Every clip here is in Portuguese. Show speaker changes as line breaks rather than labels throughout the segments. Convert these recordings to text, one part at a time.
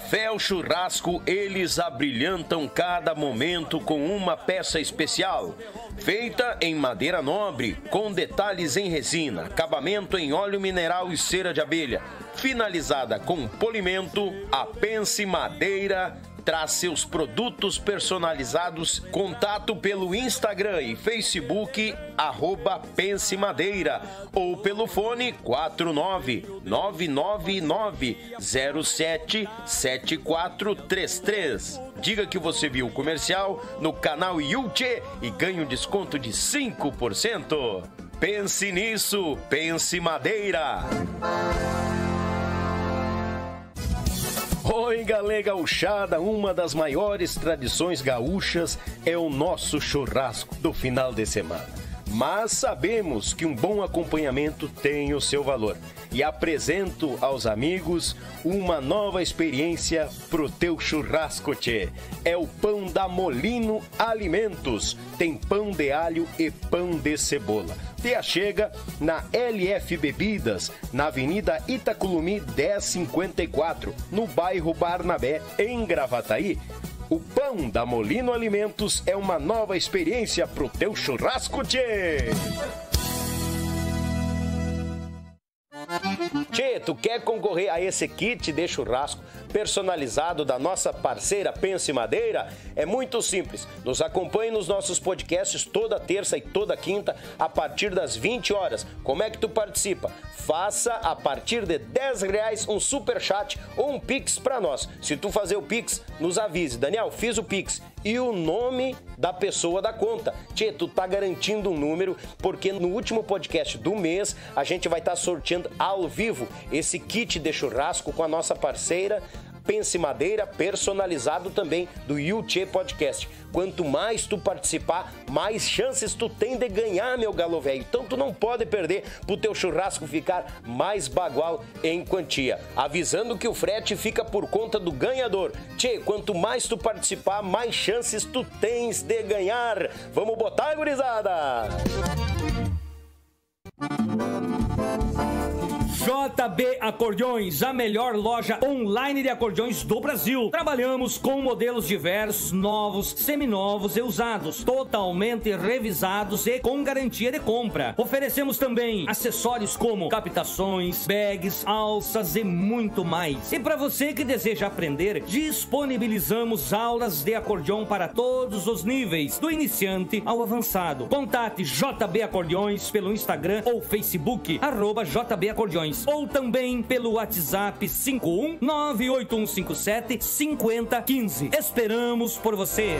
café churrasco, eles abrilhantam cada momento com uma peça especial, feita em madeira nobre, com detalhes em resina, acabamento em óleo mineral e cera de abelha, finalizada com polimento, a pence madeira traz seus produtos personalizados. Contato pelo Instagram e Facebook, arroba Pense Madeira, ou pelo fone 49999077433. Diga que você viu o comercial no canal Yulche e ganhe um desconto de 5%. Pense nisso, pense Madeira. Oi, galera gauchada, uma das maiores tradições gaúchas é o nosso churrasco do final de semana mas sabemos que um bom acompanhamento tem o seu valor. E apresento aos amigos uma nova experiência pro teu churrasco, tchê. É o pão da Molino Alimentos. Tem pão de alho e pão de cebola. Te chega na LF Bebidas, na Avenida Itaculumi 1054, no bairro Barnabé, em Gravataí. O pão da Molino Alimentos é uma nova experiência pro teu churrasco, tchê! Tchê, tu quer concorrer a esse kit de churrasco personalizado da nossa parceira Pense Madeira? É muito simples. Nos acompanhe nos nossos podcasts toda terça e toda quinta a partir das 20 horas. Como é que tu participa? Faça a partir de 10 reais um super chat ou um pix para nós. Se tu fazer o pix, nos avise. Daniel, fiz o pix e o nome da pessoa da conta. Tchê, tu tá garantindo um número porque no último podcast do mês a gente vai estar tá sorteando ao vivo vivo esse kit de churrasco com a nossa parceira Pense Madeira, personalizado também do Yuchê Podcast. Quanto mais tu participar, mais chances tu tem de ganhar, meu galo velho. Então tu não pode perder pro teu churrasco ficar mais bagual em quantia. Avisando que o frete fica por conta do ganhador. Tchê, quanto mais tu participar, mais chances tu tens de ganhar. Vamos
botar, gurizada! Música JB Acordeões, a melhor loja online de acordeões do Brasil. Trabalhamos com modelos diversos, novos, seminovos e usados, totalmente revisados e com garantia de compra. Oferecemos também acessórios como captações, bags, alças e muito mais. E para você que deseja aprender, disponibilizamos aulas de acordeão para todos os níveis, do iniciante ao avançado. Contate JB Acordeões pelo Instagram ou Facebook, arroba JB Acordeões ou também pelo WhatsApp 51 98157 5015. Esperamos por você!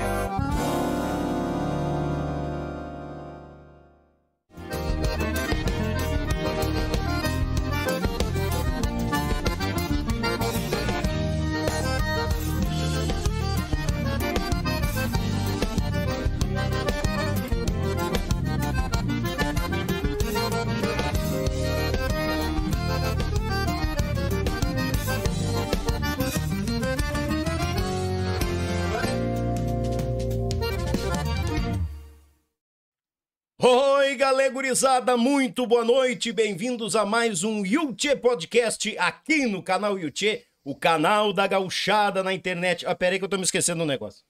gurizada, muito boa noite, bem-vindos a mais um Yuchê Podcast aqui no canal Yuchê, o canal da gauchada na internet. Ah, peraí que eu tô me esquecendo do negócio.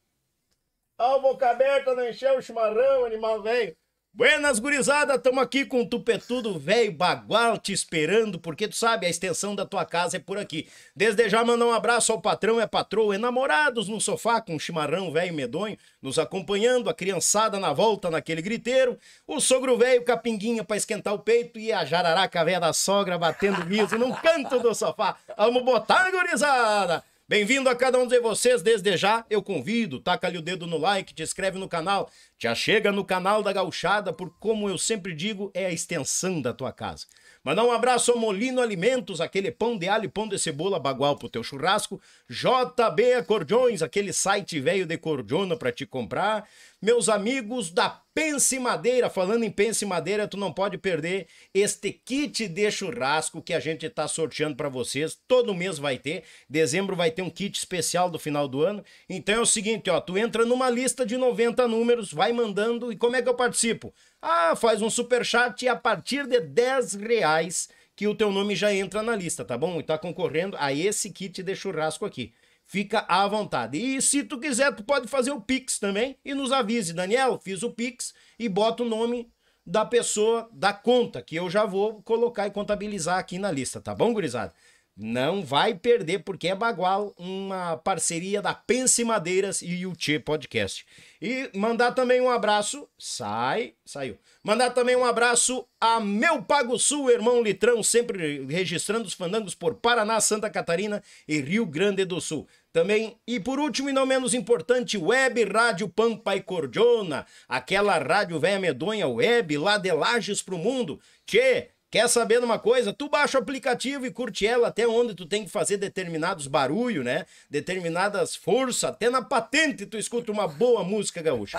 Ah, boca aberta, não encheu o chimarrão, animal velho. Buenas, gurizada, tamo aqui com o Tupetudo Velho Bagual te esperando, porque tu sabe, a extensão da tua casa é por aqui. Desde já mandar um abraço ao patrão, é patroa, enamorados é no sofá com um chimarrão velho medonho, nos acompanhando, a criançada na volta naquele griteiro, o sogro velho capinguinha para esquentar o peito e a jararaca velha da sogra batendo riso num canto do sofá. Vamos botar, gurizada! Bem-vindo a cada um de vocês. Desde já eu convido, taca ali o dedo no like, te inscreve no canal, te chega no canal da Gauchada, por como eu sempre digo, é a extensão da tua casa. Mandar um abraço ao Molino Alimentos, aquele pão de alho, pão de cebola, bagual pro teu churrasco. JB Acordeões, aquele site velho de cordiona para te comprar. Meus amigos da Pense Madeira, falando em Pense Madeira, tu não pode perder este kit de churrasco que a gente está sorteando para vocês. Todo mês vai ter. Dezembro vai ter um kit especial do final do ano. Então é o seguinte, ó, tu entra numa lista de 90 números, vai mandando e como é que eu participo? Ah, faz um super chat e a partir de 10 reais que o teu nome já entra na lista, tá bom? E tá concorrendo a esse kit de churrasco aqui. Fica à vontade. E se tu quiser, tu pode fazer o Pix também e nos avise, Daniel, fiz o Pix e bota o nome da pessoa da conta, que eu já vou colocar e contabilizar aqui na lista, tá bom, gurizada? Não vai perder, porque é bagual uma parceria da Pense Madeiras e o Tchê Podcast. E mandar também um abraço. Sai, saiu. Mandar também um abraço a meu Pago Sul, irmão Litrão, sempre registrando os fandangos por Paraná, Santa Catarina e Rio Grande do Sul. Também, e por último e não menos importante, Web Rádio Pampa e Cordiona, aquela rádio velha medonha web lá de Lages pro mundo. Tchê, Quer saber de uma coisa? Tu baixa o aplicativo e curte ela até onde tu tem que fazer determinados barulhos, né? Determinadas forças, até na patente tu escuta uma boa música gaúcha.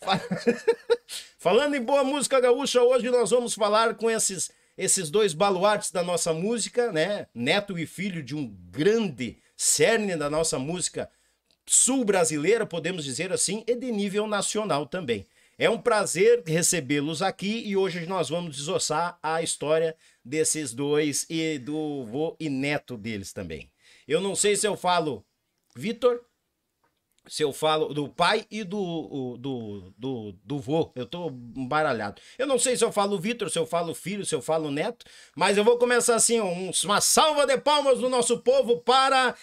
Falando em boa música gaúcha, hoje nós vamos falar com esses, esses dois baluartes da nossa música, né? Neto e filho de um grande cerne da nossa música sul-brasileira, podemos dizer assim, e de nível nacional também. É um prazer recebê-los aqui e hoje nós vamos desossar a história desses dois e do vô e neto deles também. Eu não sei se eu falo Vitor se eu falo do pai e do, do, do, do vô, eu tô embaralhado. Eu não sei se eu falo Vitor, se eu falo filho, se eu falo neto, mas eu vou começar assim, um, uma salva de palmas do nosso povo para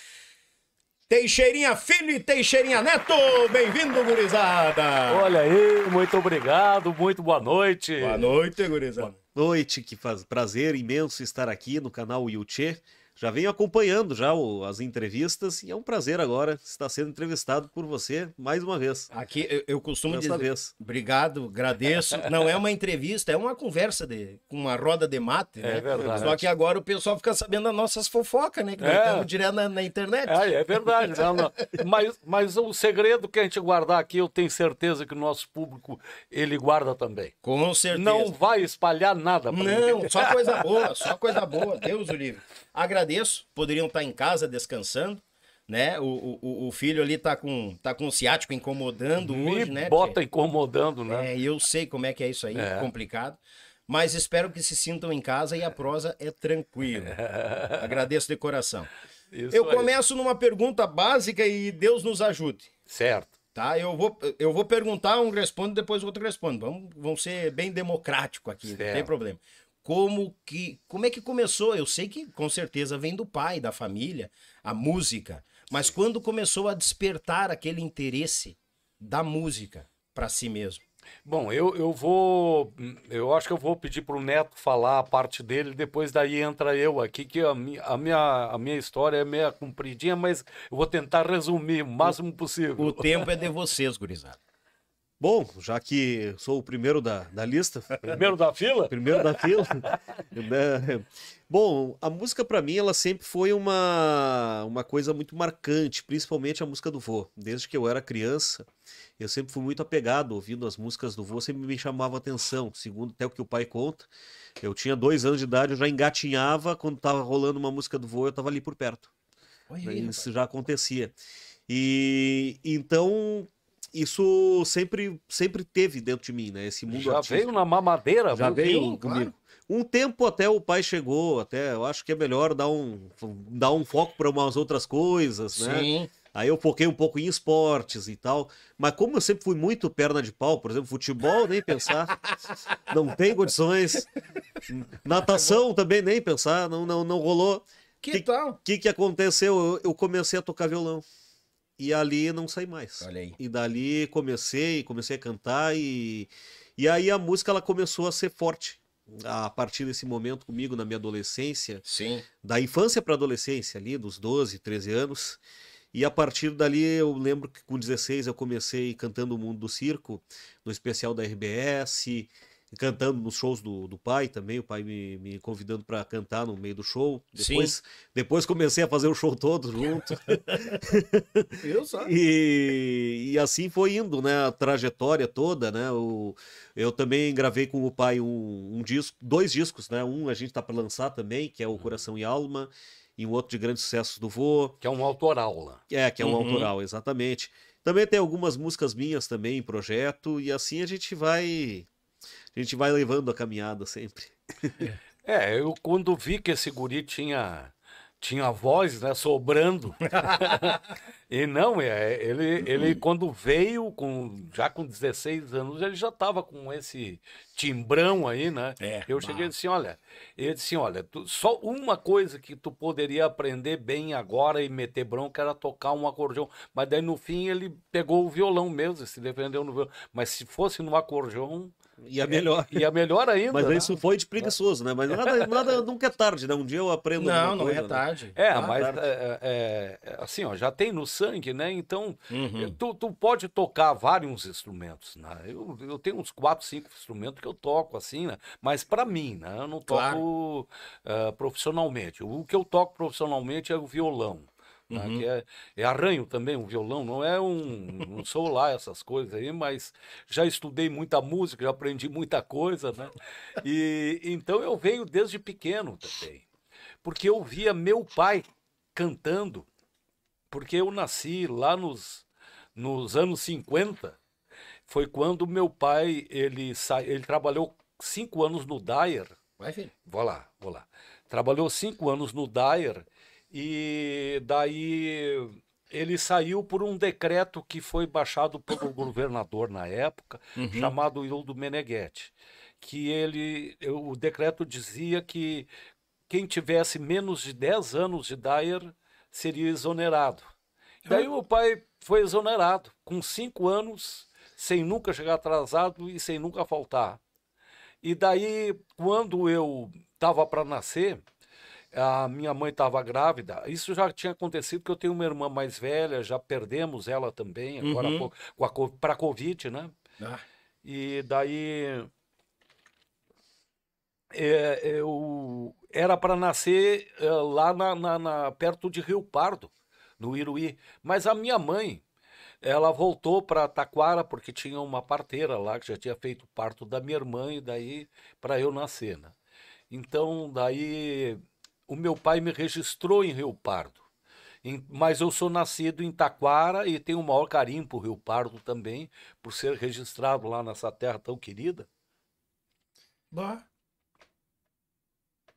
Teixeirinha Filho e Teixeirinha Neto. Bem-vindo, gurizada! Olha aí, muito obrigado,
muito boa noite. Boa noite, gurizada. Boa noite, que faz prazer imenso estar aqui no canal Yuchê já venho acompanhando já o, as entrevistas e é um prazer agora
estar sendo entrevistado por você mais uma vez. Aqui eu, eu costumo dizer, vez. obrigado, agradeço. Não é uma entrevista, é uma conversa de uma roda de mate, é né? É verdade. Só que agora
o pessoal fica sabendo as nossas fofocas, né? Que é. estamos direto na, na internet. É, é verdade. não, não. Mas, mas o segredo que a gente guardar aqui, eu tenho certeza que o nosso público ele guarda também. Com certeza. Não vai espalhar nada. Não, ninguém. só coisa boa, só
coisa boa. Deus o livre. Agradeço agradeço. Poderiam estar em casa descansando, né? O, o, o filho ali tá com, tá com o ciático incomodando Me hoje, né? Bota incomodando, né? É, eu sei como é que é isso aí, é. complicado. Mas espero que se sintam em casa e a prosa é
tranquila.
agradeço de coração. Isso eu aí. começo numa pergunta básica e Deus nos ajude. Certo. Tá? Eu vou, eu vou perguntar, um responde, depois o outro responde. Vamos, vamos ser bem democrático aqui, certo. não tem problema como que como é que começou? Eu sei que com certeza vem do pai, da família, a música, mas quando começou a despertar aquele interesse da música
para si mesmo? Bom, eu, eu vou. Eu acho que eu vou pedir para o Neto falar a parte dele, depois daí entra eu aqui, que a minha, a minha, a minha história é meia compridinha, mas eu vou tentar resumir o máximo possível. O tempo é de vocês, gurizada.
Bom, já que sou o primeiro da, da lista. Primeiro da fila? Primeiro da fila. né? Bom, a música para mim ela sempre foi uma, uma coisa muito marcante, principalmente a música do vô. Desde que eu era criança, eu sempre fui muito apegado ouvindo as músicas do vô, sempre me chamava atenção, segundo até o que o pai conta. Eu tinha dois anos de idade, eu já engatinhava quando tava rolando uma música do vô, eu tava ali por perto.
Oi, Isso
já acontecia. E então, isso sempre, sempre teve dentro de mim, né? Esse mundo Já artístico. veio na
mamadeira, Já veio comigo. Claro.
Um tempo até o pai chegou, até eu acho que é melhor dar um, dar um foco para umas outras coisas, né? Sim. Aí eu foquei um pouco em esportes e tal. Mas como eu sempre fui muito perna de pau, por exemplo, futebol, nem pensar. não tem condições. Natação também, nem pensar. Não, não, não rolou. Que, que tal? O que, que aconteceu? Eu, eu comecei a tocar violão e ali não saí mais. Olha aí. E dali comecei, comecei a cantar e e aí a música ela começou a ser forte a partir desse momento comigo na minha adolescência. Sim. Da infância para adolescência ali, dos 12, 13 anos. E a partir dali eu lembro que com 16 eu comecei cantando o mundo do circo no especial da RBS cantando nos shows do, do pai também, o pai me, me convidando para cantar no meio do show. Depois, Sim. depois comecei a fazer o show todo junto.
eu
só. E, e assim foi indo, né? A trajetória toda, né? O, eu também gravei com o pai um, um disco, dois discos, né? Um a gente tá para lançar também, que é o uhum. Coração e Alma, e um outro de grande sucesso do Vô. Que é um autoral lá. É, que é um uhum. autoral, exatamente. Também tem algumas músicas minhas também em projeto, e assim a gente vai
a gente vai levando a caminhada sempre. É, é, eu quando vi que esse guri tinha tinha voz, né, sobrando. e não, é, ele, ele quando veio, com, já com 16 anos, ele já estava com esse timbrão aí, né? É, eu cheguei assim olha, ele disse, olha, tu, só uma coisa que tu poderia aprender bem agora e meter bronca era tocar um acordeão. Mas daí no fim ele pegou o violão mesmo, se defendeu no violão. Mas se fosse no acordeão, e a melhor. E melhor ainda. Mas né? isso
foi de preguiçoso, né? Mas nada,
nada nunca é tarde, né? Um dia eu aprendo. Não, não é coisa, né? é tarde. Né? É, ah, mas tarde. É, é, é, assim, ó, já tem no sangue, né? Então, uhum. Eh, tu, tu pode tocar vários instrumentos, né? Eu, eu tenho uns quatro, cinco instrumentos que eu toco, assim, né? Mas para mim, né? Eu não toco claro. uh, profissionalmente. O que eu toco profissionalmente é o violão. Né? uhum. né, que é, é, arranho também, um violão, não é um. Não sou lá essas coisas aí, mas já estudei muita música, já aprendi muita coisa, né? E então eu venho desde pequeno também, porque eu via meu pai cantando, porque eu nasci lá nos, nos anos 50, foi quando meu pai, ele, sa... ele trabalhou cinco anos no Dyer. Vai, filho. Vou lá, vou lá. Trabalhou cinco anos no Dyer e daí ele saiu por um decreto que foi baixado pelo governador na época, uhum. chamado Hildo Meneghetti, que ele o decreto dizia que quem tivesse menos de 10 anos de Dyer seria exonerado. Daí o pai foi exonerado com 5 anos, sem nunca chegar atrasado e sem nunca faltar. E daí, quando eu estava para nascer, a minha mãe estava grávida. Isso já tinha acontecido porque eu tenho uma irmã mais velha, já perdemos ela também agora uhum. para a Covid, né? Ah. E daí é, eu era para nascer é, lá na, na, na, perto de Rio Pardo, no Iruí. Mas a minha mãe, ela voltou para Taquara porque tinha uma parteira lá que já tinha feito o parto da minha irmã e daí para eu nascer, né? Então, daí o meu pai me registrou em Rio Pardo. Em, mas eu sou nascido em Taquara e tenho o maior carinho por Rio Pardo também, por ser registrado lá nessa terra tão querida. Bah.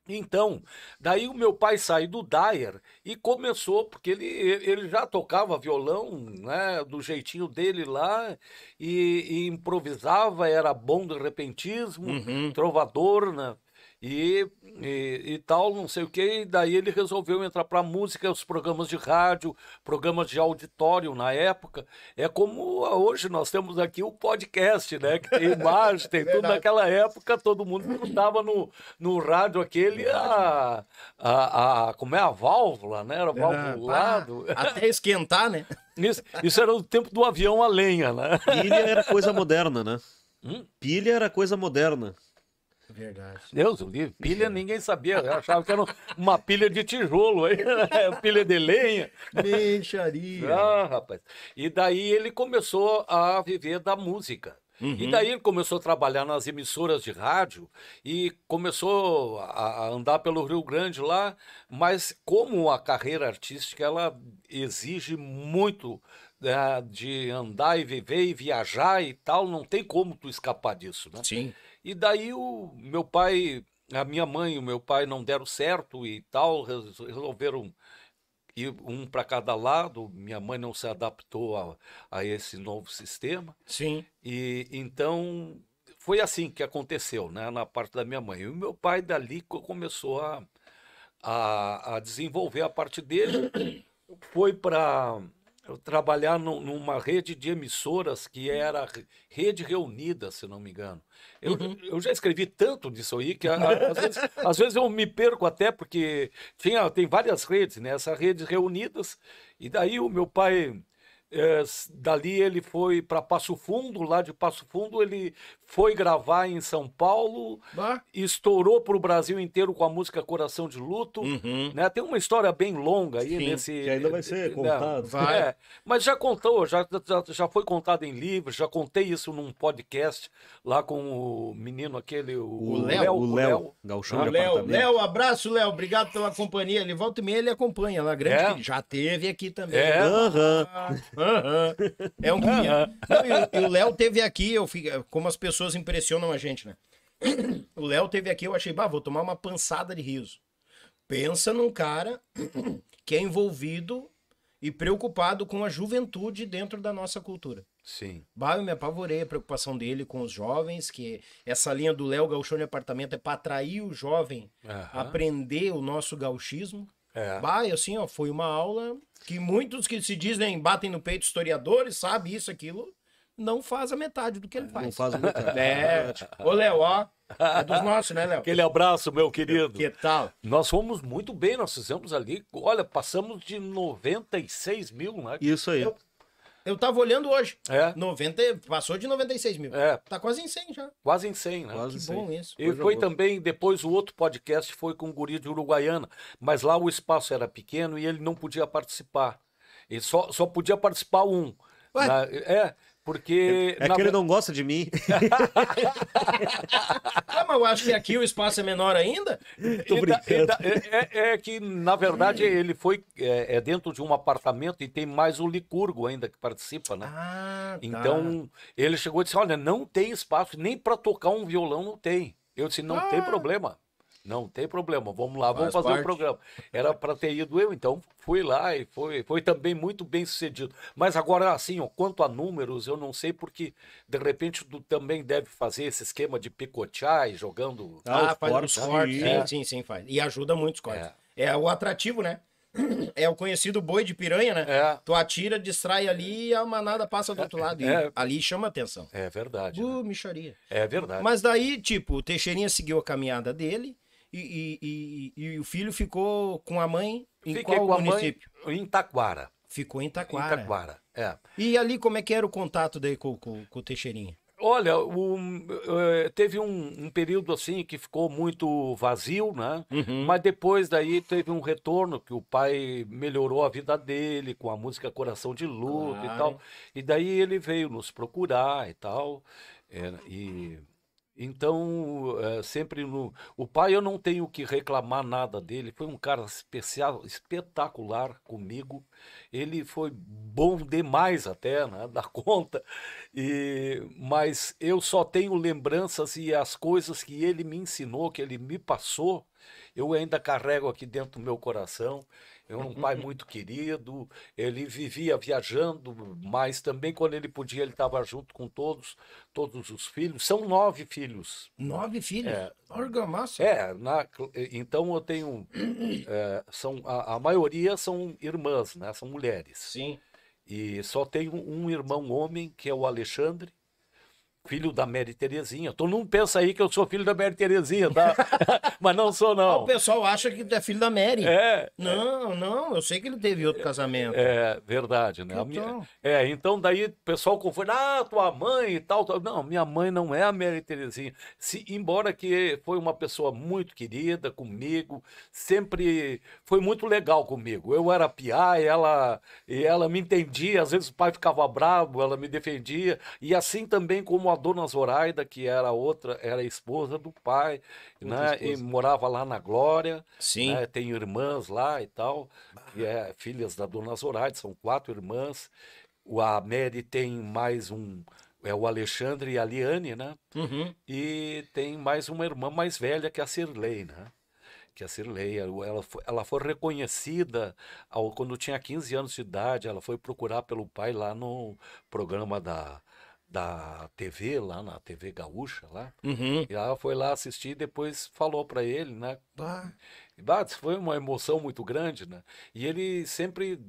Então, daí o meu pai saiu do Dyer e começou, porque ele, ele já tocava violão né, do jeitinho dele lá e, e improvisava, era bom de repentismo, uhum. trovador, né? e, e, e, tal, não sei o que. E daí ele resolveu entrar para música, os programas de rádio, programas de auditório na época. É como hoje nós temos aqui o podcast, né? Que tem imagem, tem é tudo. Naquela época todo mundo estava no, no rádio aquele é a, a, a, como é a válvula, né? Era válvulado. Ah, até esquentar, né? Isso, isso era o tempo do avião a lenha, né? Pilha era coisa moderna, né? Hum? Pilha era coisa moderna. Verdade. Deus, o livro. Pilha é. ninguém sabia. Eu achava que era uma pilha de tijolo, aí, né? é pilha de lenha. Mexaria. Ah, rapaz. E daí ele começou a viver da música. Uhum. E daí ele começou a trabalhar nas emissoras de rádio e começou a, andar pelo Rio Grande lá, mas como a carreira artística ela exige muito né, de andar e viver e viajar e tal, não tem como tu escapar disso, né? Sim. E daí o meu pai, a minha mãe e o meu pai não deram certo e tal, resolveram ir um para cada lado. Minha mãe não se adaptou a, a esse novo sistema. Sim. E então foi assim que aconteceu, né, na parte da minha mãe. E o meu pai dali começou a, a, a desenvolver a parte dele. Foi para trabalhar no, numa rede de emissoras que era Rede Reunida, se não me engano. Eu, uhum. eu já escrevi tanto disso aí que a, a, às, vezes, às, vezes, eu me perco até porque tinha, tem várias redes, né? Essa Rede Reunidas. E daí o meu pai é, dali ele foi para Passo Fundo, lá de Passo Fundo ele foi gravar em São Paulo, bah. estourou para o Brasil inteiro com a música Coração de Luto. Uhum. Né? Tem uma história bem longa aí Sim, nesse. Que ainda vai ser né, contado. Né? Vai. É, mas já contou, já, já, já foi contado em livros, já contei isso num podcast lá com o menino aquele, o Léo. O Léo. Galchão ah, Léo, Léo, abraço, Léo. Obrigado
pela companhia. Ele volta e meia, ele acompanha lá. Grande é. já teve aqui também. É.
Uhum.
É um guia. e, o Léo teve aqui, eu fico, como as pessoas impressionam a gente, né? O Léo teve aqui, eu achei, bah, vou tomar uma pançada de riso. Pensa num cara que é envolvido e preocupado com a juventude dentro da nossa cultura. Sim. Bah, eu me apavorei a preocupação dele com os jovens, que essa linha do Léo de Apartamento é para atrair o jovem uhum. a aprender o nosso gauchismo. É. Bah, assim, ó, foi uma aula que muitos que se dizem, batem no peito, historiadores, sabe isso, aquilo, não faz a metade do que ele faz. Não faz a metade. É.
Ô, Léo, ó. É dos nossos, né, Léo? Aquele abraço, meu querido. Que tal? Nós fomos muito bem, nós fizemos ali. Olha, passamos de 96 mil, né? Isso aí. Eu,
eu tava olhando hoje. É. 90, passou de 96 mil. É. Tá quase em 100
já.
Quase em 100, né? Quase que 100. bom isso. E foi também, depois o outro podcast foi com o um guri de Uruguaiana, mas lá o espaço era pequeno e ele não podia participar. Ele só, só podia participar um. Na, é, porque. É, é na... que ele não gosta de mim. ah, mas eu acho que aqui o espaço é menor ainda. Tô e tá- brincando. da, tá- é, é, é, que, na verdade, ele foi é, é, dentro de um apartamento e tem mais o Licurgo ainda que participa, né?
Ah, tá. então,
ele chegou e disse: Olha, não tem espaço, nem para tocar um violão não tem. Eu disse: Não ah. tem problema. Não tem problema, vamos lá, Faz vamos fazer o um programa. Era para ter ido eu, então fui lá e foi, foi também muito bem sucedido. Mas agora, assim, ó, quanto a números, eu não sei porque, de repente, tu também deve fazer esse esquema de picotear e jogando. Ah, ah faz cortes, os né? cortes. Sim, é.
sim, sim, faz. E ajuda muito os cortes. É. é o atrativo, né? É o conhecido boi de piranha, né? É. Tu atira, distrai ali e a manada passa do outro lado. É. ali chama atenção. É verdade. Uh, né? micharia. É verdade. Mas daí, tipo, o Teixeirinha seguiu a caminhada dele e, e, e, e o filho ficou com a mãe em Fiquei qual com município? A mãe em Taquara. Ficou em Taquara. Em Taquara, é. E ali como é que era o contato daí com, com, com o Teixeirinha?
Olha, o, eh, teve um, um, período assim que ficou muito vazio, né? Uhum. Mas depois daí teve um retorno que o pai melhorou a vida dele com a música Coração de Luto claro. e tal. E daí ele veio nos procurar e tal. É, e então, é, sempre no. O pai, eu não tenho que reclamar nada dele. Foi um cara especial, espetacular comigo. Ele foi bom demais, até, né, da conta. E... Mas eu só tenho lembranças e as coisas que ele me ensinou, que ele me passou, eu ainda carrego aqui dentro do meu coração um pai uhum. muito querido. Ele vivia viajando, mas também quando ele podia, ele estava junto com todos, todos os filhos. São nove filhos. Nove filhos? É, É, na, então eu tenho. É, são, a, a, maioria são irmãs, né? São mulheres. Sim. E só tenho um irmão homem, que é o Alexandre, filho da Mary Terezinha. Todo mundo pensa aí que eu sou filho da Mary Terezinha, tá? Mas não sou, não. Ah, o pessoal acha que tu é filho da Mary. É. é. Não, é. não, eu sei que ele teve outro casamento. É, verdade, né? Então... Minha... É, então daí o pessoal confunde, ah, tua mãe e tal, tal. Não, minha mãe não é a Mary Terezinha. Se, embora que foi uma pessoa muito querida comigo, sempre foi muito legal comigo. Eu era piá e ela, e ela me entendia, às vezes o pai ficava bravo, ela me defendia. E assim também como a dona Zoraida, que era outra, era esposa do pai, né? Esposa. E morava lá na Glória. Sim. Né? Tem irmãs lá e tal, que é filhas da dona Zoraida, são quatro irmãs. O, a Mary tem mais um, é o Alexandre e a Liane, né? Uhum. E tem mais uma irmã mais velha, que é a Cirlei, né? Que é a Cirlei, ela foi, ela foi reconhecida ao, quando tinha 15 anos de idade, ela foi procurar pelo pai lá no programa da da TV lá na TV Gaúcha lá uhum. e ela foi lá assistir e depois falou para ele né ah, foi uma emoção muito grande né e ele sempre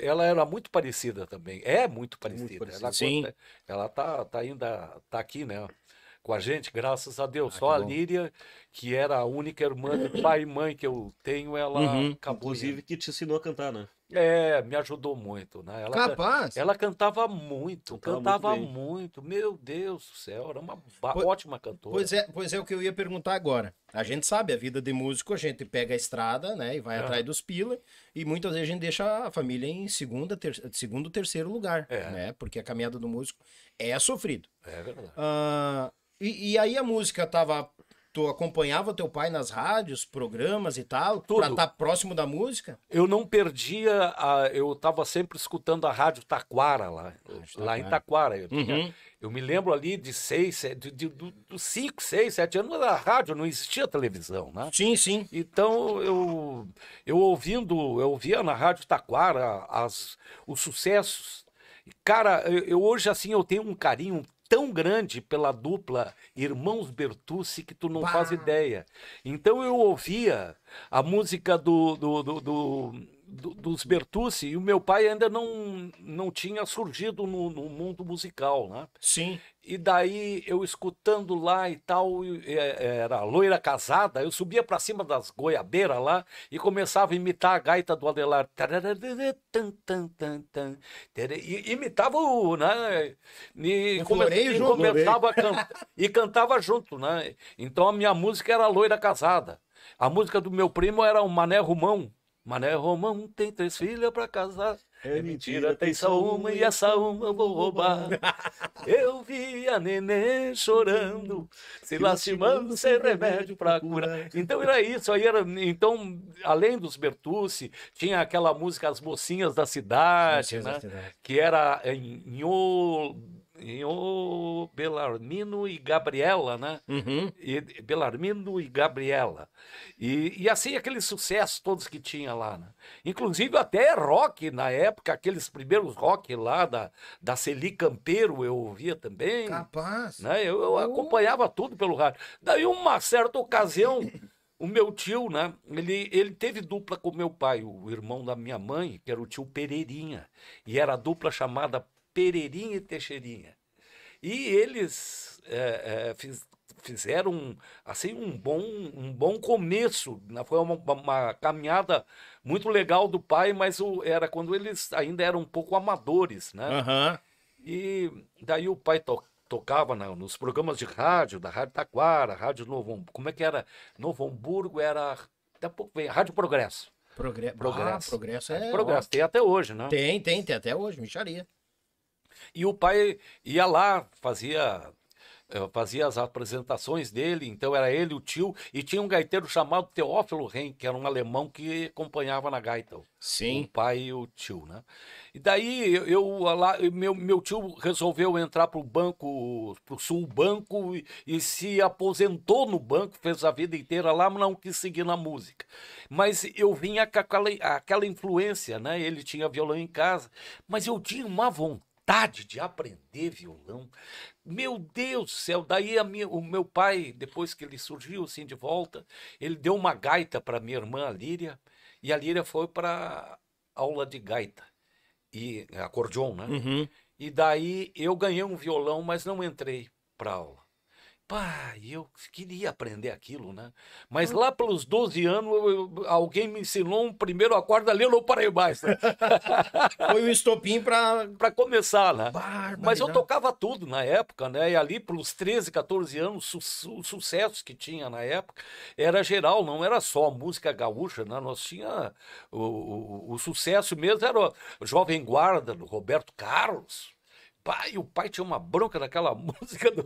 ela era muito parecida também é muito parecida, muito parecida. Ela, sim ela tá tá ainda tá aqui né com a gente, graças a Deus. Ah, Só a Líria, que era a única irmã de pai e mãe que eu tenho, ela uhum.
acabou. Inclusive, que te ensinou a cantar, né?
É, me ajudou muito, né? Ela, Capaz. Ela cantava muito, cantava, cantava muito, muito, Meu Deus do céu, era uma pois, ótima cantora. Pois é,
pois é o que eu ia perguntar agora. A gente sabe, a vida de músico, a gente pega a estrada, né? E vai é. atrás dos pila. E muitas vezes a gente deixa a família em segunda, ter, segundo, terceiro lugar, é. né? Porque a caminhada do músico é sofrido. É verdade. Ah, e, e aí a música tava Tu acompanhava teu pai nas rádios, programas e tal, Tudo. pra tá estar próximo da música?
Eu não perdia, a, eu estava sempre escutando a rádio Taquara lá, ah, lá em Taquara. Eu, uhum. eu, me lembro ali de seis, de, de, dos cinco, seis, sete anos, a rádio não existia televisão, né? Sim, sim. Então eu, eu ouvindo, eu ouvia na rádio Taquara as, os sucessos Cara, eu, eu, hoje assim eu tenho um carinho tão grande pela dupla Irmãos Bertucci que tu não faz ideia. Então eu ouvia a música do, do, do, do do, dos Bertucci e o meu pai ainda não, não tinha surgido no, no mundo musical, né? Sim. E daí eu escutando lá e tal, é, era loira casada, eu subia para cima das goiabeiras lá e começava a imitar a gaita do Adelar. E imitava o. Né? E, eu e junto, can... e cantava junto, né? Então a minha música era loira casada. A música do meu primo era o Mané Rumão. Mané Romão tem três filhas pra casar. É, é mentira, mentira, tem só uma e essa uma eu vou roubar. eu vi a neném chorando, se lastimando sem remédio pra curar. Então era isso, aí era. Então, além dos Bertucci, tinha aquela música As Mocinhas da Cidade, né? Da cidade. Que era em, em em o Belarmino e Gabriela, né? Uhum. E, Belarmino e Gabriela. E, e assim, aqueles sucessos todos que tinha lá, né? Inclusive até rock na época, aqueles primeiros rock lá da, da Celi Campeiro eu ouvia também. Capaz. Né? Eu, eu acompanhava tudo pelo rádio. Daí, uma certa ocasião, o meu tio, né? Ele, ele teve dupla com meu pai, o irmão da minha mãe, que era o tio Pereirinha. E era a dupla chamada Pereirinha e Teixeirinha. E eles é, é, fiz, fizeram assim um bom, um bom começo. Né? Foi uma, uma caminhada muito legal do pai, mas o, era quando eles ainda eram um pouco amadores, né? Uhum. E daí o pai to, tocava na, nos programas de rádio, da Rádio Taquara, Rádio Novo Hamburgo. Como é que era? Novo Hamburgo era. Até pouco vem, Rádio Progresso. Progre... Progresso. Ah,
progresso é. Progresso.
Tem até hoje, né? Tem, tem, tem até hoje, micharia. E o pai ia lá, fazia eh, fazia as apresentações dele, então era ele, o tio, e tinha um gaiteiro chamado Teófilo Ren, que era um alemão que acompanhava na gaita. Sim. O pai e o tio, né? E daí eu, eu lá, meu, meu tio resolveu entrar para o banco, para o sul banco, e, e, se aposentou no banco, fez a vida inteira lá, mas não quis seguir na música. Mas eu vinha com aquela, aquela influência, né? Ele tinha violão em casa, mas eu tinha uma vontade vontade de aprender violão. Meu Deus do céu! Daí minha, o meu pai, depois que ele surgiu assim de volta, ele deu uma gaita para minha irmã Líria e a Líria foi para aula de gaita e acordeon, né? Uhum. E daí eu ganhei um violão, mas não entrei para aula. Pá, eu queria aprender aquilo, né? Mas lá pelos 12 anos, eu, alguém me ensinou um primeiro acorde ali, eu não parei mais. Né? Foi um estopim para... Para começar, né? Mas eu né? tocava tudo na época, né? E ali pelos 13, 14 anos, su os sucessos que tinha na época era geral, não era só música gaúcha, né? Nós tinha... O, o, o sucesso mesmo era o Jovem Guarda, do Roberto Carlos, pai, o pai tinha uma bronca daquela música, do,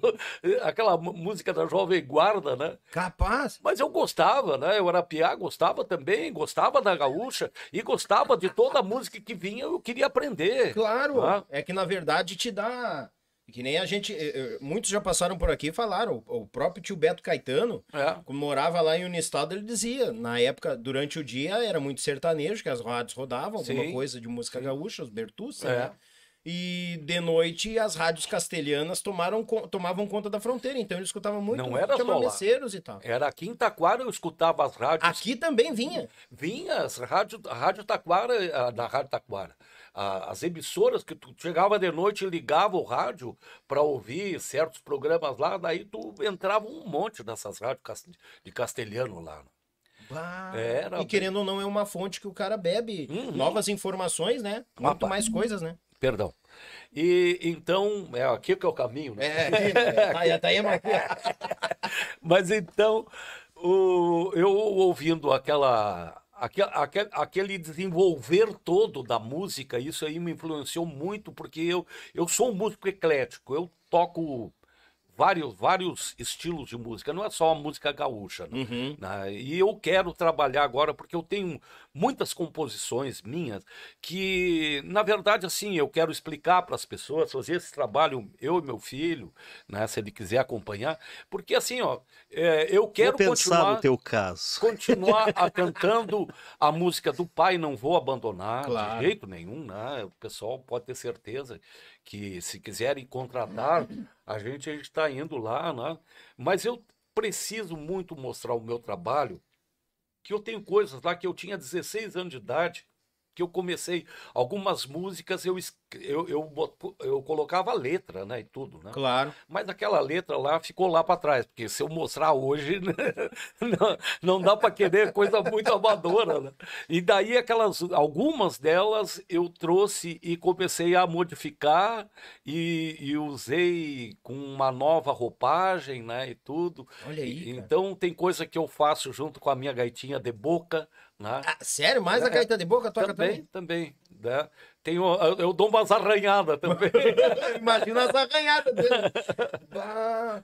aquela música da Jovem Guarda, né? Capaz. Mas eu gostava, né? Eu era piá, gostava também, gostava da gaúcha e gostava de toda a música que vinha, eu queria aprender. Claro, tá? é
que na verdade te dá... Que nem a gente, eh, eh, muitos já passaram por aqui e falaram, o próprio tio Beto Caetano, é. que morava lá em Unistado, ele dizia, na época, durante o dia, era muito sertanejo, que as rádios rodavam, Sim. alguma coisa de música gaúcha, os Bertussa, né? é. né? E de noite as rádios castelhanas tomaram, tomavam conta da fronteira, então eles escutava muito. Não era só lá.
e tal. Era aqui em Taquara eu escutava as rádios. Aqui também vinha. Vinha as rádio, a rádio Taquara, da rádio Taquara. As emissoras que tu chegava de noite e ligava o rádio para ouvir certos programas lá, daí tu entrava um monte dessas rádios de castelhano lá.
era... E querendo ou
não, é
uma fonte que o cara bebe uhum. novas informações, né? Muito Opa. mais coisas, né?
Perdão. E então, é aqui que é o caminho, né? É, né? tá, aí, Mas então, o, eu ouvindo aquela, aquele, aquele desenvolver todo da música, isso aí me influenciou muito, porque eu, eu sou um músico eclético, eu toco vários, vários estilos de música, não é só a música gaúcha. Né? Uhum. Ah, e eu quero trabalhar agora, porque eu tenho muitas composições minhas que, na verdade, assim, eu quero explicar para as pessoas, fazer esse trabalho, eu e meu filho, né, se ele quiser acompanhar, porque assim, ó, é, eu quero vou pensar continuar, no teu caso. continuar a, cantando a música do pai, não vou abandonar claro. de jeito nenhum, né? O pessoal pode ter certeza que se quiserem contratar a gente, a gente está indo lá, né? Mas eu preciso muito mostrar o meu trabalho que eu tenho coisas lá que eu tinha 16 anos de idade que eu comecei algumas músicas eu, eu eu, eu, colocava letra né e tudo né claro mas aquela letra lá ficou lá para trás porque se eu mostrar hoje né? não, não dá para querer coisa muito amadora né? e daí aquelas algumas delas eu trouxe e comecei a modificar e, e usei com uma nova roupagem né e tudo olha aí e, então tem coisa que eu faço junto com a minha gaitinha de boca né? Ah, sério? Mais é, a Caetano de Boca toca também? Também, também. Né? Tenho, eu dou umas arranhadas também. Imagina as arranhadas dele.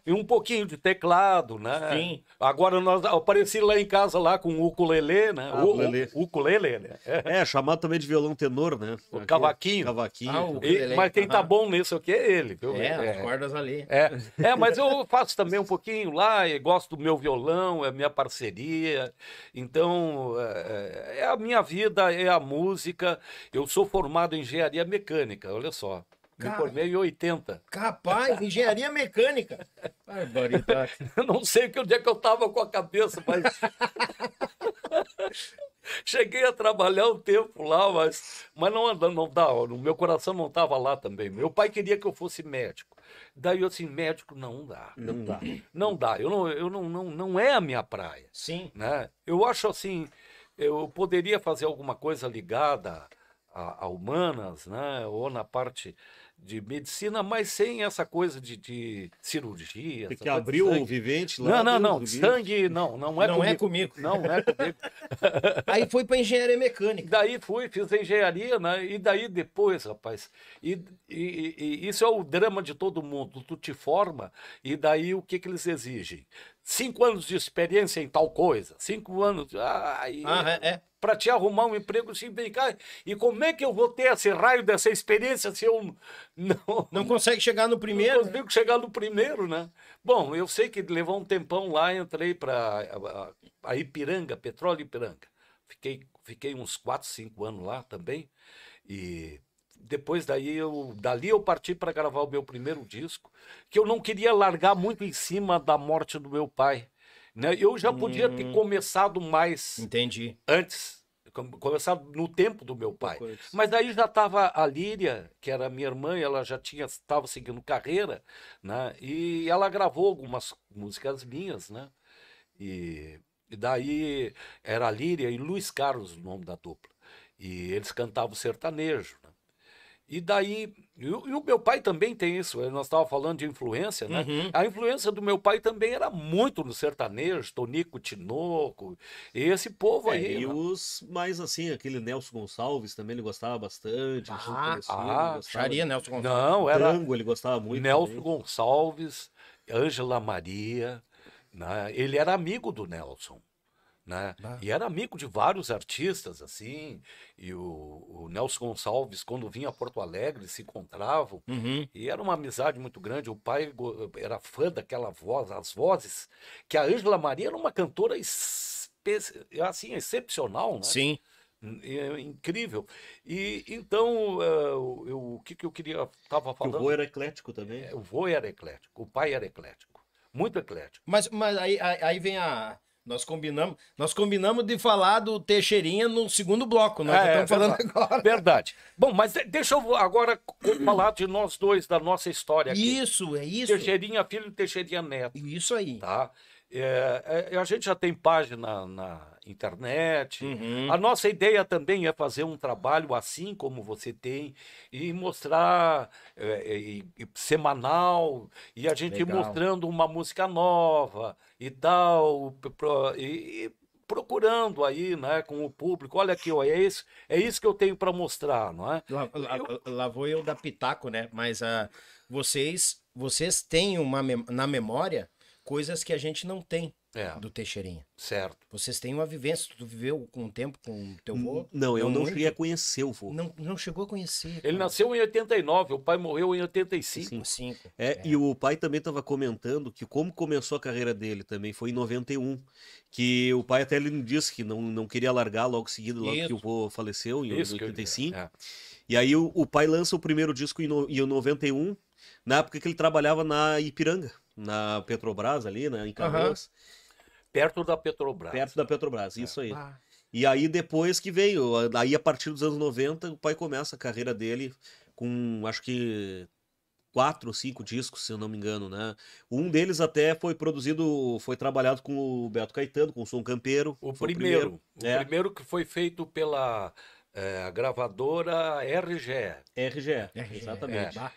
E um pouquinho de teclado, né? Sim. Agora nós apareci lá em casa lá com o ukulele, né? Ah, o ukulele. ukulele, né?
É. chamado também de violão tenor, né? O Aqui, cavaquinho. Cavaquinho. Ah, e, mas quem tá bom
nisso aqui é ele. Viu? É, é, as cordas ali. É. é, mas eu faço também um pouquinho lá, e gosto do meu violão, é minha parceria. Então, é, é, é a minha vida, é a música. Eu sou formado formado em engenharia mecânica, olha só. Me Cara, formei em 80. Capaz, engenharia mecânica. Barbaridade. Tá. Eu não sei que onde é que eu estava com a cabeça, mas. Cheguei a trabalhar um tempo lá, mas, mas não, não dá, o meu coração não estava lá também. Meu pai queria que eu fosse médico. Daí eu assim, médico não dá. Não dá. Não dá. Eu não, eu não, não, não é a minha praia. Sim. Né? Eu acho assim, eu poderia fazer alguma coisa ligada a, a humanas, né? ou na parte de medicina, mas sem essa coisa de, de cirurgia. Porque que abriu o vivente lá. Não, não, não. Sangue, não, não é não é comigo. É comigo. Não é comigo. Aí fui para engenharia mecânica. Daí fui, fiz engenharia, né? E daí depois, rapaz. E, e, e, isso é o drama de todo mundo. Tu te forma e daí o que, que eles exigem? Cinco anos de experiência em tal coisa. Cinco anos. Ah, e... ah é. é para te arrumar um emprego se assim, brincar. E como é que eu vou ter esse raio dessa experiência se eu não. Não consegue chegar no primeiro? Não né? consigo né? chegar no primeiro, né? Bom, eu sei que levou um tempão lá, entrei para a, Ipiranga, Petróleo Ipiranga. Fiquei, fiquei uns 4, 5 anos lá também. E depois daí eu dali eu parti para gravar o meu primeiro disco que eu não queria largar muito em cima da morte do meu pai né? Eu já podia hum, ter começado mais. Entendi. Antes. Começado no tempo do meu pai. Mas daí já estava a Líria, que era minha irmã, ela já tinha estava seguindo carreira, né? E ela gravou algumas músicas minhas, né? E, e daí era a Líria e Luiz Carlos o nome da dupla. E eles cantavam sertanejo. E daí, e o meu pai também tem isso, eh, nós estávamos falando de influência, né? Uhum. A influência do meu pai também era muito no sertanejo, Tonico Tinoco, e esse povo é, aí. E né? os
mais assim, aquele Nelson Gonçalves também ele gostava bastante. Ah, ah charia Nelson Gonçalves. Não, era. Tango ele
gostava muito. Nelson também. Gonçalves, Ângela Maria, né? ele era amigo do Nelson. Né? E era amigo de vários artistas, assim. E o, o, Nelson Gonçalves, quando vinha a Porto Alegre, se encontravam. Uhum. E era uma amizade muito grande. O pai era fã daquela voz, as vozes, que a Ângela Maria era uma cantora assim, excepcional, né? Sim. Hum, é incrível. E então, eu, eh, eu, o que, que eu queria tava falando? Que o vô era eclético também. É, o vô era eclético, o pai era eclético, muito eclético. Mas,
mas aí, aí vem a nós combinamos, nós combinamos de falar do Teixeirinha no
segundo bloco, né? É, estamos falando verdade. agora. Verdade. Bom, mas deixa eu agora falar de nós dois, da nossa história. Aqui. Isso, é isso. Teixeirinha filho e Teixeirinha neto. Isso aí. Tá? É, é a gente já tem página na internet. Uhum. A nossa ideia também é fazer um trabalho assim como você tem e mostrar é, é e, semanal e a gente ir mostrando uma música nova e tal e, e, procurando aí, né, com o público. Olha aqui, ó, é isso, é isso que eu tenho para mostrar, não é? Lá, lá, eu... lá vou eu da pitaco,
né? Mas uh, vocês, vocês têm uma na memória coisas que a gente não tem é. do Teixeirinha. Certo. Vocês têm uma vivência, tu viveu com o tempo com o teu avô? Não, eu não cheguei a conhecer o vô. Não, não chegou a conhecer.
Cara. Ele nasceu em 89, o pai morreu em 85. 85.
É, é. E o pai também estava comentando que como começou a carreira dele também foi em 91, que o pai até ele disse que não, não queria largar logo seguido, logo Isso. que o vô faleceu em Isso 85. É. E aí o, o pai lança o primeiro disco em, no, em 91, na época que ele trabalhava na Ipiranga na Petrobras ali, né, em Canoas. Uhum.
Perto da Petrobras. Perto
da Petrobras, isso é. aí. Ah. E aí depois que veio, aí a partir dos anos 90, o pai começa a carreira dele com, acho que quatro ou cinco discos, se eu não me engano, né? Um deles até foi produzido, foi trabalhado com o Beto Caetano, com o Som Campeiro. O primeiro. O primeiro,
é. o primeiro que foi feito pela é, gravadora RGE. RGE, exatamente. É.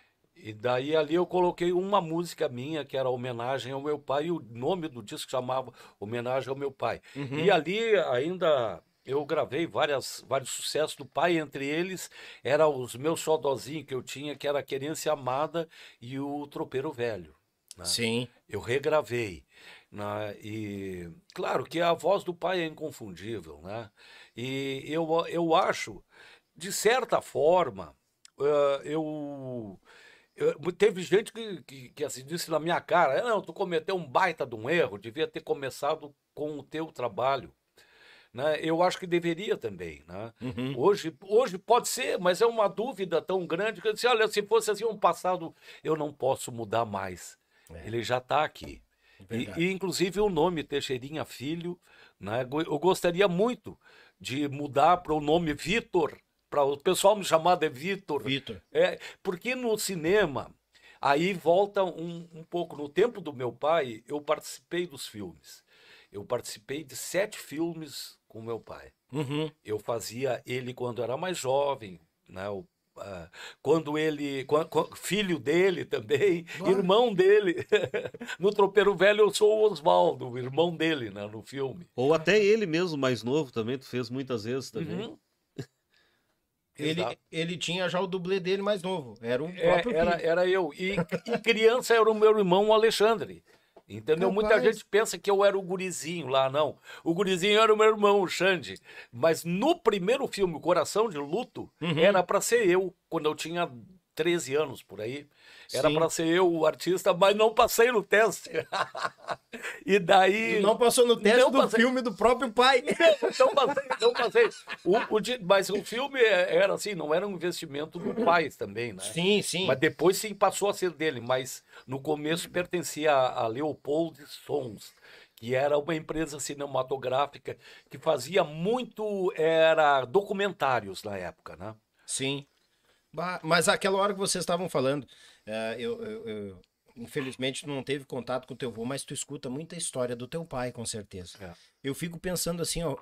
E daí ali eu coloquei uma música minha, que era homenagem ao meu pai, e o nome do disco chamava Homenagem ao Meu Pai. Uhum. E ali ainda eu gravei várias, vários sucessos do pai, entre eles era os meus sodozinhos que eu tinha, que era Querência Amada e o Tropeiro Velho. Né? Sim. Eu regravei. Né? E claro que a voz do pai é inconfundível, né? E eu, eu acho, de certa forma, eu eu, teve gente que, que, que assim, disse na minha cara: é, não, tu cometeu um baita de um erro, devia ter começado com o teu trabalho. Né? Eu acho que deveria também. Né? Uhum. Hoje, hoje pode ser, mas é uma dúvida tão grande que eu disse: olha, se fosse assim um passado, eu não posso mudar mais. É. Ele já está aqui. E, e, inclusive o nome Teixeirinha Filho, né? eu gostaria muito de mudar para o nome Vitor para o pessoal me chamar de Vitor. Vitor. É, porque no cinema, aí volta um, um pouco. No tempo do meu pai, eu participei dos filmes. Eu participei de sete filmes com meu pai. Uhum. Eu fazia ele quando era mais jovem, né? O, ah, quando ele. filho dele também, irmão dele. no Tropeiro Velho eu sou o Oswaldo, irmão dele, né? No filme.
Ou até ele mesmo, mais novo também, tu fez muitas vezes também. Uhum.
Ele, ele tinha já o dublê dele mais novo, era o é, próprio
é, era, filho. Era eu. E, e, criança era o meu irmão o Alexandre.
Entendeu? Muita gente
pensa que eu era o gurizinho lá, não. O gurizinho era o meu irmão, o Xande. Mas no primeiro filme, Coração de Luto, uhum. era para ser eu, quando eu tinha 13 anos por aí. Era para ser eu o artista, mas não passei no teste. e daí. Não passou no teste não do passei... filme do próprio pai. não passei, não passei. O, o, mas o filme é, era assim, não era um investimento do pai também, né? Sim, sim. Mas depois sim passou a ser dele, mas no começo pertencia a Leopold Sons que era uma empresa cinematográfica que fazia muito era documentários na época, né? Sim
mas aquela hora que vocês estavam falando, uh, eu, eu, eu, infelizmente não teve contato com o teu avô, mas tu escuta muita história do teu pai, com certeza. É. Eu fico pensando assim, ó,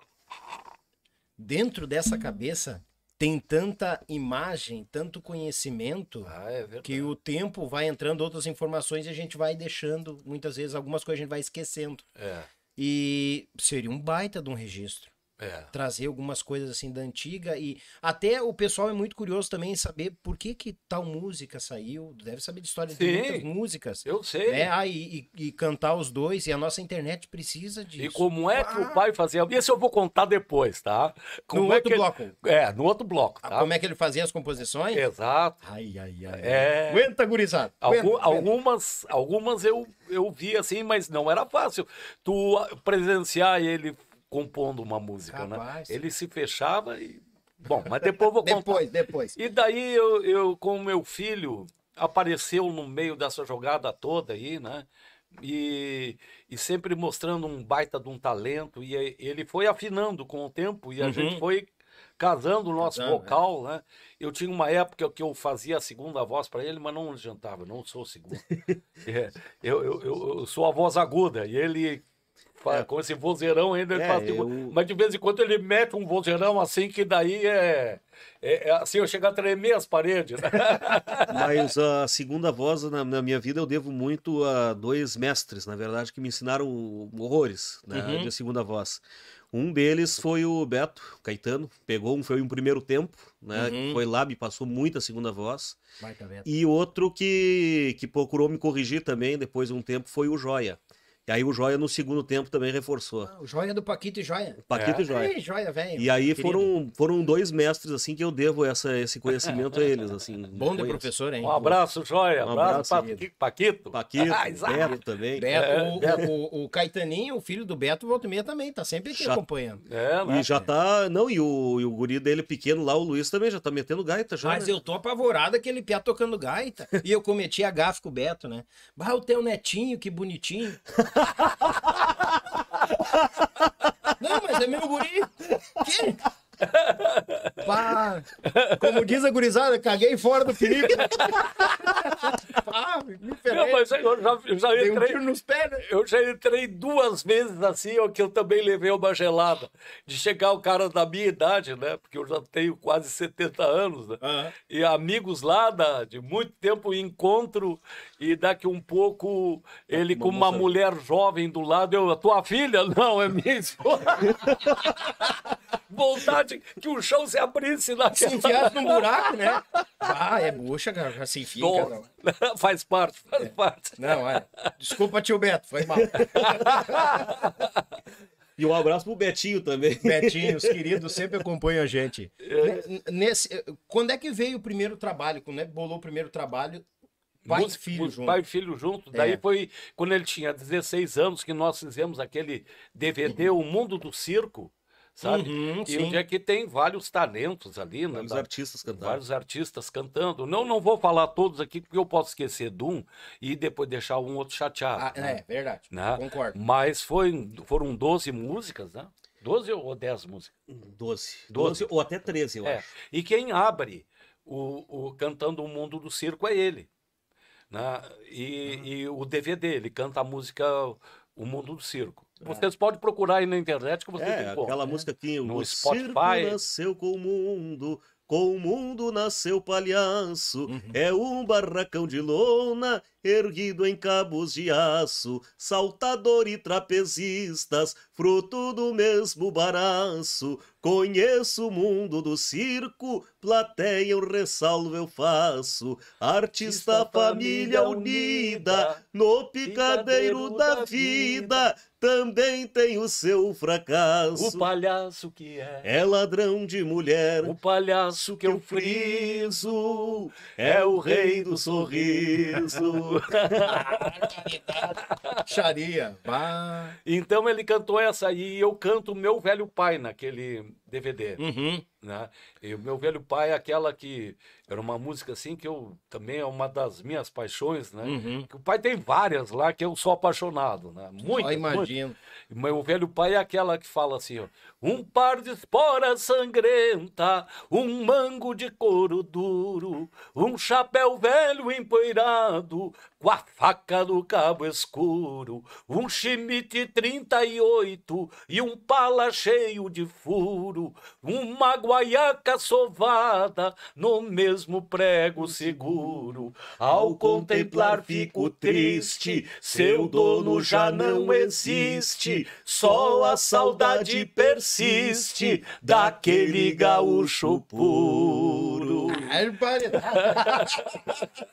dentro dessa cabeça tem tanta imagem, tanto conhecimento, ah, é que o tempo vai entrando outras informações e a gente vai deixando, muitas vezes, algumas coisas a gente vai esquecendo. É. E seria um baita de um registro. É. Trazer algumas coisas assim da antiga e até o pessoal é muito curioso também em saber por que que tal música saiu, deve saber de história Sim, de muitas
músicas. Eu sei. Né? Ah,
e, e, e, cantar os dois, e a nossa internet precisa disso. E
como é que ah. o pai fazia? Isso eu vou contar depois, tá? Como no é outro bloco. É, no outro bloco. Ah, tá? como é que ele fazia as composições? Exato. Ai, ai, ai. É... Aguenta, gurizada. Algum, algumas, algumas eu, eu vi assim, mas não era fácil. Tu presenciar ele compondo uma música, né? Capaz. né? Ele se fechava e. Bom, mas depois vou contar. depois, depois. E daí eu, eu, com o meu filho, apareceu no meio dessa jogada toda aí, né? E, e sempre mostrando um baita de um talento. E ele foi afinando com o tempo e a uhum. gente foi casando o nosso é. vocal, é. né? Eu tinha uma época que eu fazia a segunda voz para ele, mas não jantava, não sou segundo. é, eu, eu, eu, eu sou a voz aguda e ele é. Com esse vozeirão ainda. Né? É, faz, assim, eu... Mas de vez em quando ele mete um vozeirão assim, que daí é. é, é assim, eu chego a tremer as paredes.
Mas a segunda voz na, na, minha vida eu devo muito a dois mestres, na verdade, que me ensinaram horrores né, uhum. de segunda voz. Um deles foi o Beto Caetano, pegou um, foi um primeiro tempo, né? Uhum. Foi lá, me passou muita segunda voz. e outro que, que procurou me corrigir também depois de um tempo foi o Joia. E aí o Joia no segundo tempo também reforçou. Ah,
o Joia do Paquito e Joia. Paquito é. e Joia. Ei, joia véio, e aí foram,
foram dois mestres assim que eu devo essa, esse conhecimento a eles. Assim, Bom de professor, hein? Um abraço,
Joia. Um abraço, abraço Paquito. Paquito, Paquito ah, Beto também. Beto, é, o, Beto. O, o,
Caetaninho, o filho do Beto, volta meia também, tá sempre aqui já, acompanhando. É, E né?
já tá... Não, e o, e
o guri dele pequeno lá, o Luiz também já tá metendo gaita já. Mas né? eu tô apavorado aquele piá tocando gaita. e eu cometi a gafe com o Beto, né? Bah, o teu netinho, que bonitinho.
Não, mas é meu guri. Quê? Pá,
como diz a gurizada, caguei fora do perigo.
Pá, me Não, mas
eu já, já entrei. Um nos pés, né? Eu já entrei duas vezes assim, ó, que eu também levei uma gelada. De chegar o cara da minha idade, né? Porque eu já tenho quase 70 anos, né? Uhum. E amigos lá da, de muito tempo, encontro, e daqui um pouco ele uma com uma moça. mulher jovem do lado, eu, a tua filha? Não, é minha esposa. Vontade que o chão se abrisse lá. Se enfiasse num buraco, né? Ah, é bucha, cara, se enfia.
Faz parte, faz é. parte. Não, é. Desculpa, tio Beto, foi mal.
E um abraço pro Betinho também. Betinho, os queridos
sempre acompanham a gente. É. Nesse, quando é que veio o primeiro trabalho? Quando é que bolou o primeiro trabalho? Pai e filho junto. Pai e
filho junto. É. Daí foi quando ele tinha 16 anos que nós fizemos aquele DVD, O Mundo do Circo sabe? Uhum, e onde é que tem vários talentos ali, né? Vários tá? artistas cantando. Vários artistas cantando. Não, não vou falar todos aqui, porque eu posso esquecer de um e depois deixar um outro chateado. Ah, né? É, verdade. Né? Concordo. Mas foi, foram 12 músicas, né? 12 ou 10 músicas? 12. 12, ou até 13, eu é. acho. E quem abre o, o Cantando o Mundo do Circo é ele. Né? E, uhum. e o DVD, ele canta a música O Mundo do Circo. Vocês é. podem procurar aí na internet que vocês é, encontram. Aquela né? música que no o Spotify. circo nasceu
com o mundo, com o mundo nasceu palhaço, uhum. é um barracão de lona erguido em cabos de aço, saltador e trapezistas, fruto do mesmo baraço. Conheço o mundo do circo, plateia um ressalvo eu faço. Artista, Artista família unida, no picadeiro, picadeiro da, da vida, vida também tem o seu fracasso. O palhaço que é. É ladrão de mulher. O palhaço que, que eu friso. É o rei do
sorriso. Diogo. Charia. Então ele cantou essa aí e eu canto Meu Velho Pai naquele DVD. Uhum. Né? E o meu velho pai é aquela que era uma música assim que eu também é uma das minhas paixões, né? Uhum. Que o pai tem várias lá que eu sou apaixonado, né? Muito. imagino. Meu velho pai é aquela que fala assim, ó, um par de espora sangrenta, um mango de couro duro, um chapéu velho empoeirado, com a faca do cabo escuro, um chimite 38 e um pala cheio de furo, um mago guaiaca sovada no mesmo prego seguro. Ao contemplar fico triste, seu dono já não existe, só a saudade persiste daquele gaúcho puro.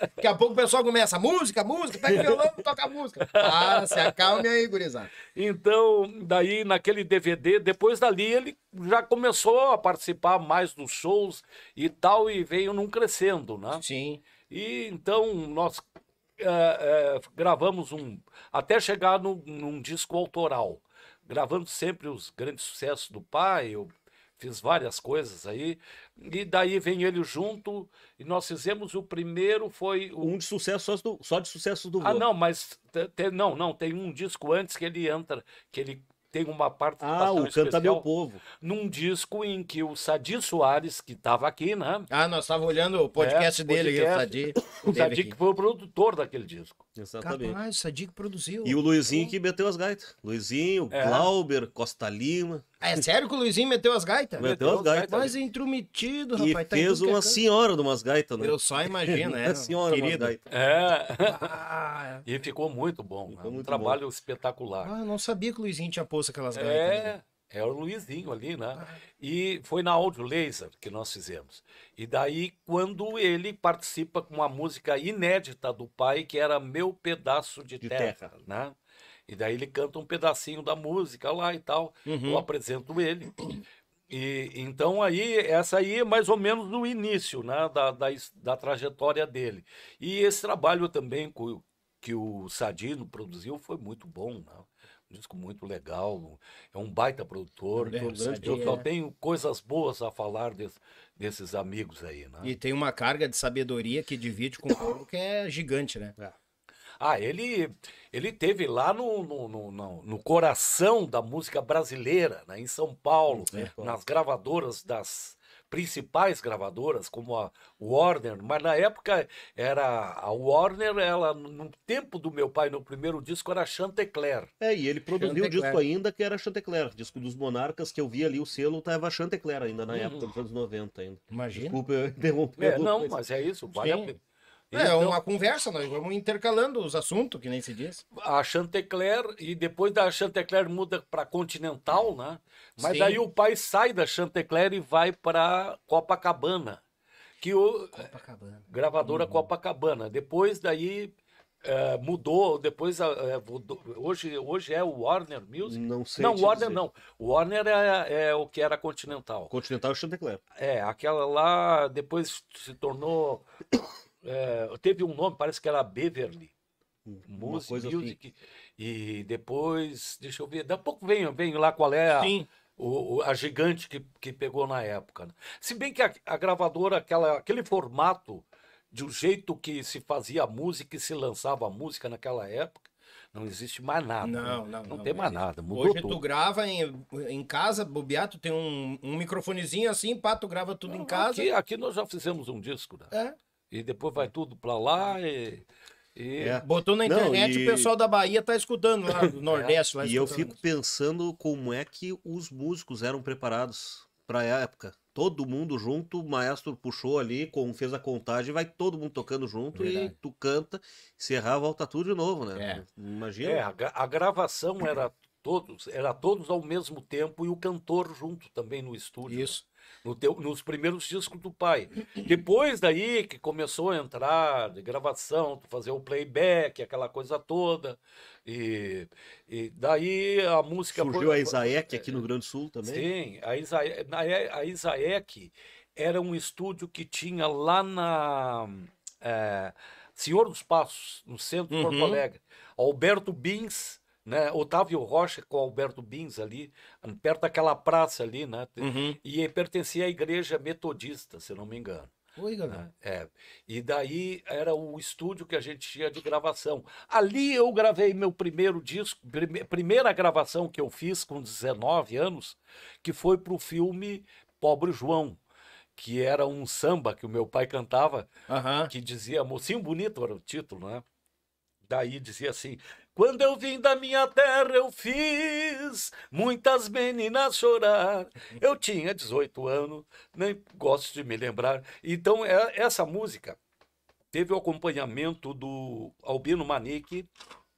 Daqui a pouco o pessoal começa música, música, pega o violão,
toca a música.
ah se acalme aí, gurizada. Então, daí naquele DVD, depois dali ele já começou a participar mais dos shows e tal, e veio num crescendo, né? Sim. E então nós é, é, gravamos um. Até chegar no, num disco autoral. Gravando sempre os grandes sucessos do pai, eu fiz várias coisas aí. E daí vem ele junto, e nós fizemos o primeiro, foi. O... Um de sucesso só, do, só de sucesso do Ah, não, mas te, não, não, tem um disco antes que ele entra, que ele tem uma parte Ah, o Canta Meu Povo. Num disco em que o Sadi Soares, que estava aqui, né? Ah, nós estávamos olhando o podcast é, dele, podcast, o Sadi. O Sadi que foi o produtor daquele disco. Exatamente.
Capaz, o Sadi que produziu.
E o Luizinho que meteu as gaitas. Luizinho, é. Glauber, Costa Lima.
Ah, é sério que o Luizinho meteu as gaitas? Meteu as gaitas. Mais
intrometido, rapaz. E tá fez uma senhora
de umas gaitas, né? Eu só imagino, é. senhora de umas gaitas.
É. Ah, é. E ficou muito bom. Ficou né? muito um trabalho bom. espetacular. Ah, não
sabia que o Luizinho tinha posto aquelas é, gaitas.
É. é o Luizinho ali, né? Ah. E foi na Audio Laser que nós fizemos. E daí, quando ele participa com uma música inédita do pai, que era Meu Pedaço de, de terra, terra, né? E daí ele canta um pedacinho da música lá e tal. Uhum. Eu apresento ele. E então aí essa aí é mais ou menos no início, né, da, da, da trajetória dele. E esse trabalho também que o Sadino produziu foi muito bom, né? Um disco muito legal, é um baita produtor. É eu, eu só tenho coisas boas a falar desse, desses amigos aí, né? E tem uma carga de sabedoria que divide com o povo que é gigante, né? É. Ah, ele ele teve lá no, no, no, no coração da música brasileira, né, em São Paulo, nas gravadoras das principais gravadoras, como a Warner, mas na época era a Warner, ela no tempo do meu pai, no primeiro disco, era Chantecler. É, e ele produziu o disco
ainda que era Chantecler, disco dos Monarcas, que eu vi ali o selo, tava Chantecler ainda na hum. época, dos
anos 90 ainda. Imagina. Desculpa, eu interrompi. É, não, mas... mas é isso, vale Sim. a pena. É, é então, uma
conversa, nós vamos intercalando os assuntos, que nem se diz. A Chantecler, e depois da Chantecler muda para Continental, né? Mas Sim. daí o pai sai da Chantecler e vai para Copacabana. Que o, Copacabana. Gravadora uhum. Copacabana. Depois daí é, mudou, depois é, hoje, hoje é o Warner Music? Não sei. Não, Warner dizer. não. Warner é, é, o que era Continental.
Continental e é Chantecler?
É, aquela lá depois se tornou é, teve um nome, parece que era Beverly. Música, music assim. e depois, deixa eu ver, daqui a pouco vem, vem lá qual é a, o, a gigante que, que pegou na época. Né? Se bem que a, a, gravadora, aquela, aquele formato, de um jeito que se fazia música e se lançava música naquela época, não existe mais nada. Né? Não, não, não, não tem mais nada. Mudou Hoje tudo. tu
grava em, em casa, bobeato tem um, um microfonezinho assim, pá, tu grava tudo não, em casa. Aqui, aqui
nós já fizemos um disco, né? É. E depois vai tudo pra lá e. e... É. Botou na internet, Não, e... o pessoal
da Bahia tá escutando lá do é. Nordeste. Lá, e eu fico
isso. pensando como é que os músicos eram preparados pra época todo mundo junto, o maestro puxou ali, como fez a contagem, vai todo mundo tocando junto Verdade. e tu
canta, se errar, volta tudo de novo, né? É. Imagina. É, a, a, gravação era todos, era todos ao mesmo tempo e o cantor junto também no estúdio. Né? Isso no teu, nos primeiros discos do pai. Depois daí que começou a entrar de gravação, fazer o playback, aquela coisa toda. E, e daí a música. Surgiu a Isaek é, aqui no Grande Sul também? Sim, a Isaek, a Isaek era um estúdio que tinha lá na. É, Senhor dos Passos, no centro uhum. de Porto uhum. Alegre. Alberto Bins né? Otávio Rocha com Alberto Bins ali, perto daquela praça ali, né? Uhum. E pertencia à igreja metodista, se não me engano. Oi, né. galera. É. E daí era o estúdio que a gente tinha de gravação. Ali eu gravei meu primeiro disco, prime primeira gravação que eu fiz com 19 anos, que foi para o filme Pobre João, que era um samba que o meu pai cantava, uhum. que dizia Mocinho Bonito era o título, né? Daí dizia assim: quando eu vim da minha terra, eu fiz muitas meninas chorar. Eu tinha 18 anos, nem gosto de me lembrar. Então, é, essa música teve o acompanhamento do Albino Manique,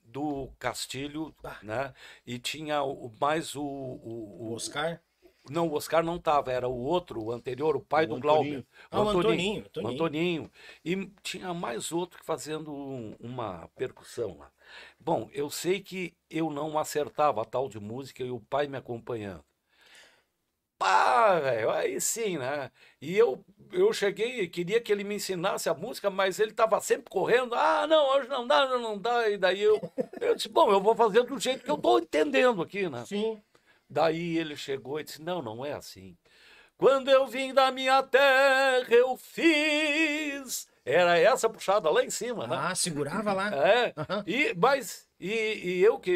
do Castilho, ah. né? E tinha mais o, o, o Oscar? Não, o Oscar não estava, era o outro, o anterior, o pai o do Glauber. Ah, Antoninho. Antoninho. Antoninho. E tinha mais outro que fazendo um, uma percussão lá. Bom, eu sei que eu não acertava a tal de música e o pai me acompanhando. Pá, velho, aí sim, né? E eu, eu cheguei, queria que ele me ensinasse a música, mas ele estava sempre correndo. Ah, não, hoje não dá, não dá. E daí eu, eu disse, bom, eu vou fazer do jeito que eu estou entendendo aqui, né? Sim. Daí ele chegou e disse: Não, não é assim. Quando eu vim da minha terra, eu fiz. Era essa puxada lá em cima, né? Ah, segurava lá. É. Uhum. E, mas, e, e eu que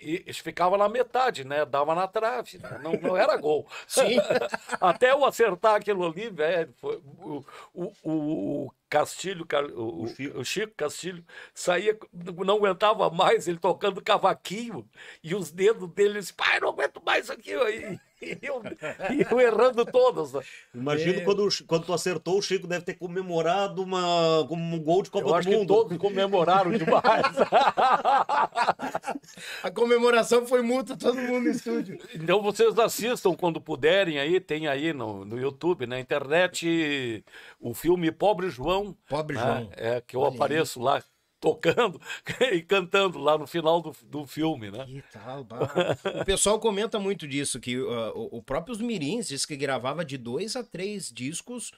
e, ficava na metade, né? Dava na trave, né? não, não era gol. Sim. Até eu acertar aquilo ali, velho, foi, o, o, o Castilho, o, o, Chico. o, Chico. Castilho, saía, não aguentava mais ele tocando cavaquinho e os dedos dele, disse, assim, pai, não aguento mais isso aqui. E, e, eu, eu, errando todas. Né?
Imagino é... quando, quando tu acertou, o Chico deve ter comemorado uma, um gol de Copa eu acho do Mundo. Que todos comemoraram demais.
A comemoração foi muita todo mundo no estúdio.
Então vocês assistam quando puderem aí, tem aí no, no YouTube, na internet, o filme Pobre João João. Pobre né? João. É, que eu Olha apareço aí. lá tocando e cantando lá no final do, do filme, né? Que tal,
o pessoal comenta muito disso, que uh, o, o próprio Mirins disse que gravava de dois a três discos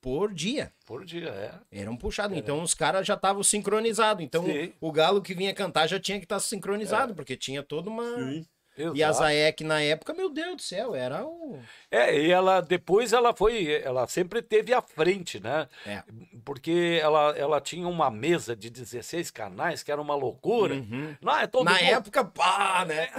por dia. Por dia, é. Eram puxados. É. Então os caras já estavam sincronizados. Então o galo que vinha cantar já tinha que estar tá sincronizado, é. porque tinha toda uma. Sim. Exato. E a Zaek, na época, meu Deus do céu, era o.
É, e ela depois ela foi. Ela sempre teve à frente, né? É. Porque ela, ela tinha uma mesa de 16 canais, que era uma loucura. Uhum. é todo Na mundo... época, pá, né? É,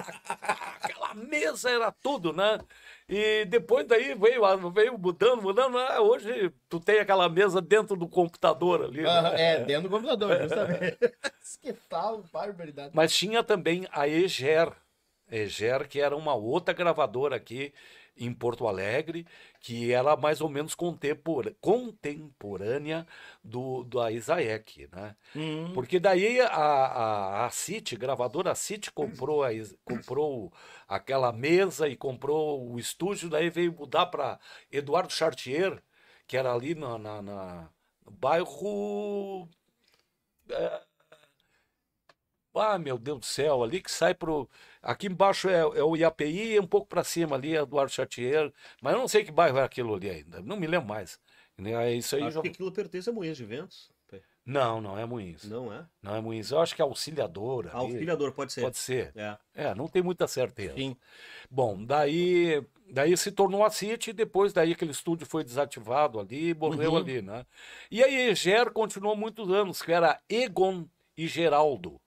aquela mesa era tudo, né? E depois daí veio, veio mudando, mudando. Ah, hoje tu tem aquela mesa dentro do computador ali. Né? Ah, é, dentro do computador, justamente.
que tal, barbaridade.
Mas tinha também a EGER, Eger, é, que era uma outra gravadora aqui em Porto Alegre, que era mais ou menos contempor contemporânea do, da Isaac, né? Uhum. Porque daí a, a, a City, gravadora City, comprou, a, comprou aquela mesa e comprou o estúdio, daí veio mudar para Eduardo Chartier, que era ali na, na, bairro... É, ah, meu Deus do céu, ali que sai pro. Aqui embaixo é, é o IAPI e um pouco para cima ali é Eduardo Chartier. Mas eu não sei que bairro é aquilo ali ainda. Não me lembro mais. Né, é isso aí Acho que
aquilo pertence a Moinhos de Ventos.
Não, não é Moinhos. Não é? Não é Moinhos. Eu acho que é auxiliadora. Auxiliador, pode ser. Pode ser. É. é, não tem muita certeza. Sim. Bom, daí, daí se tornou a City, depois daí aquele estúdio foi desativado ali, morreu uhum. ali, né? E aí Ger continuou muitos anos, que era Egon e Geraldo.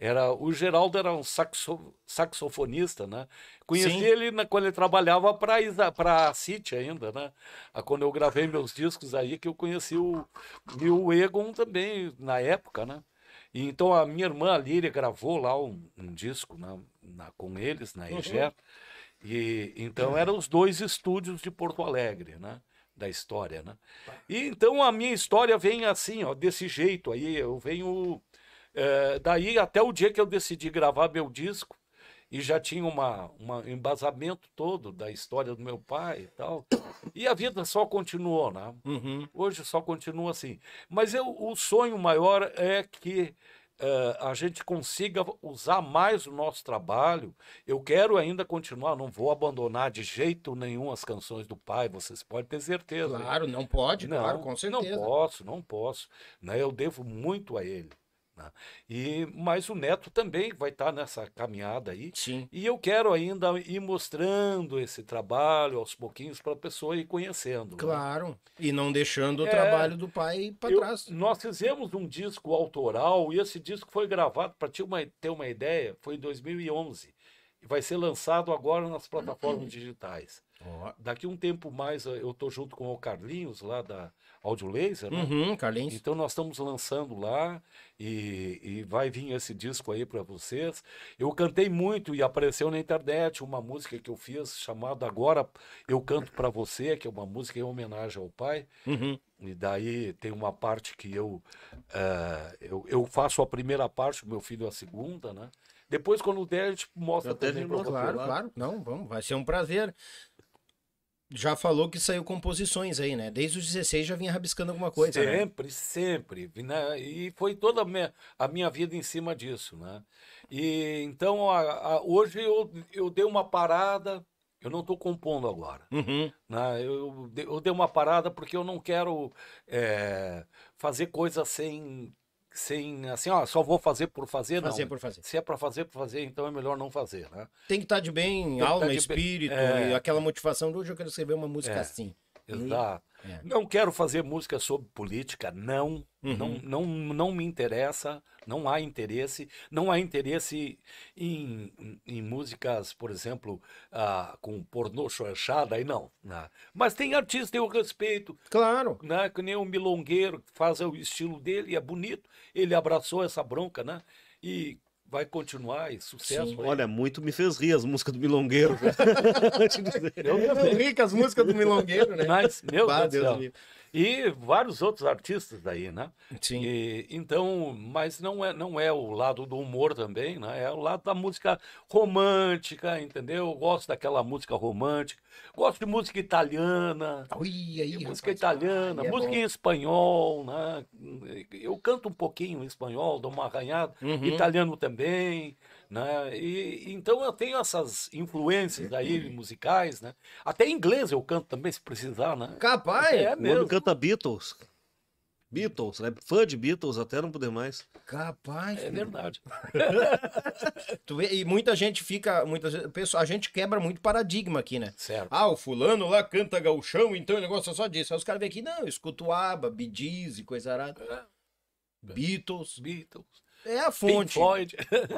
Era, o Geraldo era um saxo, saxofonista, né? Conheci Sim. ele na, quando ele trabalhava para a City ainda, né? Ah, quando eu gravei meus discos aí, que eu conheci o, e o Egon também, na época, né? E, então a minha irmã Líria gravou lá um, um disco né? na, com eles, na EGER. Uhum. E, então eram os dois estúdios de Porto Alegre, né? da história, né? E então a minha história vem assim, ó, desse jeito aí, eu venho é, daí até o dia que eu decidi gravar meu disco, e já tinha uma, uma embasamento todo da história do meu pai e tal. E a vida só continuou, né? Uhum. Hoje só continua assim. Mas eu, o sonho maior é que uh, a gente consiga usar mais o nosso trabalho. Eu quero ainda continuar, não vou abandonar de jeito nenhum as canções do pai, vocês podem ter certeza. Claro, não pode, não, claro, com certeza. Não posso, não posso. Né? Eu devo muito a ele. Né? E, mas o Neto também vai estar tá nessa caminhada aí. Sim. E eu quero ainda ir mostrando esse trabalho aos pouquinhos para a pessoa ir conhecendo. Né? Claro. Né? E não deixando é, o trabalho do pai para trás. Nós fizemos um disco autoral e esse disco foi gravado, para uma, ter uma ideia, foi em 2011. E vai ser lançado agora nas plataformas digitais. Oh. Daqui um tempo mais eh, eu tô junto com o Carlinhos lá da Audio Laser, né? Uhum, Carlinhos. Então nós estamos lançando lá e, e vai vir esse disco aí para vocês. Eu cantei muito e apareceu na internet uma música que eu fiz chamada Agora Eu Canto para Você, que é uma música em homenagem ao pai. Uhum. E daí tem uma parte que eu, uh, eu, eu faço a primeira parte, meu filho a segunda, né? Depois, quando der, a gente mostra eu também Claro, claro.
Não, vamos, vai ser um prazer já falou que saiu composições aí, né? Desde os 16 já vinha rabiscando alguma coisa, Sempre,
né? sempre. Né? E foi toda a minha, a minha, vida em cima disso, né? E então, a, a, hoje eu, eu dei uma parada, eu não estou compondo agora. Uhum. Né? Eu, eu dei uma parada porque eu não quero é, fazer coisa sem sem assim, ó, só vou fazer por fazer, fazer não. Fazer por fazer. Se é para fazer por fazer, então é melhor não fazer, né? Tem que estar tá de bem, Tem tá alma, espírito, bem, é... aquela
motivação de hoje eu quero escrever uma música é. assim.
Exato. É. Não quero fazer música sobre política, não. Uhum. Não, não. Não me interessa, não há interesse. Não há interesse em, em, músicas, por exemplo, ah, com pornô chanchada, aí não. Ah. Mas tem artista, eu respeito. Claro. Né, que nem o um milongueiro, que faz o estilo dele, é bonito. Ele abraçou essa bronca, né? E vai continuar e sucesso. Olha,
muito me fez rir as músicas do Milongueiro.
eu me
rir com as músicas do Milongueiro, né? Mas, meu bah, Deus, Deus, Deus e vários outros artistas daí, né? Sim. E, então, mas não é, não é o lado do humor também, né? É o lado da música romântica, entendeu? Eu gosto daquela música romântica. Gosto de música italiana. Ui, aí, música rapaz, italiana, é música bom. em espanhol, né? Eu canto um pouquinho em espanhol, dou uma arranhada. Uhum. Italiano também. Né? E, então eu tenho essas influências aí uhum. musicais, né? Até em inglês eu canto também, se precisar, né? Capaz! É, é mesmo. Quando canta Beatles. Beatles, né? Fã de Beatles até não poder
mais. Capaz. É verdade. tu vê, e muita gente fica, muita gente, a gente quebra muito paradigma aqui, né? Certo. Ah, o fulano lá canta gauchão, então o negócio é só disso. Aí os caras vêm aqui, não, escuto ABBA, Bee Gees e coisa arada. É. Beatles. Beatles. É a fonte.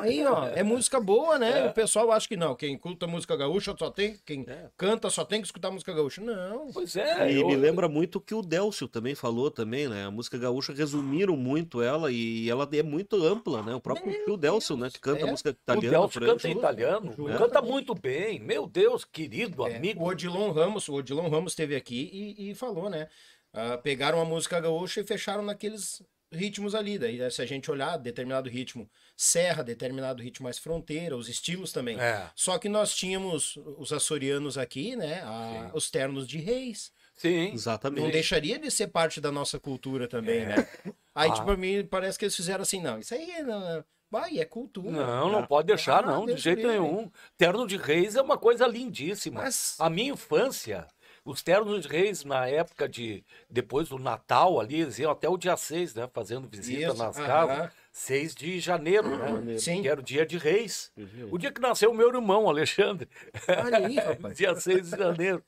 Aí, ó, é música boa, né? É. O pessoal acha que não. Quem culta música gaúcha só tem. Quem é. canta só tem que escutar música gaúcha. Não. Pois é. E
eu... me lembra muito o que o Délcio também falou também, né? A música gaúcha resumiram muito ela e
ela é muito ampla,
né? O próprio Meu tio Délcio, né? Que canta é. música italiana. O Délcio canta em
italiano,
canta
muito bem. Meu Deus, querido é, amigo. O Odilon Ramos, o Odilon Ramos esteve aqui e, e falou, né? Uh, pegaram a música gaúcha e fecharam naqueles ritmos ali. Daí, né, se a gente olhar determinado ritmo serra, determinado ritmo mais fronteira, os estilos também. É. Só que nós tínhamos os açorianos aqui, né? A, os ternos de reis. Sim. Exatamente. Não deixaria de ser parte da nossa cultura também, é. né? Aí, ah. tipo, pra mim parece que eles
fizeram assim, não, isso
aí não. Vai, é cultura. Não, não pode ah, deixar, ah, não, de jeito nenhum.
Terno de reis é uma coisa lindíssima. Mas... A minha infância, os ternos de reis, na época de. Depois do Natal ali, eles iam até o dia 6, né? Fazendo visita Isso, nas casas. 6 de janeiro, uhum. né? Sim. Que era o dia de reis. Uhum. O dia que nasceu o meu irmão, Alexandre. Olha aí, rapaz. dia 6 de janeiro.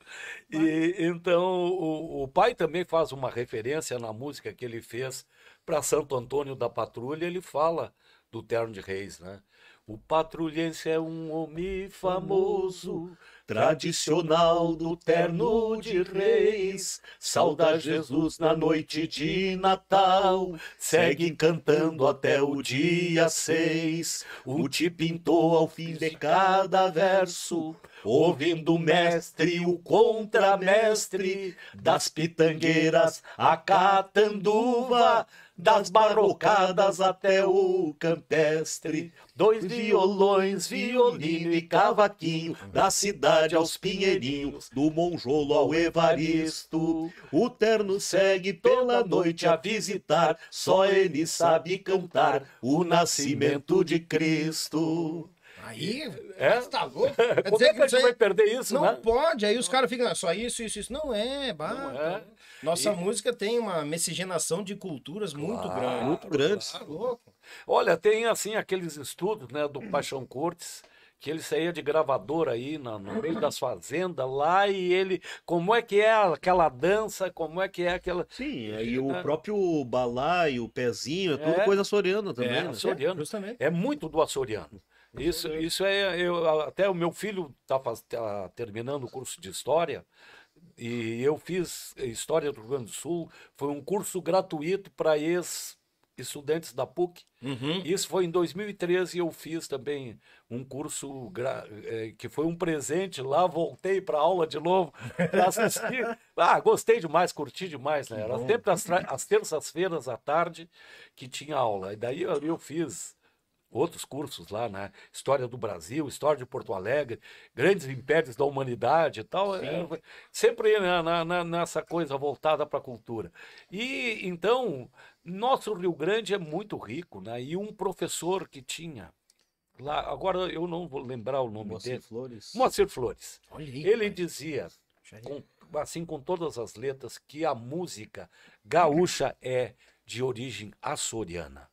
E, então, o, o pai também faz uma referência na música que ele fez para Santo Antônio da Patrulha. Ele fala do terno de reis, né? O patrulhense é um homem famoso, Tradicional do terno de reis,
sauda Jesus na noite de Natal, segue cantando até o dia seis. O te pintou ao fim de cada verso, ouvindo o mestre, o contramestre, das pitangueiras a catanduva, das barrocadas até o campestre. Dois violões, violino e cavaquinho, da cidade aos pinheirinhos, do Monjolo ao Evaristo. O terno segue pela noite a visitar, só ele sabe cantar o nascimento de Cristo. Aí, é? você tá
louco?
É Como é que a gente vai perder isso, Não né?
pode, aí os caras ficam, ah, só isso, isso, isso. Não é, Não é. Então, nossa e... música tem uma miscigenação de culturas claro, muito grande. Muito grande. Tá
louco. Olha, tem assim aqueles estudos, né, do Paixão Cortes, que ele saía de gravador aí no, no meio das fazendas lá e ele como é que é aquela dança como é que é aquela sim aí o próprio balá e o pezinho é tudo é. coisa açoriana também é, né? é, justamente é muito do açoriano isso, isso é. Eu, até o meu filho está tá terminando o curso de História e eu fiz História do Rio Grande do Sul. Foi um curso gratuito para ex-estudantes da PUC. Uhum. Isso foi em 2013 eu fiz também um curso gra... É, que foi um presente lá. Voltei para aula de novo para assistir. ah, gostei demais, curti demais. Né? Era sempre às, terças-feiras à tarde que tinha aula. E daí eu, eu fiz outros cursos lá na né? História do Brasil, História de Porto Alegre, Grandes Impérios da Humanidade e tal. É, sempre né, na, na, nessa coisa voltada para a cultura. E então, nosso Rio Grande é muito rico, né? E um professor que tinha lá, agora eu não vou lembrar o nome Moacir dele. Flores. Moacir Flores. Aí, Ele mas... dizia, com, assim com todas as letras, que a música gaúcha é de origem açoriana.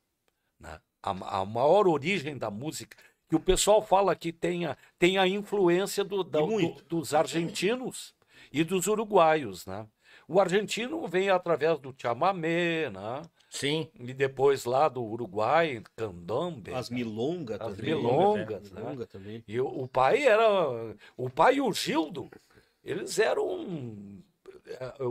Né? a, a maior origem da música, que o pessoal fala que tem a, tem a influência do, da, do, dos argentinos e dos uruguaios, né? O argentino vem através do chamamé, né? Sim. E depois lá do Uruguai, candombe. As milongas né? também. As né? milongas, né? Milonga também. E o, o pai era... O pai e o Gildo, eles eram eh,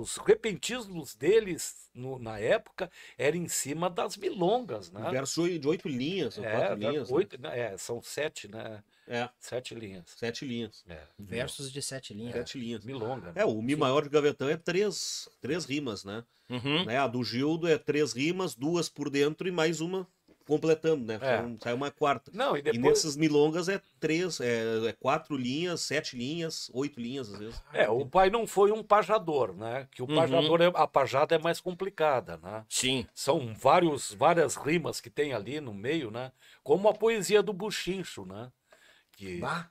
os repentismos deles no, na época era em cima das milongas, né? Versos
verso de oito linhas, são é, quatro linhas. Né? Oito,
né? é, são sete, né? É. Sete linhas. Sete linhas. É. Versos de sete linhas. É. Sete linhas. Milonga.
Né? É,
o Mi maior de Gavetão é três, três rimas, né? Uhum. né? A do Gildo é três rimas, duas por dentro e mais uma completando, né? É. saiu uma quarta. Não, e, depois... e nessas milongas é três, é, é, quatro linhas, sete linhas, oito linhas às vezes. É, o pai não foi um pajador,
né? Que o uhum. pajador, é, a pajada é mais complicada, né? Sim. São vários, várias rimas que tem ali no meio, né? Como a poesia do Buchincho, né? Que... Bah,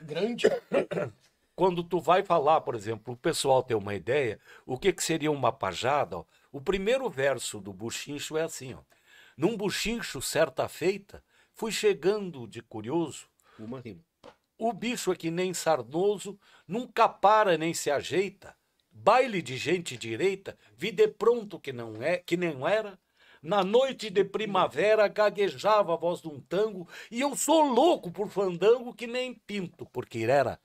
grande. Quando tu vai falar, por exemplo, o pessoal ter uma ideia, o que, que seria uma pajada, ó, o primeiro verso do Buchincho é assim, ó. Num buchincho, certa feita, fui chegando de curioso. Uma rima. O bicho é que nem sarnoso, nunca para nem se ajeita. Baile de gente direita, vi de pronto que não é, que nem era, na noite de primavera gaguejava a voz de um tango e eu sou louco por fandango que nem pinto, porque era.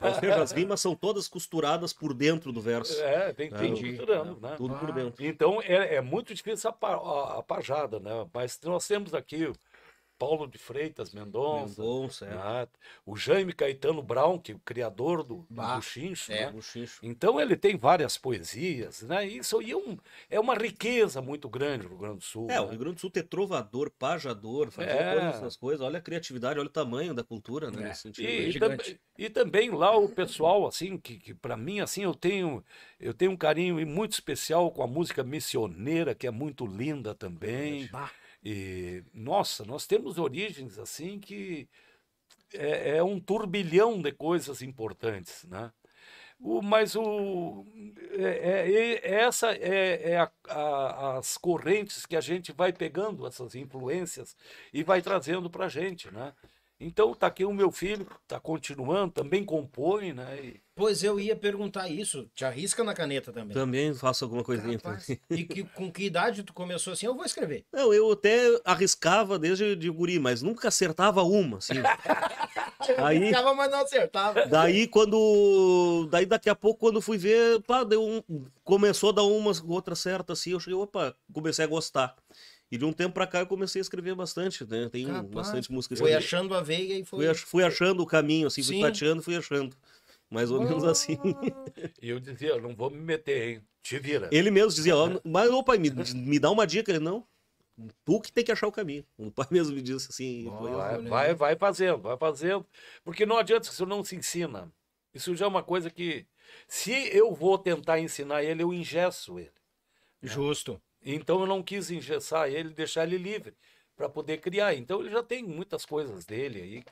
Mas veja, as rimas são todas costuradas por dentro do verso. É, tem, é, tem costurando, é, né? Tudo por dentro. Então é, é muito difícil a, a, a pajada, né? Mas nós temos aqui Paulo de Freitas Mendonça. Mendonça, é. Né? O Jaime Caetano Brown, que é o criador do, Buchincho. é, né? Buchincho. Então ele tem várias poesias, né? Isso aí é, um, é uma riqueza muito grande no Rio Grande do Sul. É, né? o Rio Grande do
Sul ter trovador, pajador, fazer é. todas essas coisas. Olha a criatividade, olha o tamanho da cultura, né? É.
Sentido, e, é e, e, também lá o pessoal, assim, que, que para mim, assim, eu tenho, eu tenho um carinho muito especial com a música missioneira, que é muito linda também. Bah. E, nossa, nós temos origens assim que é, é um turbilhão de coisas importantes, né? O, mas o, é, é, essa é, é a, a, as correntes que a gente vai pegando, essas influências, e vai trazendo para a gente. Né? Então tá aqui o meu filho, tá continuando, também compõe, né? E... Pois eu ia perguntar isso, te arrisca na
caneta também.
Também faço alguma coisinha. Rapaz,
e que, com que idade tu começou assim? Eu vou escrever. Não,
eu até arriscava desde de guri, mas nunca acertava uma, assim.
aí, mas não acertava.
Daí quando, daí daqui a pouco quando fui ver, pá, deu um, começou a dar umas outra certa assim, eu cheguei, opa, comecei a gostar. E de um tempo para cá eu comecei a escrever bastante, né? Tem bastante música escrita. Foi
achando a veia e foi. Fui,
fui achando o caminho, assim, fui tateando, fui achando. Mais ou menos assim.
E eu dizia, não vou me meter, hein? Te vira. Ele mesmo dizia, ó,
mas ô pai, me, me dá uma dica. Ele, não, tu que tem que achar o caminho. O pai mesmo me disse assim. vai, assim. vai,
vai, fazendo, vai fazendo. Porque não adianta, isso não se ensina. Isso já é uma coisa que, se eu vou tentar ensinar ele, eu ingesso ele. Justo. Então eu não quis engessar ele, deixar ele livre para poder criar. Então ele já tem muitas coisas dele aí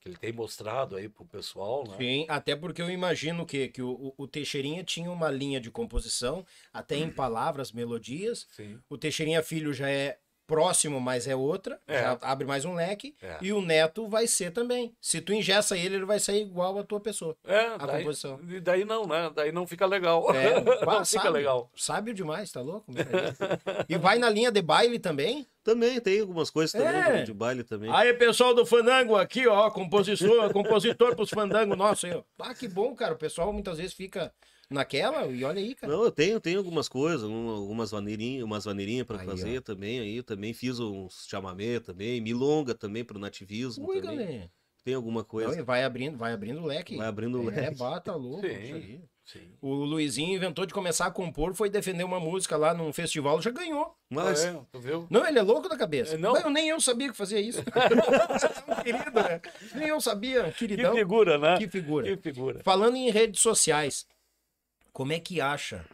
que ele tem mostrado aí pro pessoal, né? Sim,
até porque eu imagino que, que o, o Teixeirinha tinha uma linha de composição, até em uhum. palavras, melodias. Sim. O Teixeirinha Filho já é próximo, mas é outra, é. abre mais um leque, é. e o neto vai ser também. Se tu ingessa ele, ele vai ser igual a tua pessoa. É, a daí, composição.
Daí não, né? Daí não fica legal. É, não fica legal. Sábio demais, tá louco? É é
e vai na linha de baile também? Também, tem algumas coisas também é. de, de, baile também. Aí, pessoal do Fandango aqui, ó, compositor, compositor pros Fandango nosso aí. Ah, que bom, cara. O pessoal muitas vezes fica naquela, e olha aí, cara.
Não, eu tenho, tenho algumas coisas, algumas vaneirinhas, umas vaneirinhas para fazer ó. também aí, também fiz uns chamamé também, milonga também pro nativismo Ui, também. Galera. Tem alguma coisa. Não,
vai abrindo, vai abrindo o leque. Vai abrindo o é, leque. É, bata louco.
Sim, sim.
O Luizinho inventou de começar a compor, foi defender uma música lá num festival, já ganhou. Mas... Ah, é, não, ele é louco da cabeça. É, não? Mas eu nem eu sabia que fazia isso. Querido, né? Nem eu sabia, queridão. Que figura, né? Que figura. Que figura. Falando em redes sociais, como é que acha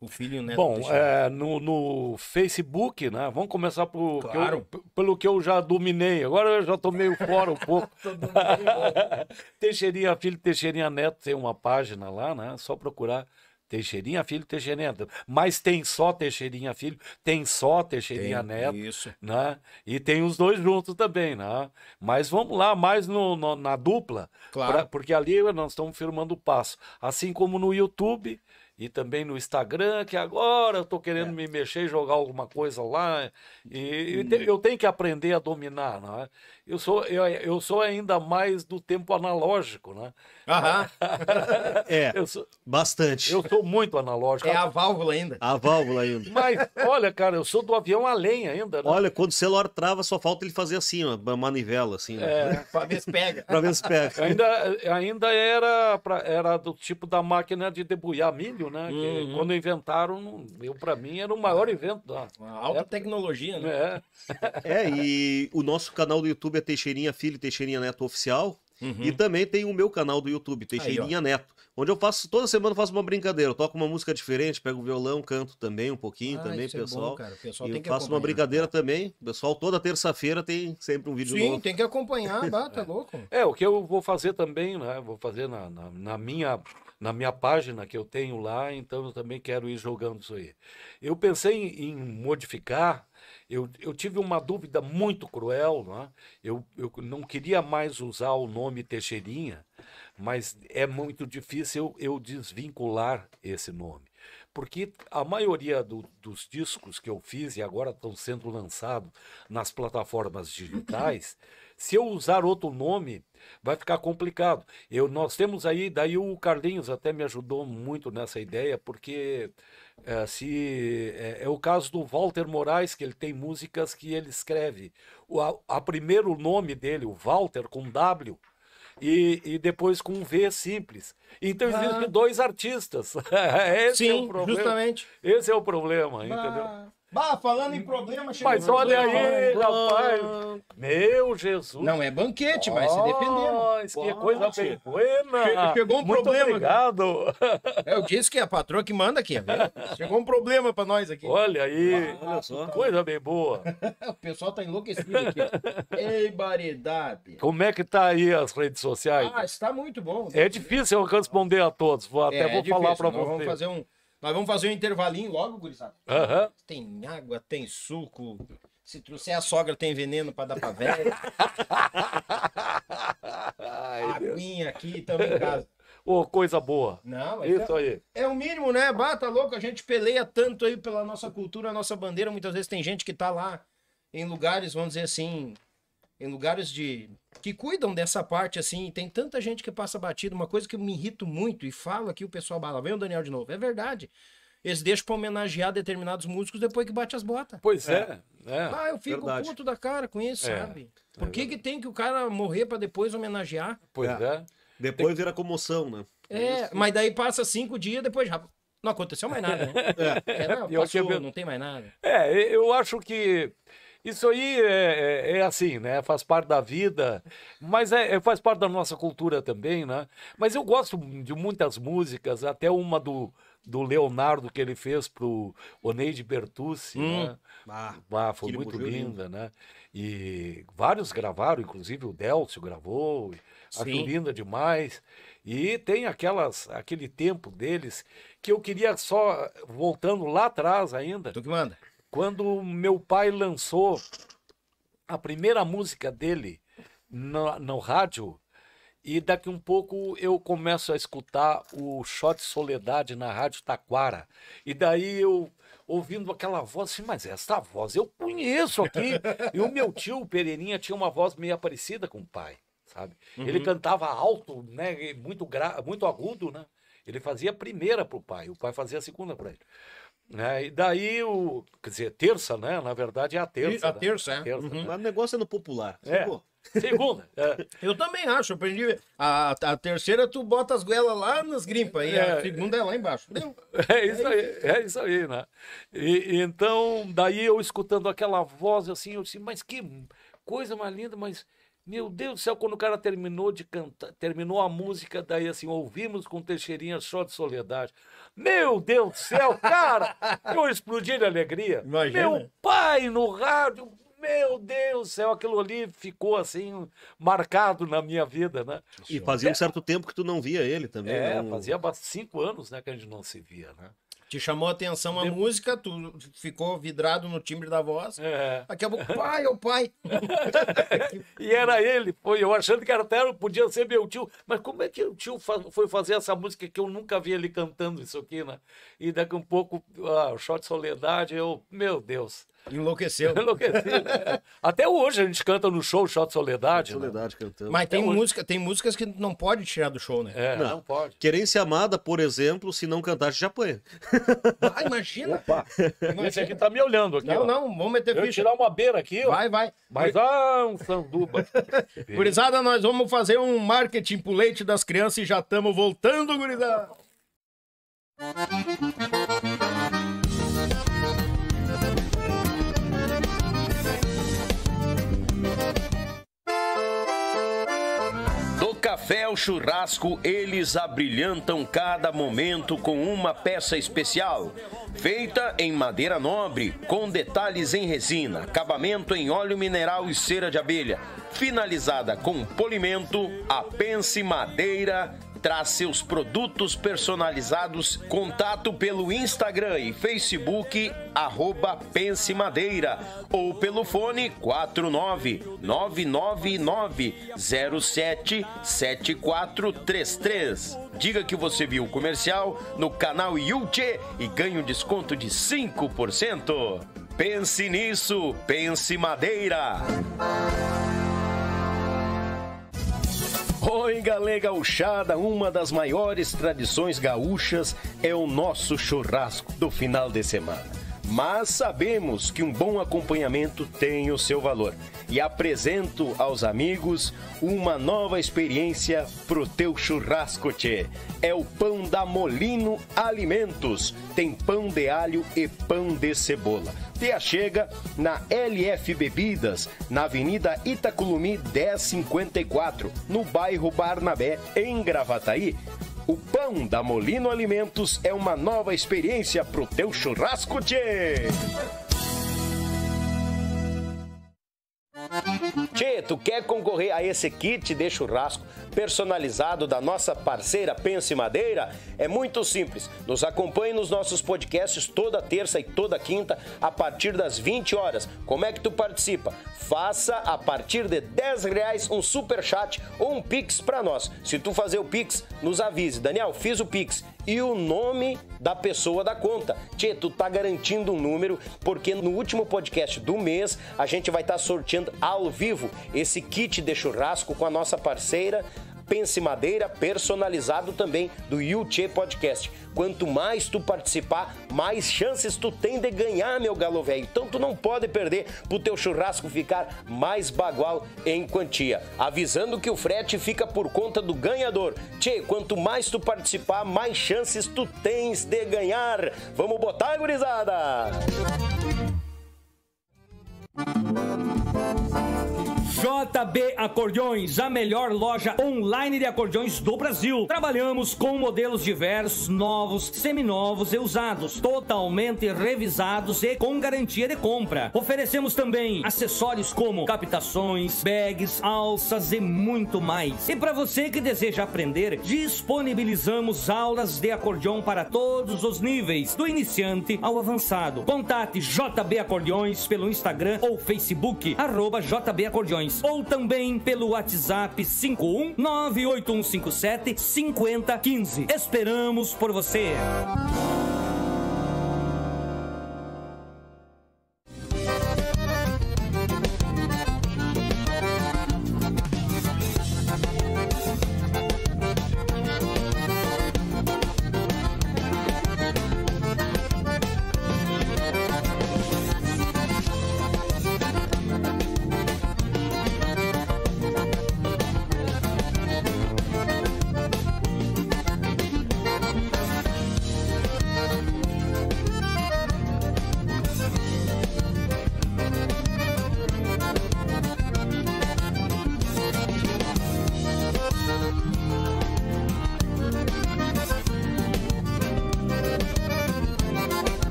o filho,
né? Bom, é, no, no, Facebook, né? Vamos começar por, claro. que eu, pelo que eu já dominei. Agora eu já estou meio fora um pouco. Teixeirinha Filho, Teixeirinha Neto tem uma página lá, né? Só procurar Teixeirinha Filho, Teixeirinha. Mas tem só Teixeirinha Filho, tem só Teixeirinha tem, Neto. Isso. Né? E tem os dois juntos também, né? Mas vamos lá, mais no, no na dupla. Claro. Pra, porque ali nós estamos firmando o passo. Assim como no YouTube e também no Instagram, que agora eu estou querendo é. me mexer, jogar alguma coisa lá. E, e te, hum. eu tenho que aprender a dominar, né? eu sou, eu, eu sou ainda mais do tempo analógico, né? Aham.
é, eu sou, bastante. Eu sou muito
analógico. É a válvula ainda.
A válvula ainda.
Mas, olha, cara, eu sou do avião além ainda. Né?
Olha, quando o celular trava, só falta ele fazer assim, uma manivela, assim. É, né?
pra ver se pega. pra ver se pega. Ainda, ainda era, pra, era do tipo da máquina de debulhar milho, né? Uhum. Que, quando inventaram, eu, pra mim, era o maior evento.
Da, Uma alta
época. tecnologia, né?
É. é, e o nosso canal do YouTube YouTube é Teixeirinha Filho Teixeirinha Neto Oficial. Uhum. E também tem o meu canal do YouTube, Teixeirinha Aí, Neto, onde eu faço, toda semana eu faço uma brincadeira, eu toco uma música diferente, pego o violão, canto também um pouquinho, ah, também, pessoal. É bom, cara. O pessoal e eu faço uma brincadeira cara. Né? também,
pessoal, toda terça-feira tem sempre um vídeo Sim, novo. Sim, tem
que acompanhar, tá é. louco.
É, o que eu vou fazer também, né, vou fazer na, na, na minha na minha página que eu tenho lá, então eu também quero ir jogando isso aí. Eu pensei em modificar eu, eu tive uma dúvida muito cruel, né? eu, eu não queria mais usar o nome Teixeirinha, mas é muito difícil eu, eu desvincular esse nome. Porque a maioria do, dos discos que eu fiz e agora estão sendo lançados nas plataformas digitais Se eu usar outro nome, vai ficar complicado. Eu, nós temos aí, daí o Carlinhos até me ajudou muito nessa ideia, porque é, se é, é, o caso do Walter Moraes, que ele tem músicas que ele escreve. O, a, a primeiro nome dele, o Walter, com W, e, e, depois com um V simples. Então existem ah. dois artistas. Esse Sim, é o problema. justamente. Esse é o problema, bah. entendeu?
Bah, falando em problema, chegou Mas olha aí,
rapaz. Meu Jesus. Não é banquete, mas se defendendo.
Mas que coisa
pequena. Chegou um Muito problema.
Obrigado. É, eu disse que é a patroa que manda aqui.
Chegou um problema pra nós aqui. Olha aí. Ah, olha só. Coisa bem boa. o
pessoal tá enlouquecido aqui. Ei, baridade.
Como é que tá aí as redes sociais?
Ah, está muito bom. É
difícil eu responder a todos. Até é, vou é falar pra vocês. Vamos fazer um
nós vamos fazer um intervalinho logo, gurizada. Uhum. Tem água, tem suco. Se trouxer a sogra, tem veneno para dar pra velha. Aguinha
aqui, também em casa. Ô, oh, coisa boa. Não, Isso é, aí.
É o mínimo, né? Bata tá louco, a gente peleia tanto aí pela nossa cultura, nossa bandeira. Muitas vezes tem gente que tá lá em lugares, vamos dizer assim, em lugares de que cuidam dessa parte assim, tem tanta gente que passa batido, uma coisa que eu me irrito muito e falo aqui o pessoal bala, vem o Daniel de novo, é verdade. Eles deixam pra homenagear determinados músicos depois que bate as botas. Pois é. é, é ah, eu fico verdade. puto da cara com isso, é, sabe? Por é que, que tem que o cara morrer para depois homenagear?
Pois é. é. Depois tem... vira comoção, né?
É, é mas daí passa cinco dias, depois já não aconteceu mais nada, né? é. não, passou, não tem mais nada.
É, eu acho que isso aí é, é, é, assim, né? Faz parte da vida, mas é, é, faz parte da nossa cultura também, né? Mas eu gosto de muitas músicas, até uma do, do Leonardo que ele fez pro Oneide Bertucci, hum. né? Ah, ah foi muito linda, né? E vários gravaram, inclusive o Delcio gravou, acho linda demais. E tem aquelas, aquele tempo deles que eu queria só, voltando lá atrás ainda. Tu que manda quando meu pai lançou a primeira música dele no, no rádio, e daqui um pouco eu começo a escutar o Shot Soledade na Rádio Taquara. E daí eu ouvindo aquela voz assim, mas essa voz eu conheço aqui. e o meu tio, o Pereirinha, tinha uma voz meio parecida com o pai, sabe? Uhum. Ele cantava alto, né? Muito, gra... muito agudo, né? Ele fazia a primeira pro pai, o pai fazia a segunda para ele. É, e daí o. Quer dizer, terça, né? Na verdade é a terça. E, a né? terça, é. Terça, uhum. né? o negócio é no popular. É. Segunda. É. Eu também acho. aprendi.
A, a terceira, tu bota as goelas lá nas grimpas. E a é. segunda é lá embaixo. Deu. É isso aí. É isso
aí, né? E, então, daí eu escutando aquela voz assim, eu disse, mas que coisa mais linda, mas meu Deus do céu, quando o cara terminou de cantar, terminou a música, daí assim, ouvimos com Teixeirinha só de soledade. Meu Deus do céu, cara, eu explodi de alegria. Imagina. Meu pai no rádio, meu Deus do céu, aquilo ali ficou assim, marcado na minha vida, né? E fazia um é.
certo tempo que tu não via ele também. É, não... fazia
cinco anos né, que a gente não se via, né?
Te chamou a atenção a música, tu ficou vidrado no timbre da voz. É. Daqui a pouco,
pai, é oh, o pai. e era ele, foi eu achando que era até, podia ser meu tio. Mas como é que o tio foi fazer essa música que eu nunca vi ele cantando isso aqui, né? E daqui um pouco, ah, o shot de Soledade, eu, meu Deus. Enlouqueceu. Enlouqueceu. É. Até hoje a gente canta no show Shot Soledade. Né? Soledade né? cantando. Mas tem, música, tem músicas
que não pode tirar do show, né? É, não. não pode.
Querência Amada, por exemplo, se não cantar, já põe.
Ah, imagina. Opa. imagina. Esse aqui tá me olhando aqui. Não, ó. não, vamos meter ficha. tirar uma beira aqui, ó. Vai, vai. Mas, Mas...
ah, um sanduba.
gurizada, nós vamos fazer um marketing pro leite das crianças e já estamos voltando, gurizada. Fel Churrasco, eles abrilhantam cada momento com uma peça especial, feita em madeira nobre, com detalhes em resina, acabamento em óleo mineral e cera de abelha, finalizada com polimento, a pence madeira traz seus produtos personalizados. Contato pelo Instagram e Facebook, arroba Pense Madeira, ou pelo fone 49999077433. Diga que você viu o comercial no canal Yulche e ganhe um desconto de 5%. Pense nisso, pense Madeira. Oi, galera gauchada, uma das maiores tradições gaúchas é o nosso churrasco do final de semana mas sabemos que um bom acompanhamento tem o seu valor. E apresento aos amigos uma nova experiência pro teu churrasco, tchê. É o pão da Molino Alimentos. Tem pão de alho e pão de cebola. Te chega na LF Bebidas, na Avenida Itacolumi 1054, no bairro Barnabé, em Gravataí o pão da Molino Alimentos é uma nova experiência pro teu churrasco, tchê! Tchê, tu quer concorrer a esse kit de churrasco? personalizado da nossa parceira Pense Madeira? É muito simples. Nos acompanhe nos nossos podcasts toda terça e toda quinta a partir das 20 horas. Como é que tu participa? Faça a partir de 10 reais um super chat ou um pix para nós. Se tu fazer o pix, nos avise. Daniel, fiz o pix e o nome da pessoa da conta. Tchê, tu tá garantindo um número, porque no último podcast do mês a gente vai estar tá ao vivo esse kit de churrasco com a nossa parceira Pense Madeira personalizado também do Yuchê Podcast. Quanto mais tu participar, mais chances tu tem de ganhar, meu galo velho. Então tu não pode perder pro teu churrasco ficar mais bagual em quantia. Avisando que o frete fica por conta do ganhador. Tchê, quanto mais tu participar, mais chances tu tens de ganhar.
Vamos botar, gurizada! Música JB Acordeões, a melhor loja online de acordeões do Brasil. Trabalhamos com modelos diversos, novos, seminovos e usados, totalmente revisados e com garantia de compra. Oferecemos também acessórios como captações, bags, alças e muito mais. E para você que deseja aprender, disponibilizamos aulas de acordeão para todos os níveis, do iniciante ao avançado. Contate JB Acordeões pelo Instagram ou Facebook, arroba JB Acordeões ou também pelo WhatsApp 51 98157 5015. Esperamos por você!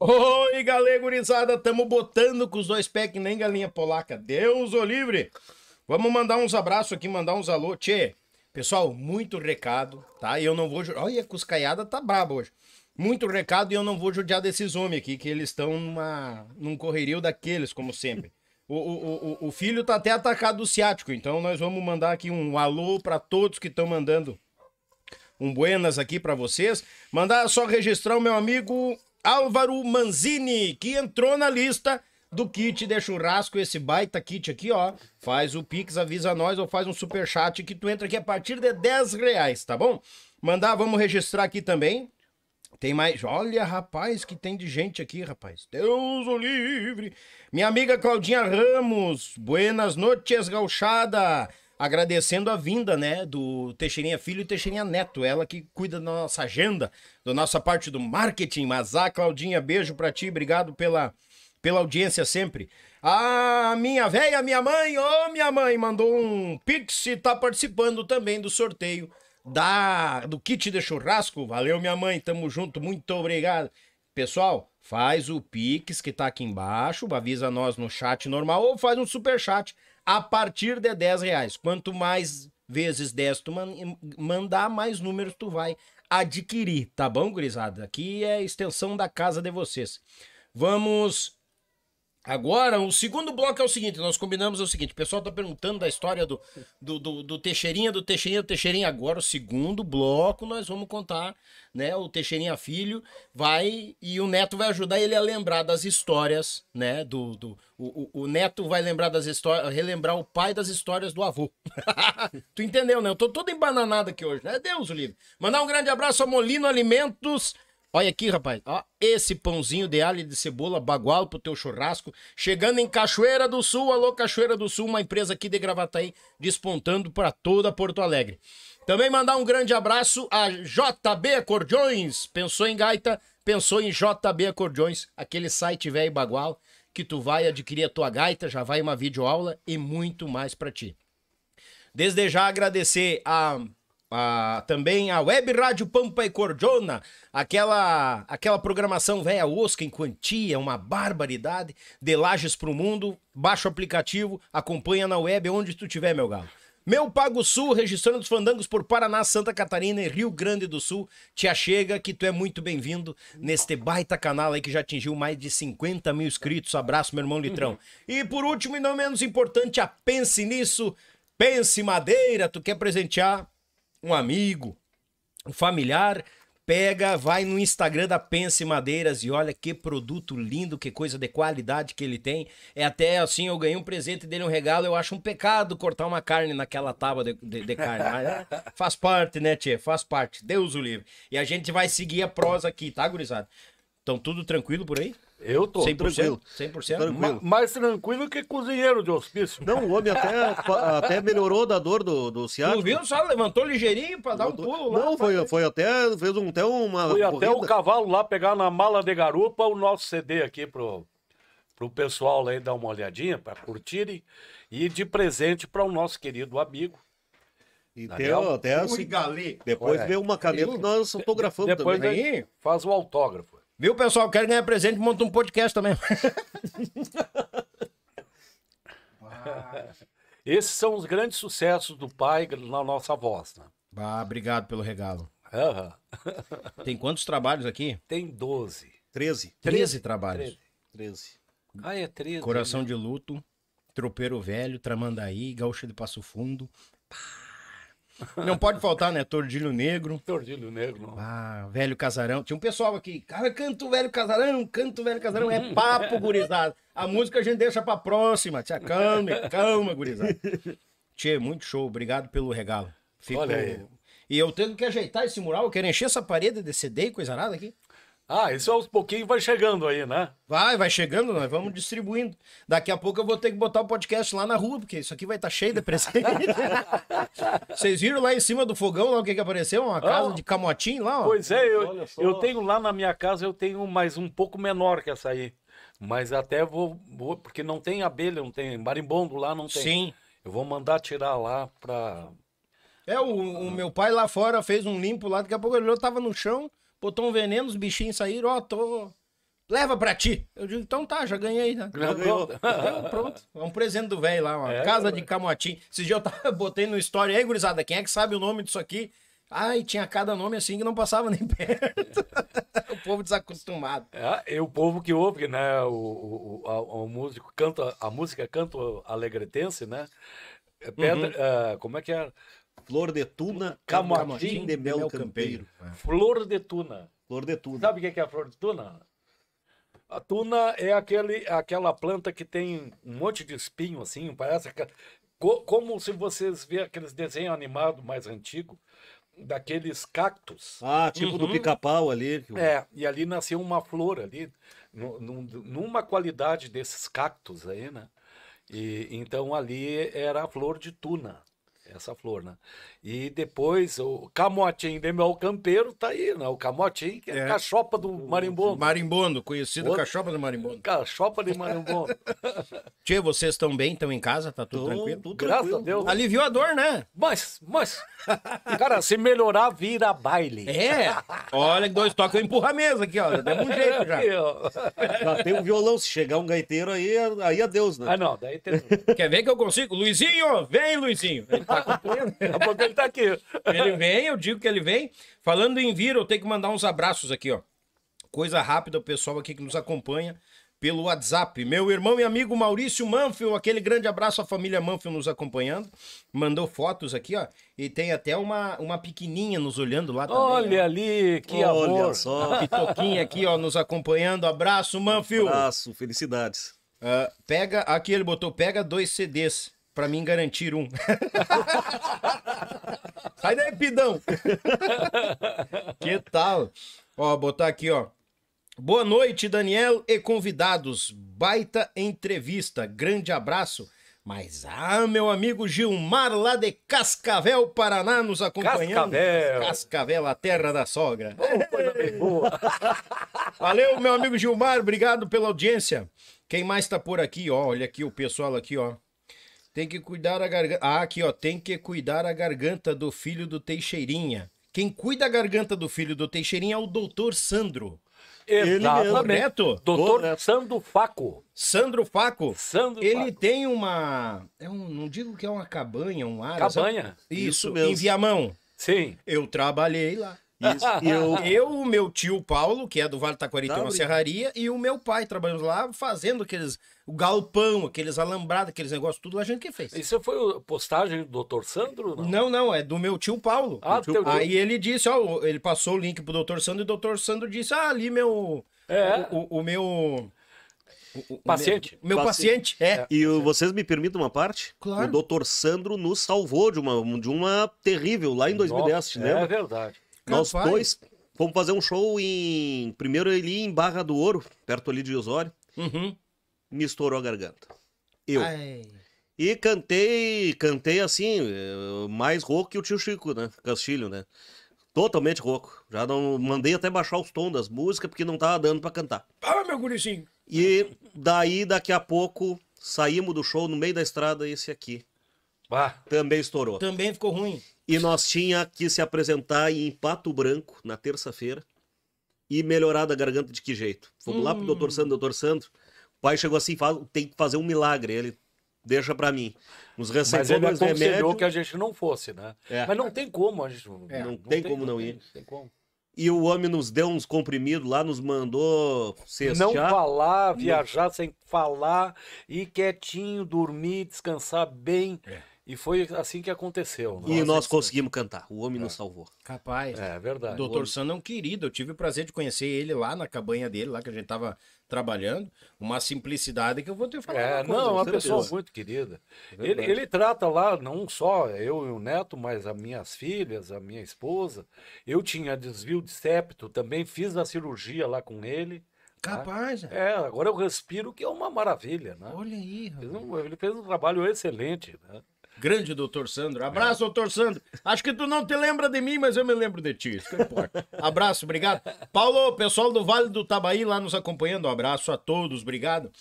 Oi, galera gurizada, tamo botando com os dois pés que nem galinha polaca. Deus o livre. Vamos mandar uns abraços aqui, mandar uns alô. Tchê, pessoal, muito recado, tá? E Eu não vou... Olha, a cuscaiada tá braba hoje. Muito recado e eu não vou judiar desses homens aqui, que eles estão numa... num correrio daqueles, como sempre. O, o, o, o filho tá até atacado do ciático, então nós vamos mandar aqui um alô para todos que estão mandando um buenas aqui para vocês. Mandar só registrar o meu amigo Álvaro Manzini, que entrou na lista do kit de churrasco, esse baita kit aqui, ó. Faz o Pix, avisa nós ou faz um super chat que tu entra aqui a partir de 10 reais, tá bom? Mandar, vamos registrar aqui também. Tem mais. Olha, rapaz, que tem de gente aqui, rapaz. Deus o livre. Minha amiga Claudinha Ramos. Buenas noches, gauchada agradecendo a vinda, né, do Teixeirinha Filho e Teixeirinha Neto, ela que cuida da nossa agenda, da nossa parte do marketing. Mas a ah, Claudinha, beijo para ti, obrigado pela pela audiência sempre. A ah, minha velha, minha mãe, ô oh, minha mãe, mandou um pix e tá participando também do sorteio da do kit de churrasco. Valeu, minha mãe, tamo junto, muito obrigado. Pessoal, faz o pix que tá aqui embaixo, avisa nós no chat normal ou faz um super chat a partir de 10 reais. Quanto mais vezes 10 tu man mandar, mais números tu vai adquirir, tá bom, gurizada? Aqui é a extensão da casa de vocês. Vamos Agora, o segundo bloco é o seguinte: nós combinamos é o seguinte, o pessoal tá perguntando da história do, do, do, do Teixeirinha, do Teixeirinha, do Teixeirinha. Agora, o segundo bloco, nós vamos contar, né? O Teixeirinha Filho vai e o Neto vai ajudar ele a lembrar das histórias, né? Do, do, o, o, o Neto vai lembrar das histórias, relembrar o pai das histórias do avô. tu entendeu, né? Eu tô todo embananado aqui hoje, né? Deus o livre. Mandar um grande abraço a Molino Alimentos Olha aqui, rapaz. Ó, esse pãozinho de alho e de cebola, bagual pro teu churrasco. Chegando em Cachoeira do Sul. Alô, Cachoeira do Sul, uma empresa aqui de Gravataí, despontando para toda Porto Alegre. Também mandar um grande abraço a JB Acordeões. Pensou em gaita? Pensou em JB Acordeões, aquele site velho bagual que tu vai adquirir a tua gaita, já vai uma videoaula e muito mais para ti. Desde já agradecer a também a Web Rádio Pampa e Cordiona, aquela aquela programação velha osca em quantia, uma barbaridade, de lajes pro mundo, baixa o aplicativo, acompanha na web onde tu tiver, meu galo. Meu Pago Sul, registrando os fandangos por Paraná, Santa Catarina e Rio Grande do Sul. Te achega que tu é muito bem-vindo neste baita canal aí que já atingiu mais de 50 mil inscritos. Abraço, meu irmão Litrão. Uhum. E por último e não menos importante, a Pense Nisso, Pense Madeira. Tu quer presentear um amigo, um familiar, pega, vai no Instagram da Pense Madeiras e olha que produto lindo, que coisa de qualidade que ele tem. É até assim, eu ganhei um presente dele, um regalo, eu acho um pecado cortar uma carne naquela tábua de, de, de carne. Mas é, faz parte, né, Tchê? Faz parte. Deus o livre. E a gente vai seguir a prosa aqui, tá, gurizada? Então, tudo tranquilo por aí? Eu tô 100%, tranquilo. 100% tranquilo. mais tranquilo que
cozinheiro de hospício. Não, o homem
até, até melhorou da dor do, do ciático. Tu viu só, levantou ligeirinho pra
levantou. dar um pulo lá.
Não, foi, foi até, fez um, até uma Foi até o
cavalo lá pegar na mala de garupa o nosso CD aqui pro, pro pessoal aí dar uma olhadinha, pra curtirem. E de presente para o nosso querido amigo, e Daniel, até, até assim, Depois vê veio uma caneta que
nós autografamos depois também. Depois
faz o autógrafo.
Viu, pessoal? Quero ganhar presente, monta um podcast também.
Esses são os grandes sucessos do pai na nossa voz, né?
obrigado pelo regalo.
Uhum.
Tem quantos trabalhos aqui? Tem 12. 13. 13 trabalhos. 13. Ah, é 13. Coração né? de Luto, Tropeiro Velho, Tramandaí, Gaúcha de Passo Fundo. Pá. Não pode faltar, né? Tordilho Negro. Tordilho Negro. Ah, Velho Casarão. Tinha um pessoal aqui, cara, canta o Velho Casarão, canta o Velho Casarão. É papo, gurizada. A música a gente deixa pra próxima. Tia, calma, calma, gurizada. Tchê, muito show. Obrigado pelo regalo. Fico... Olha aí. E eu tenho que ajeitar esse mural. Eu quero encher essa parede de CD e coisa nada aqui. Ah, isso aos pouquinhos vai chegando aí, né? Vai, vai chegando, nós vamos distribuindo. Daqui a pouco eu vou ter que botar o podcast lá na rua, porque isso aqui vai estar tá cheio de presente. Vocês viram lá em cima do fogão lá o que, que apareceu? Uma casa ah. de camotim lá? Ó. Pois é, eu, eu tenho
lá na minha casa, eu tenho mais um pouco menor que essa aí. Mas até vou, vou porque não tem abelha, não tem marimbondo lá, não tem. Sim. Eu vou mandar tirar lá pra...
É, o, o meu pai lá fora fez um limpo lá, daqui a pouco ele olhou, tava no chão botou um veneno, os bichinhos saíram, ó, oh, tô. Leva pra ti. Eu digo, então tá, já ganhei, né? Já ganhou. Pronto. pronto. É um presente do velho lá, uma é, casa de camotim. Esse dia eu tava, botei no story, aí, gurizada, quem é que sabe o nome disso aqui? Ai, tinha cada nome assim que não passava nem perto.
o povo desacostumado. É, e o povo que ouve, né? O, o, a, o músico canta, a música canto alegretense, né? É pedra, uhum. uh, como é que é? Flor de Tuna, Camotim de Mel, mel Campeiro. campeiro. É. Flor de Tuna. Flor de Tuna. Sabe o que é a flor de Tuna? A tuna é aquele, aquela planta que tem um monte de espinho, assim, parece que, como se vocês vê aqueles desenhos animados mais antigos, daqueles cactos. Ah, tipo uhum. do pica-pau
ali. É,
e ali nasceu uma flor ali, numa qualidade desses cactos aí, né? E, então ali era a flor de tuna essa flor, né? E depois o camotim de meu campeiro tá aí, né? O camotim, que é, é. cachopa do marimbondo. Marimbondo, conhecido Outro... cachopa do marimbondo. Cachopa de marimbondo.
Tia, vocês estão bem? Estão em casa? Tá tudo Tô, tranquilo? Tudo Graças tranquilo. a Deus.
Aliviou a dor, né? Mas, mas... Cara, se melhorar, vira baile. É? Olha, dois toques, eu empurro a mesa aqui, ó. Deu um jeito já.
já tem um violão, se chegar um gaiteiro aí, é, aí adeus, é né? Ah, não, daí tem...
Quer ver que eu consigo? Luizinho, vem, Luizinho. Ele tá tá Daqui a pouco ele tá aqui. Ele vem, eu digo que ele vem.
Falando em vir, eu tenho que mandar uns abraços aqui, ó. Coisa rápida, o pessoal aqui que nos acompanha pelo WhatsApp. Meu irmão e amigo Maurício Manfio, aquele grande abraço à família Manfio nos acompanhando. Mandou fotos aqui, ó. E tem até uma, uma pequenininha nos olhando lá também. Olha
ó. ali, que Olha amor. só. A
pitoquinha aqui, ó, nos acompanhando. Abraço, Manfio. Abraço, felicidades. Uh, pega, aqui ele botou, pega dois CDs. Pra mim garantir um. Sai daí, pidão! que tal? Ó, botar aqui, ó. Boa noite, Daniel e convidados. Baita entrevista. Grande abraço. Mas, ah, meu amigo Gilmar, lá de Cascavel, Paraná, nos acompanhando. Cascavel. Cascavel, a terra da sogra. Oh, coisa bem boa. Valeu, meu amigo Gilmar, obrigado pela audiência. Quem mais tá por aqui, ó, olha aqui o pessoal aqui, ó. Tem que cuidar a garganta. Ah, aqui, ó. Tem que cuidar a garganta do filho do Teixeirinha. Quem cuida a garganta do filho do Teixeirinha é o doutor Sandro. Exatamente. Correto? Doutor Sandro Faco. Sandro Faco. Sandro ele Faco. tem uma. É um, não digo que é uma cabanha, um ar. Cabanha. Isso, Isso mesmo. em Viamão. Sim. Eu trabalhei lá. Isso. Eu, o meu tio Paulo, que é do Vale do Taquari, serraria, e o meu pai trabalhamos lá fazendo aqueles o galpão, aqueles alambrados, aqueles negócios, tudo a gente que fez. Isso
foi a postagem do Dr. Sandro? Não,
não, não é do meu tio Paulo. Ah, tio... Paulo. Aí ele disse, ó, ele passou o link pro Dr. Sandro e o Dr. Sandro disse: "Ah, ali meu é. o, o, o meu o,
o paciente. Meu, meu paciente. paciente, é. é.
E o, vocês me permitem uma parte? Claro. O doutor Sandro nos salvou de uma, de uma terrível lá em 2010, Nossa, né? É verdade. Nós dois fomos fazer um show em. Primeiro ali em Barra do Ouro, perto ali de Osório. Uhum. Me estourou a garganta. Eu. Ai. E cantei, cantei assim, eh, mais rouco que o tio Chico, né? Castilho, né? Totalmente rouco. Já não mandei até baixar os tons das músicas porque não tava dando para cantar. Ah, meu gurizinho. E daí daqui a pouco saímos do show no meio da estrada esse aqui. Bah. Também estourou.
Também ficou ruim.
E nós tinha que se apresentar em Pato Branco na terça-feira e melhorar da garganta de que jeito? Fomos hum. lá pro hum. doutor Sandro, doutor Sandro. O pai chegou assim, fala, tem que fazer um milagre. Ele deixa para mim. Nos receitou Mas ele remédios. que
a gente não fosse, né? É. Mas não tem como, a gente é, não, não, tem, como não, não ir. Tem, tem como.
E o homem nos deu uns comprimidos lá, nos mandou Não falar, viajar não.
sem falar, ir quietinho, dormir, descansar bem. É. E foi assim que aconteceu. Né? E nós
conseguimos cantar. O homem é. nos salvou. Capaz. É
verdade. Doutor Sando é um querido. Eu tive o prazer de conhecer ele lá na cabanha dele, lá que a gente tava trabalhando. Uma simplicidade que eu vou ter falado. É, coisa, não, uma pessoa Deus. muito
querida. É ele, ele trata lá, não só eu e o neto, mas as minhas filhas, a minha esposa. Eu tinha desvio de septo também, fiz a cirurgia lá com ele. Né? Capaz. Né? É, agora eu respiro, que é uma maravilha, né? Olha aí. Ele fez um, ele fez um trabalho excelente, né? Grande doutor Sandro. Abraço, é. doutor Sandro. Acho que tu não te lembra de mim, mas eu me lembro de ti.
Isso que importa. Abraço, obrigado. Paulo, pessoal do Vale do Tabaí lá nos acompanhando. Abraço a todos, obrigado.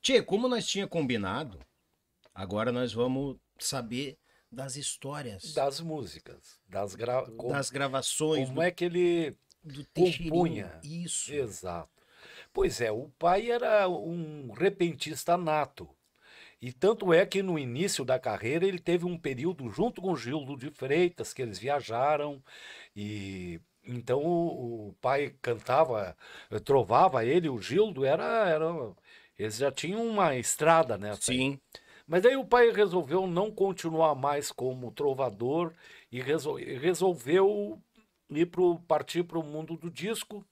Tchê, como nós tinha combinado, agora nós vamos saber das histórias. Das músicas.
Das, gra... Com... das gravações. Como do... é que ele do compunha. Isso. Exato. Pois é, o pai era um repentista nato. E tanto é que no início da carreira ele teve um período junto com o Gildo de Freitas, que eles viajaram e então o, o pai cantava, eh, trovava ele, o Gildo era, era eles já tinham uma estrada, né? Assim. Sim. Mas aí o pai resolveu não continuar mais como trovador e resol, resolveu ir pro, partir para o mundo do disco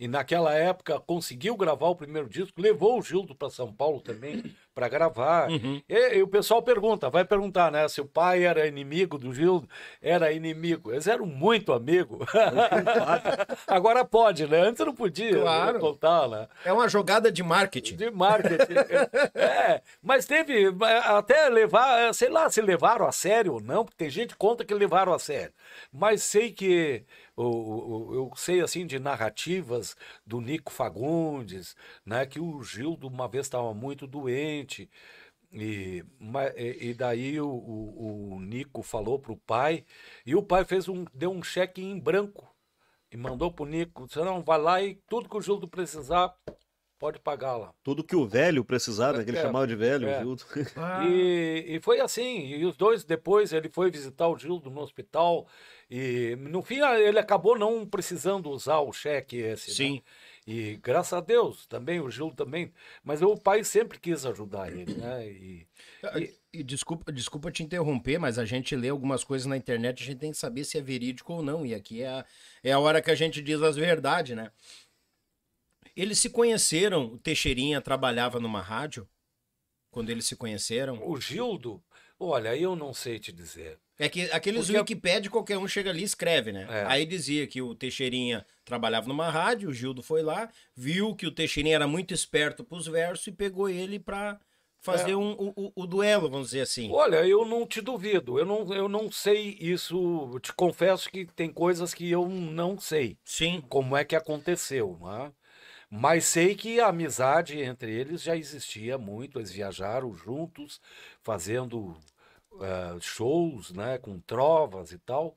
e naquela época conseguiu gravar o primeiro disco, levou o Gildo para São Paulo também para gravar. Uhum. E, e, o pessoal pergunta, vai perguntar, né? Se o pai era inimigo do Gildo, era inimigo. Eles eram muito amigos. Agora pode, né? Antes não podia né? claro. contar, né? É uma jogada de marketing. De marketing. É, é, mas teve até levar, sei lá se levaram a sério ou não, porque tem gente que conta que levaram a sério. Mas sei que eu sei assim de narrativas do Nico Fagundes, né, que o Gildo uma vez estava muito doente e, e daí o, o, o Nico falou para o pai e o pai fez um deu um cheque em branco e mandou para o Nico, disse, não, vai lá e tudo que o Gildo precisar pode pagar lá.
Tudo que o velho precisava, é, né, que ele é, chamava de velho, é. Gildo.
Ah. E, e, foi assim, e os dois, depois ele foi visitar o Gildo no hospital, e no fim ah, ele acabou não precisando usar o cheque esse. Né? Sim. Né? E graças a Deus também, o Gildo também, mas o pai sempre quis ajudar ele, né? E, ah, e...
e desculpa, desculpa te interromper, mas a gente lê algumas coisas na internet, a gente tem que saber se é verídico ou não, e aqui é a, é a hora que a gente diz as verdades, né? Eles se conheceram, o Teixeirinha trabalhava numa rádio quando eles se conheceram. O
Gildo, olha, eu não sei te dizer.
É que aqueles Porque... Wikipedia, qualquer um chega ali e escreve, né? É. Aí dizia que o Teixeirinha trabalhava numa rádio, o Gildo foi lá, viu que o Teixeirinha era muito esperto pros versos e pegou ele pra fazer é. um, o, o, duelo, vamos dizer
assim.
Olha, eu não te duvido, eu não, eu não sei isso, te confesso que tem coisas que eu não sei. Sim. Como é que aconteceu, né? Mas sei que a amizade entre eles já existia muito, eles viajaram juntos, fazendo uh, shows né, com trovas e tal.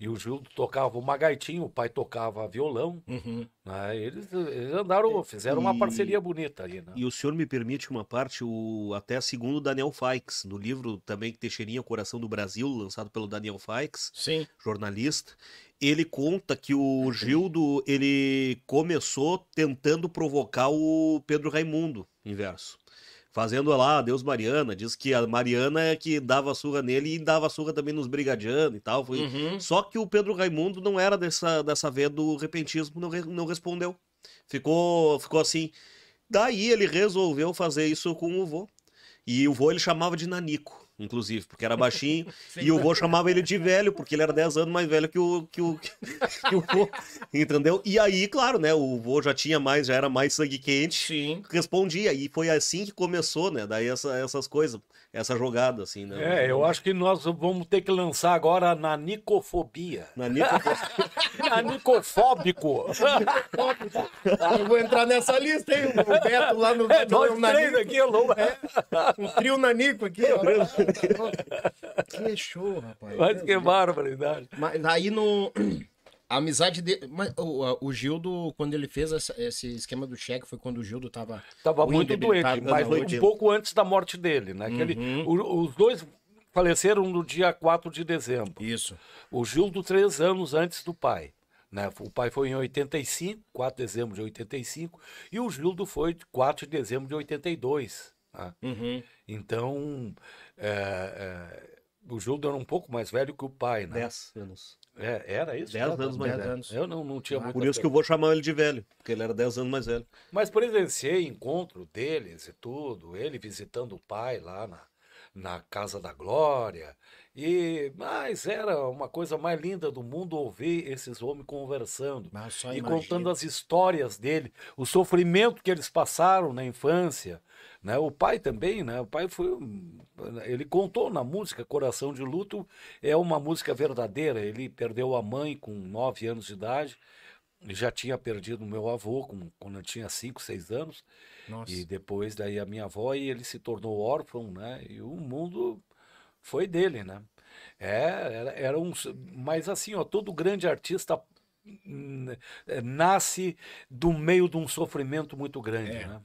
E o Gildo tocava uma gaitinha, o pai tocava violão. Uhum. Né? Eles, eles, andaram, fizeram e, uma parceria bonita
ali. Né? E o senhor me permite uma parte, o, até segundo Daniel Fikes, no livro também que Teixeirinha, Coração do Brasil, lançado pelo Daniel Fikes, Sim. jornalista, ele conta que o uhum. Gildo ele começou tentando provocar o Pedro Raimundo inverso. Fazendo lá, Deus Mariana, diz que a Mariana é que dava surra nele e dava surra também nos brigadianos e tal. Foi... Uhum. Só que o Pedro Raimundo não era dessa, dessa veia do repentismo, não, re... não respondeu. Ficou, ficou assim. Daí ele resolveu fazer isso com o vô. E o vô ele chamava de Nanico inclusive, porque era baixinho. e o vô chamava ele de velho, porque ele era 10 anos mais velho que o, que o, que o vô. Entendeu? E aí, claro, né? O vô já tinha mais, já era mais sangue quente. Sim. Respondia. E foi assim que começou, né? Daí essa, essas coisas essa jogada, assim,
né? É, eu acho que nós vamos ter que lançar agora na nicofobia. Na nicofobia. na nicofóbico. Ah, eu vou entrar nessa lista,
hein? O Beto lá no... É, nós é três aqui, é é, Um trio nanico aqui. Ó.
Que show, rapaz. Mas que
barbaridade. Mas aí no... A amizade dele. Mas, o, o, Gildo, quando ele fez essa, esse esquema do cheque, foi quando
o Gildo tava. Tava muito doente, mas foi um pouco antes da morte dele, né? Uhum. Ele, o, os dois faleceram no dia 4 de dezembro. Isso. O Gildo, três anos antes do pai. Né? O pai foi em 85, 4 de dezembro de 85, e o Gildo foi 4 de dezembro de 82. Né? Uhum. Então, é, é, o Gildo era um pouco mais velho que o pai, né? Dez anos. É, era isso? 10 anos mais velho. Anos. Eu não, não tinha ah, Por isso que eu vou
chamar ele de velho, porque ele era 10 anos
mais velho. Mas presenciei encontro deles e tudo, ele visitando o pai lá na, na Casa da Glória. E mas era uma coisa mais linda do mundo ouvir esses homens conversando e contando as histórias dele, o sofrimento que eles passaram na infância, né? O pai também, né? O pai foi. Ele contou na música Coração de Luto, é uma música verdadeira. Ele perdeu a mãe com nove anos de idade. Já tinha perdido o meu avô com, quando eu tinha cinco, seis anos. Nossa. E depois daí a minha avó e ele se tornou órfão, né? E o mundo foi dele, né? É, era, era um. Mas assim, ó, todo grande artista hum, é, nasce do meio de um sofrimento muito grande, é. né?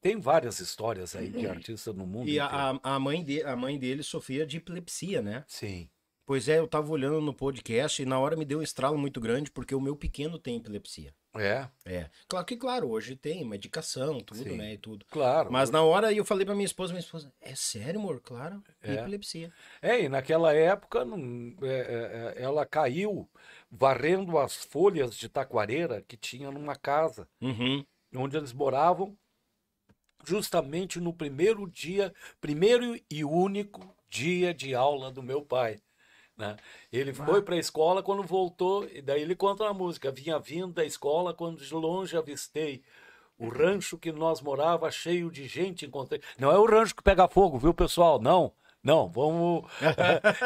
tem várias histórias aí de uhum. artistas no mundo. E a,
a, mãe de, a mãe dele sofria de epilepsia, né? Sim. Pois é, eu tava olhando no podcast e na hora me deu um estralo muito grande, porque o meu pequeno tem epilepsia. É. É. Claro que, claro, hoje tem medicação, tudo, Sim. né? E tudo. Claro. Mas na hora eu falei pra minha esposa, minha esposa, é sério, amor? Claro, é. epilepsia.
É, e naquela época não, é, é, é ela caiu varrendo as folhas de taquareira que tinha numa casa uhum. onde eles moravam justamente no primeiro dia, primeiro e único dia de aula do meu pai. Né? Ele foi para a escola quando voltou, e daí ele conta a música. Vinha vindo da escola quando de longe avistei. O uhum. rancho que nós morava cheio de gente encontrei. Não é o rancho que pega fogo, viu, pessoal? Não. Não, vamos.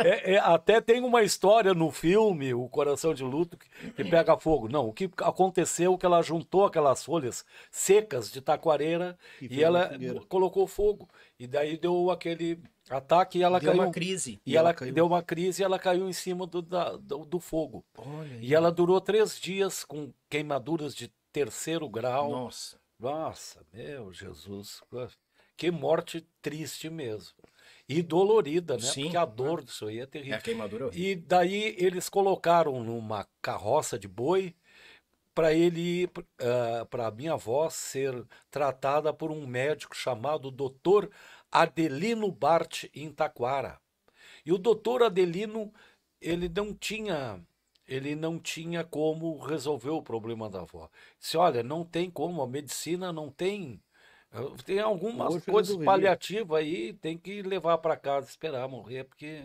É, é, é, até tem uma história no filme, O Coração de Luto, que, que, pega fogo. Não, o que aconteceu é que ela juntou aquelas folhas secas de taquareira e, e ela colocou fogo. E daí deu aquele ataque e ela deu caiu. uma crise. E, ela, deu uma crise e ela caiu em cima do, da, do, do, fogo. Olha e ela durou três dias com queimaduras de terceiro grau. Nossa. Nossa, meu Jesus. Que morte triste mesmo. E dolorida, né? Sim. Porque a dor disso aí é terrível. É, a queimadura é horrível. E daí eles colocaram numa carroça de boi para ele uh, ah, para a minha avó ser tratada por um médico chamado Dr. Adelino Bart em Taquara. E o Dr. Adelino, ele não tinha ele não tinha como resolver o problema da avó. Disse, olha, não tem como, a medicina não tem tem algumas Hoje coisas paliativas aí, tem que levar para casa, esperar morrer, porque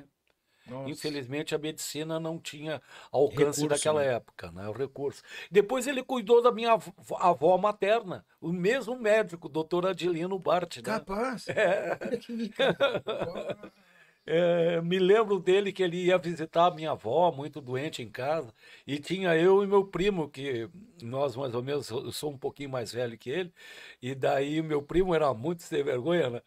Nossa. infelizmente a medicina não tinha alcance recurso, daquela né? época, né? O recurso. Depois ele cuidou da minha avó, avó materna, o mesmo médico, doutor Adilino Bart. Né? Capaz! É. É, me lembro dele que ele ia visitar a minha avó, muito doente em casa, e tinha eu e meu primo, que nós mais ou menos, eu sou um pouquinho mais velho que ele, e daí meu primo era muito sem vergonha, né?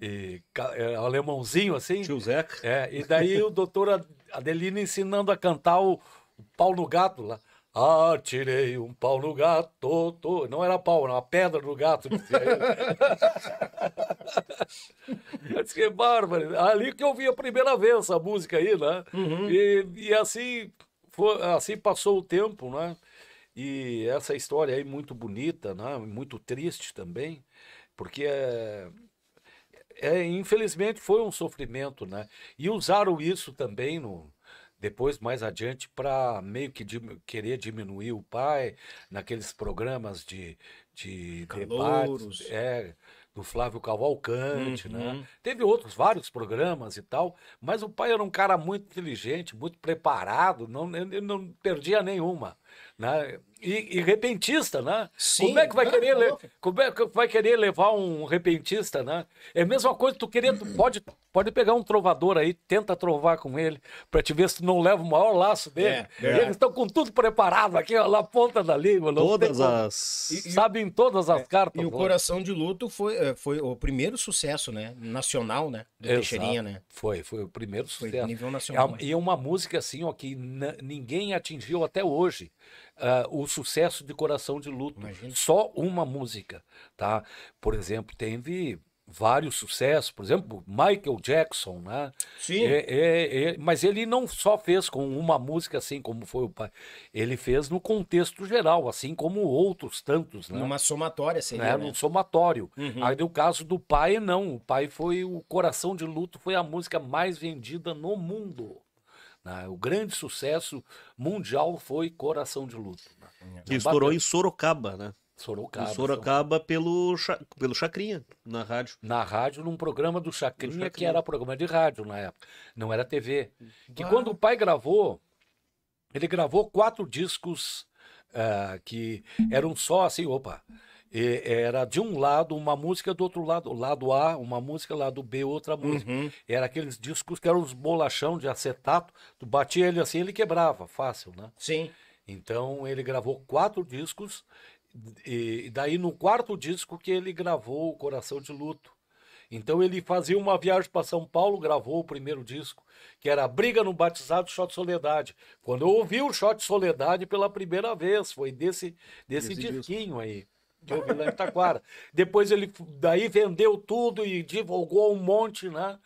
E, era eh, alemãozinho assim. Tio Zeca. É, e daí o doutor Adelino ensinando a cantar o, o Pau no Gato lá. Atirei um pau no gato. Tô... Não era pau, era uma pedra no gato. eu disse que bárbaro. Ali que eu vi a primeira vez essa música aí, né? Uhum. E, e, assim, foi, assim passou o tempo, né? E essa história aí muito bonita, né? Muito triste também, porque é, é infelizmente foi um sofrimento, né? E usaram isso também no depois, mais adiante, para meio que querer diminuir o pai, naqueles programas de, de debates. É, do Flávio Cavalcante, né? uhum. né? Teve outros, vários programas e tal, mas o pai era um cara muito inteligente, muito preparado, não, ele não perdia nenhuma, né? E, e, repentista, né? Sim, como é que vai querer tá como é que vai querer levar um repentista, né? É a mesma coisa tu querendo pode pode pegar um trovador aí, tenta trovar com ele para te ver se tu não leva o maior laço dele. É, é. Eles estão com tudo preparado aqui ó, na ponta da língua, todas as sabem todas as é, cartas. E o pô. Né?
Coração de Luto foi é, foi o primeiro sucesso, né? Nacional, né? Do Exato. Teixeirinha,
né?
Foi foi o primeiro sucesso. Foi nível é nacional. Né? E é uma música assim, ó, que ninguém atingiu até hoje uh, o sucesso de Coração de Luto. Imagina. Só uma música, tá? Por exemplo, teve vários sucessos, por exemplo, Michael Jackson, né? Sim. É, é, é, mas ele não só fez com uma música assim como foi o pai, ele fez no contexto geral, assim como outros tantos, né? Numa somatória, seria, né? né? Num somatório. Uhum. Aí o caso do pai não, o pai foi o Coração de Luto foi a música mais vendida no mundo. Né? O grande sucesso mundial foi Coração de Luto. Né? É. Que é estourou em
Sorocaba, né? Sorocaba. Em Sorocaba pelo,
pelo Chacrinha, na rádio. Na rádio, num programa do Chacrinha, Chacrinha, que era programa de rádio na época, não era TV. Que ah. quando o pai gravou, ele gravou quatro discos uh, que eram só assim, opa, e era de um lado uma música, do outro lado, lado A, uma música, lado B, outra música. Uhum. Era aqueles discos que eram os bolachão de acetato, tu batia ele assim, ele quebrava, fácil, né? Sim. Então ele gravou quatro discos, e daí no quarto disco que ele gravou o Coração de Luto. Então ele fazia uma viagem para São Paulo, gravou o primeiro disco, que era Briga no Batizado Shot Soledade. Quando eu ouvi o Shot Soledade pela primeira vez, foi desse, desse disquinho aí de Ovilã Taquara. Depois ele daí vendeu tudo e divulgou um monte, né?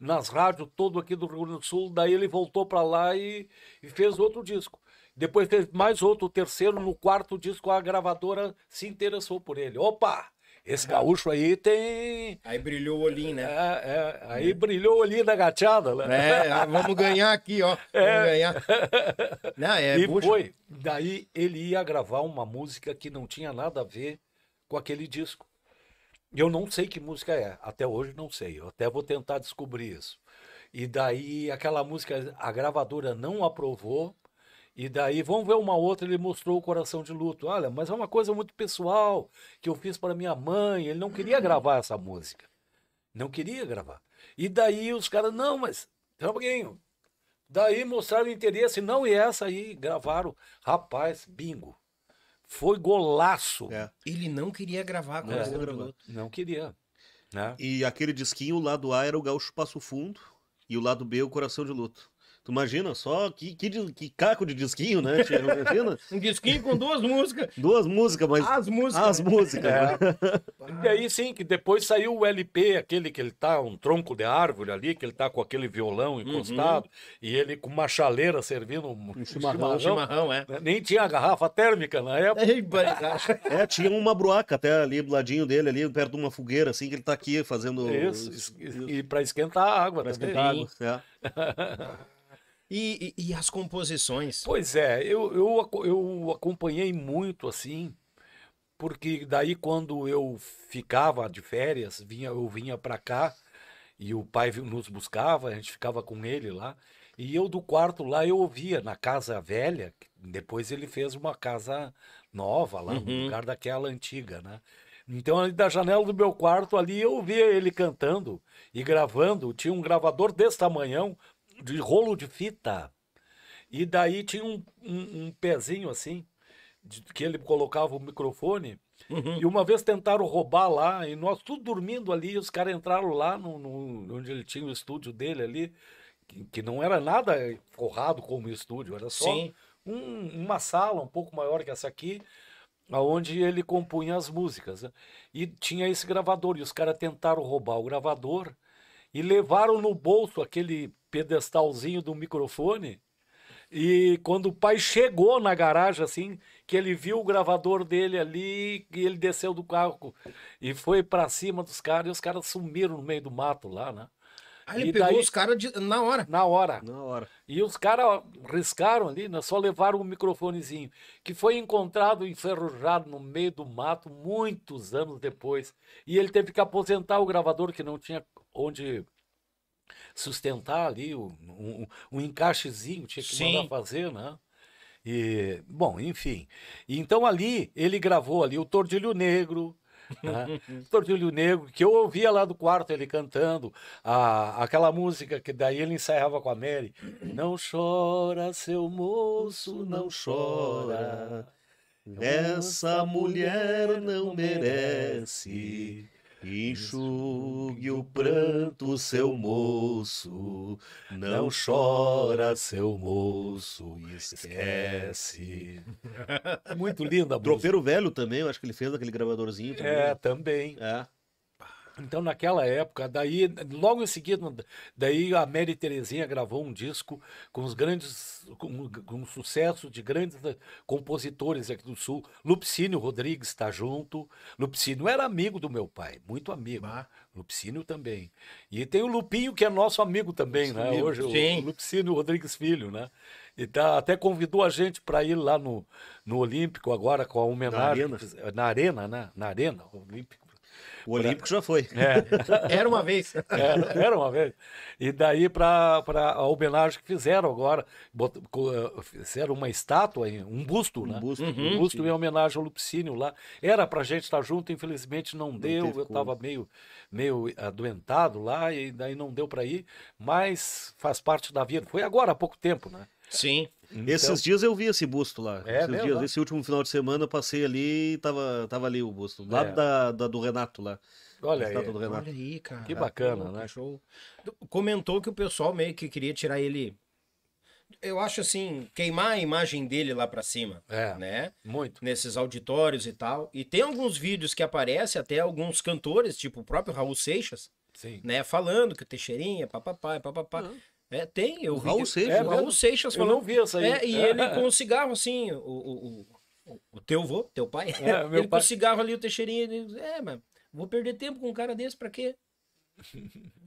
Nas rádios todo aqui do Rio Grande do Sul. Daí ele voltou para lá e, e, fez outro disco. Depois fez mais outro, terceiro, no quarto disco a gravadora se interessou por ele. Opa! Esse é. gaúcho aí tem. Aí brilhou o olhinho, né? É, é, aí é. brilhou o olhinho da gachada, né? É, ah, vamos ganhar aqui, ó. É. Vamos ganhar. Não, é, e foi. Daí ele ia gravar uma música que não tinha nada a ver com aquele disco. Eu não sei que música é, até hoje não sei, eu até vou tentar descobrir isso. E daí aquela música a gravadora não aprovou, e daí, vamos ver uma outra, ele mostrou o coração de luto. Olha, mas é uma coisa muito pessoal que eu fiz para minha mãe. Ele não queria gravar essa música. Não queria gravar. E daí os caras, não, mas. Tem um Daí mostraram interesse, não, e essa aí, gravaram. Rapaz, bingo. Foi golaço. É. Ele não queria gravar com não, é. o Não queria. Né?
E aquele disquinho, o lado A era o Gaúcho Passo Fundo e o lado B o Coração de Luto. Tu imagina só que, que, que caco de disquinho, né? Tia? Imagina? um disquinho com duas músicas. Duas músicas, mas. As músicas. As músicas. Né?
Né?
É. E aí sim, que depois saiu o LP, aquele que ele tá, um tronco de árvore ali, que ele tá com aquele violão uhum. encostado, uhum. e ele com uma chaleira servindo um, um chimarrão. chimarrão, é. Nem tinha garrafa térmica na época.
é, tinha uma broaca até ali do ladinho dele, ali, perto de uma fogueira, assim, que ele tá aqui fazendo. Isso,
isso. e para esquentar a água, pra Esquentar a água,
é.
E, e, e, as composições? Pois é, eu, eu, eu acompanhei muito assim, porque daí quando eu ficava de férias, vinha, eu vinha para cá e o pai nos buscava, a gente ficava com ele lá. E eu do quarto lá eu ouvia na casa velha, depois ele fez uma casa nova lá, uhum. no lugar daquela antiga, né? Então, ali da janela do meu quarto, ali eu via ele cantando e gravando. Tinha um gravador desse tamanhão de rolo de fita. E daí tinha um, um, um pezinho assim, de, que ele colocava o microfone. Uhum. E uma vez tentaram roubar lá, e nós tudo dormindo ali, os caras entraram lá no, no, onde ele tinha o estúdio dele ali, que, que não era nada forrado como estúdio, era só um, uma sala um pouco maior que essa aqui, aonde ele compunha as músicas. Né? E tinha esse gravador, e os caras tentaram roubar o gravador e levaram no bolso aquele pedestalzinho do microfone. E quando o pai chegou na garagem, assim, que ele viu o gravador dele ali, e ele desceu do carro e foi para cima dos caras, e os caras sumiram no meio do mato lá, né?
Aí ah, ele e pegou os caras
na hora. Na hora. Na hora. E os caras riscaram ali, né? Só levaram um microfonezinho, que foi encontrado enferrujado no meio do mato muitos anos depois. E ele teve que aposentar o gravador que não tinha onde sustentar ali o, um, um encaixezinho, tinha que Sim. mandar fazer, né? E, bom, enfim. Então ali ele gravou ali o Tordilho Negro, né? Tordilho Negro, que eu ouvia lá do quarto ele cantando, a, aquela música que daí ele ensaiava com a Mary. Não chora, seu moço, não chora. Essa mulher não merece
Enxugue o pranto, seu moço, não chora, seu moço, esquece.
Muito linda a Tropeiro
Velho também, eu acho que ele fez aquele gravadorzinho. É, né?
Também. É, também. É. Então, naquela época, daí, logo em seguida, daí a Mary Terezinha gravou um disco com os grandes, com, com um sucesso de grandes eh, compositores aqui do Sul. Lupicínio Rodrigues está junto. Lupicínio era amigo do meu pai, muito amigo. Bah. Lupicínio também. E tem o Lupinho, que é nosso amigo também, né? Hoje, Sim. o Lupicínio Rodrigues Filho, né? E tá, até convidou a gente para ir lá no, no Olímpico agora com a homenagem. Na Arena. Eh, na Arena, né? Na Arena, Olímpico o Olímpico já foi. É. era uma vez. Era, é, era, uma vez. E daí para a homenagem que fizeram agora, fizeram uma estátua, um busto, um né? Busto, uhum, um busto sim. em homenagem ao Lupicínio lá. Era para gente estar tá junto, infelizmente não, não deu. Eu estava meio, meio adoentado lá e daí não deu para ir. Mas faz parte da vida. Foi agora há pouco tempo, né? Sim. Então... Esses dias
eu vi esse busto lá. É, Esses mesmo, dias, lá? esse último final de semana eu passei ali e tava, tava ali o busto. Lá é. da, da, do Renato
lá. Olha aí, olha aí, cara. Que bacana, Pô, né? Show. Comentou que o pessoal meio que queria tirar ele eu acho assim, queimar a imagem dele lá para cima, é, né? Muito. Nesses auditórios e tal. E tem alguns vídeos que aparecem até alguns cantores, tipo o próprio Raul Seixas, Sim. né, falando que o Teixeirinha, papapá, papapá. Uhum. É, tem, eu o Raul vi. Seixas, é, o né? Raul Seixas falou. Eu não vi essa aí. É, e é. ele com o cigarro, assim, o, o, o, o teu avô, teu pai, é, ele pai. com o cigarro ali, o teixeirinho ele diz, é, mas vou perder tempo com um cara desse, pra quê?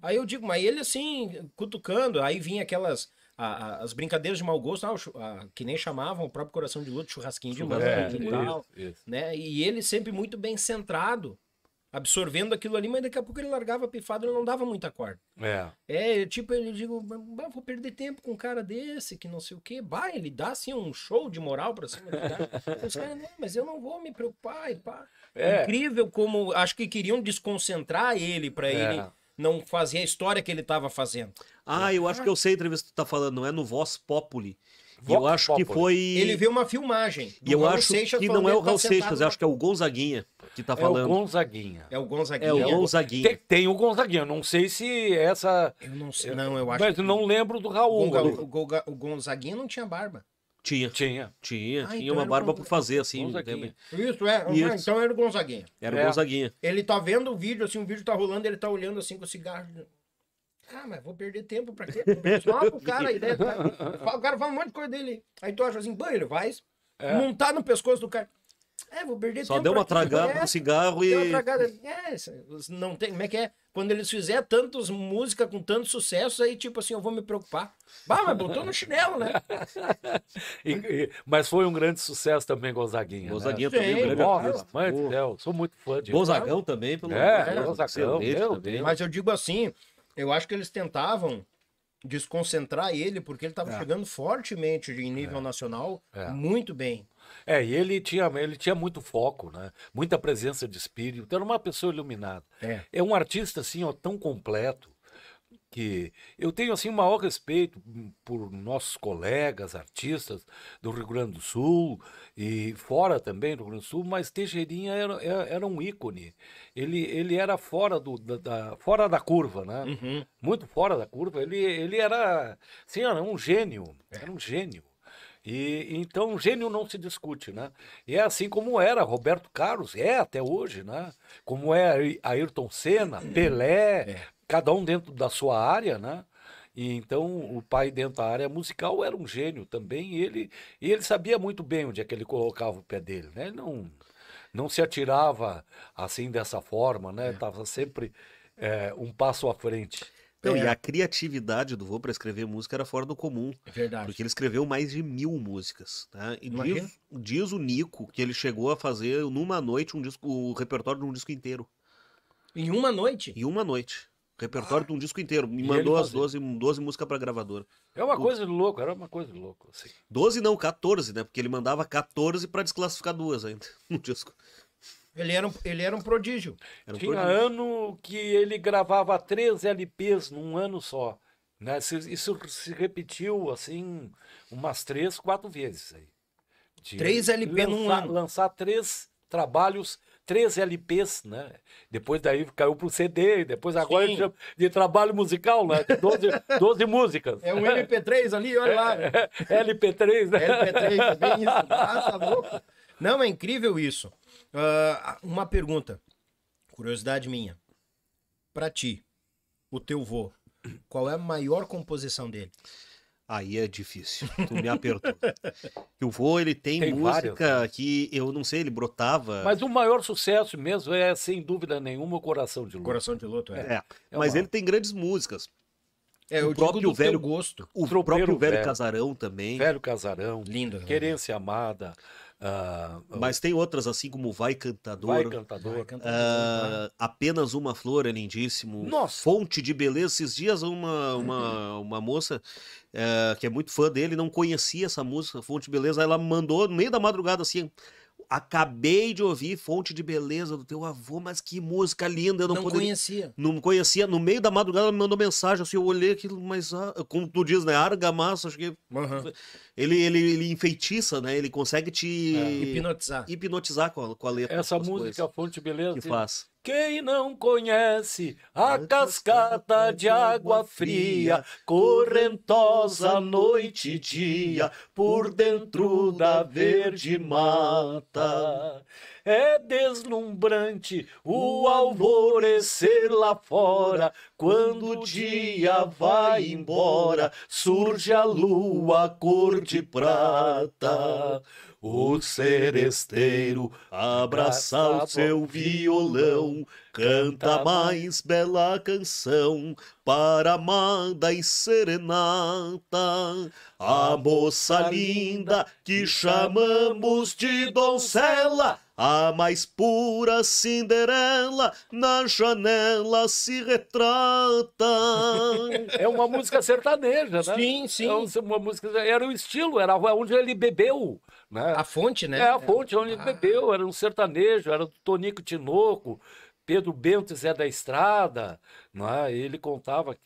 aí eu digo, mas ele assim, cutucando, aí vinha aquelas, a, a, as brincadeiras de mau gosto, ah, a, que nem chamavam o próprio coração de luto, churrasquinho de luto e tal, isso. né? E ele sempre muito bem centrado, absorvendo aquilo ali, mas daqui a pouco ele largava pifado e não dava muita corda. É. É, tipo, eu digo, vou perder tempo com um cara desse, que não sei o quê. Bah, ele dá assim um show de moral pra cima do cara. Né? Os caras, não, mas eu não vou me preocupar e pá. É. Incrível como acho que queriam desconcentrar ele para é. ele não fazer a história que ele estava fazendo. Ah, é. eu acho que eu
sei a entrevista que tu tá falando, não é no Voz Populi. Vox eu acho Populi. que foi. Ele viu
uma filmagem. E eu Raul acho Seixas que não é o tá Raul Seixas, eu acho
que é o Gonzaguinha que tá é falando. É o Gonzaguinha.
É o Gonzaguinha. É o Gonzaguinha. Tem, tem o
Gonzaguinha. Não sei se essa. Eu não sei. Não, eu acho. Mas
que... não lembro do Raul. Gonga, o, o Gonzaguinha não tinha barba.
Tinha. Tinha. Tinha. Ah, tinha então uma barba por fazer, assim. Isso, é. Isso. Então era o Gonzaguinha. Era o é. Gonzaguinha.
Ele tá vendo o vídeo, assim, o vídeo tá rolando, ele tá olhando assim com o cigarro. Ah, mas vou perder tempo pra quê? Só o cara a ideia. Cara. O cara fala um monte de coisa dele. Aí tu acha assim, banho, ele vai é. montar no pescoço do cara. É, vou perder Só tempo. Só deu uma tragada no é, cigarro e. Tragada, é, é não tem. Como é que é? Quando eles fizeram tantas músicas com tanto sucesso, aí tipo assim, eu vou me preocupar. Bah, mas botou no chinelo, né?
e, e, mas foi um grande sucesso também, Gonzaguinha. Né? Gonzaguinha né? também, Sim, grande mãe sou muito fã de. Gonzagão também,
pelo É, Gonzagão. Também. Mas eu digo assim, eu acho que eles tentavam desconcentrar ele, porque ele estava é. chegando fortemente em nível é. nacional, é. muito bem.
É, e ele tinha, ele tinha muito foco, né? Muita presença de espírito, era uma pessoa iluminada. É, é um artista, assim, ó, tão completo, que eu tenho assim o maior respeito por nossos colegas artistas do Rio Grande do Sul e fora também do Rio Grande do Sul, mas Teixeirinha era, era um ícone. Ele, ele era fora, do, da, da fora da curva, né? Uhum. Muito fora da curva. Ele, ele era, assim, era um gênio, era um gênio. E então gênio não se discute, né? E é assim como era Roberto Carlos, é até hoje, né? Como é Ayrton Senna, Pelé, é cada um dentro da sua área, né? E então o pai dentro da área musical era um gênio também, e ele, e ele sabia muito bem onde é que ele colocava o pé dele, né? Ele não, não se atirava assim dessa forma, né? É. Tava sempre é, um passo à frente. é. E a criatividade do Vô
para escrever música era fora do comum. É verdade. Porque ele escreveu mais de mil músicas. Né? E diz, diz, o Nico que ele chegou a fazer numa noite um disco, o repertório de um disco inteiro. Em uma noite? Em uma noite. Repertório ah. de um disco inteiro. Me e mandou as 12, 12 músicas pra gravadora. É uma coisa de louco, era uma coisa de louco. Assim. 12 não, 14, né? Porque ele mandava 14
pra desclassificar duas ainda no disco. Ele era um, ele era um prodígio. Era um Tinha prodígio. ano que ele gravava três LPs num ano só. Né? Isso se repetiu, assim, umas três, quatro vezes aí. De três LPs num ano. Lançar três trabalhos três LPs, né? Depois daí caiu para o CD, depois agora Sim. de, trabalho musical, né? 12, 12 músicas. É um lp 3 ali, olha lá. É, é, LP3, né? LP3, é bem isso. Nossa,
louco. Não, é incrível isso. Uh, uma pergunta, curiosidade minha. Para ti, o teu vô, qual é a maior composição
dele? Aí é difícil.
Tu me apertou.
o Vô, ele tem, tem música várias. Né? que eu não sei, ele brotava.
Mas o maior sucesso mesmo é, sem dúvida nenhuma, o Coração de Luto. Coração de Luto, é. é.
é mas uma... ele tem grandes músicas. É, o próprio velho gosto.
O Tropeiro próprio velho, velho,
Casarão também. Velho Casarão. Lindo. Né? Querência Amada. Ah, Mas tem outras, assim como Vai Cantador. Vai Cantador.
Vai, cantador uh,
apenas uma flor é lindíssimo. Nossa. Fonte de beleza. Esses dias uma, uma, uhum. uma moça uh, que é muito fã dele não conhecia essa música, Fonte de Beleza. Ela mandou no meio da madrugada assim: Acabei de ouvir Fonte de Beleza do teu avô, mas que música linda. Eu não, não poderia... conhecia. Não conhecia. No meio da madrugada ela me mandou mensagem, assim, eu olhei aquilo, mas ah, como tu diz, né? Argamassa, acho que. Uhum. Ele, ele, ele enfeitiça, né? Ele consegue te. É, hipnotizar. Hipnotizar com a, com a letra. Essa música, Fonte de Beleza. Que faz.
Quem
não conhece a cascata de água fria, correntosa noite e dia, por dentro da verde
mata. É deslumbrante o alvorecer lá fora, quando o dia vai embora, surge a lua cor de prata o seresteiro abraça o seu violão, canta mais bela canção para amada e serenata. A moça linda que chamamos de donzela a mais pura Cinderela na janela se retrata. É uma música sertaneja, né? Sim, sim. É
uma música, era o estilo, era onde ele bebeu. Né? A fonte, né? É, a fonte onde ele ah. bebeu, era um sertanejo, era do Tonico Tinoco, Pedro Bento é Zé da Estrada, né? ele contava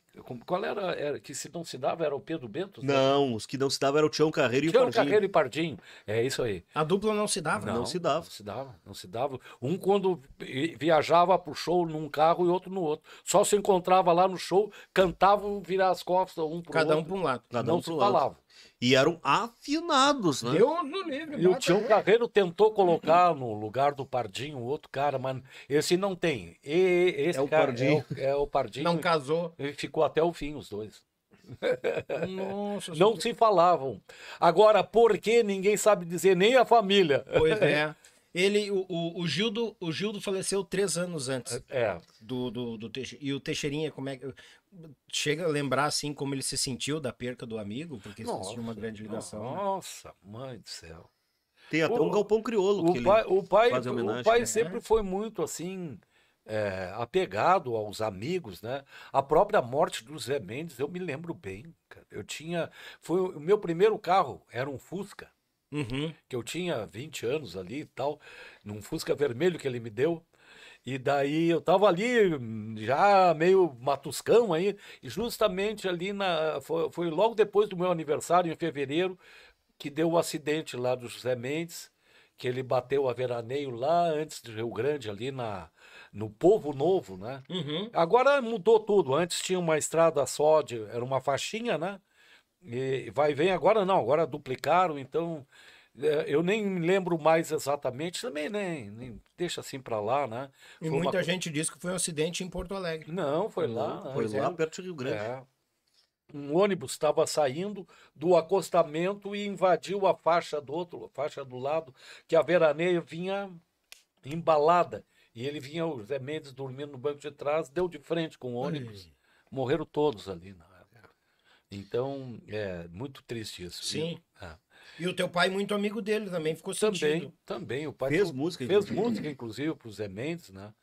qual era, era, que se não se dava era o Pedro Bento?
Não, os que não se dava era o Tião Carreiro e o Pardinho. Tião Carreiro e
Pardinho, é isso aí. A dupla não se dava? Não, não se dava. Não se dava, não se dava. Um quando viajava pro show num carro e outro no outro. Só se encontrava lá no show, cantavam, virar as costas um pro Cada outro. Cada um para um lado. Cada não um se lado. falava. E eram afinados, né? Deus
no livre. E o Tião
Carreiro tentou colocar no lugar do Pardinho outro cara, mas esse não tem. E, esse é o cara Pardinho. É o, é o Pardinho. Não casou. E ficou até o fim, os dois. Nossa, não se falavam. Agora, por que ninguém sabe dizer, nem a família. Pois é. Ele, o, o, o, Gildo, o Gildo faleceu três anos antes
é. do, do, do E o Teixeirinha, como é, chega a lembrar assim como ele se
sentiu da perca do amigo, porque eles tinham uma grande ligação. Né? Nossa, né? mãe do céu. Tem até o, um galpão crioulo. O pai, o pai, o pai é. sempre foi muito assim. É, apegado aos amigos, né? A própria morte do Zé Mendes, eu me lembro bem. Cara. Eu tinha. Foi o meu primeiro carro, era um Fusca. Uhum. Que eu tinha 20 anos ali e tal, num Fusca vermelho que ele me deu. E daí eu tava ali, hum, já meio matuscão aí, e justamente ali na. Foi, foi logo depois do meu aniversário, em fevereiro, que deu o acidente lá do José Mendes, que ele bateu a veraneio lá antes de Rio Grande, ali na, no Povo Novo, né? Uhum. Agora mudou tudo. Antes tinha uma estrada só, de, era uma faixinha, né? E vai e vem agora não, agora duplicaram, então é, eu nem me lembro mais exatamente, também nem, nem deixa assim para lá, né? Foi e muita uma... gente diz que foi um acidente em Porto Alegre. Não, foi lá. Não, né? foi lá perto do Rio Grande. É. Um ônibus estava saindo do acostamento e invadiu a faixa do outro, faixa do lado, que a veraneia vinha embalada. E ele vinha, o Zé Mendes, dormindo no banco de trás, deu de frente com o ônibus. Morreram todos ali. Né? Então, é muito triste isso. Sim. Viu? É.
E o teu pai, muito amigo dele também, ficou
também, sentido. Também, o pai fez música. Fez inclusive. música, inclusive, pro Zé Mendes, né?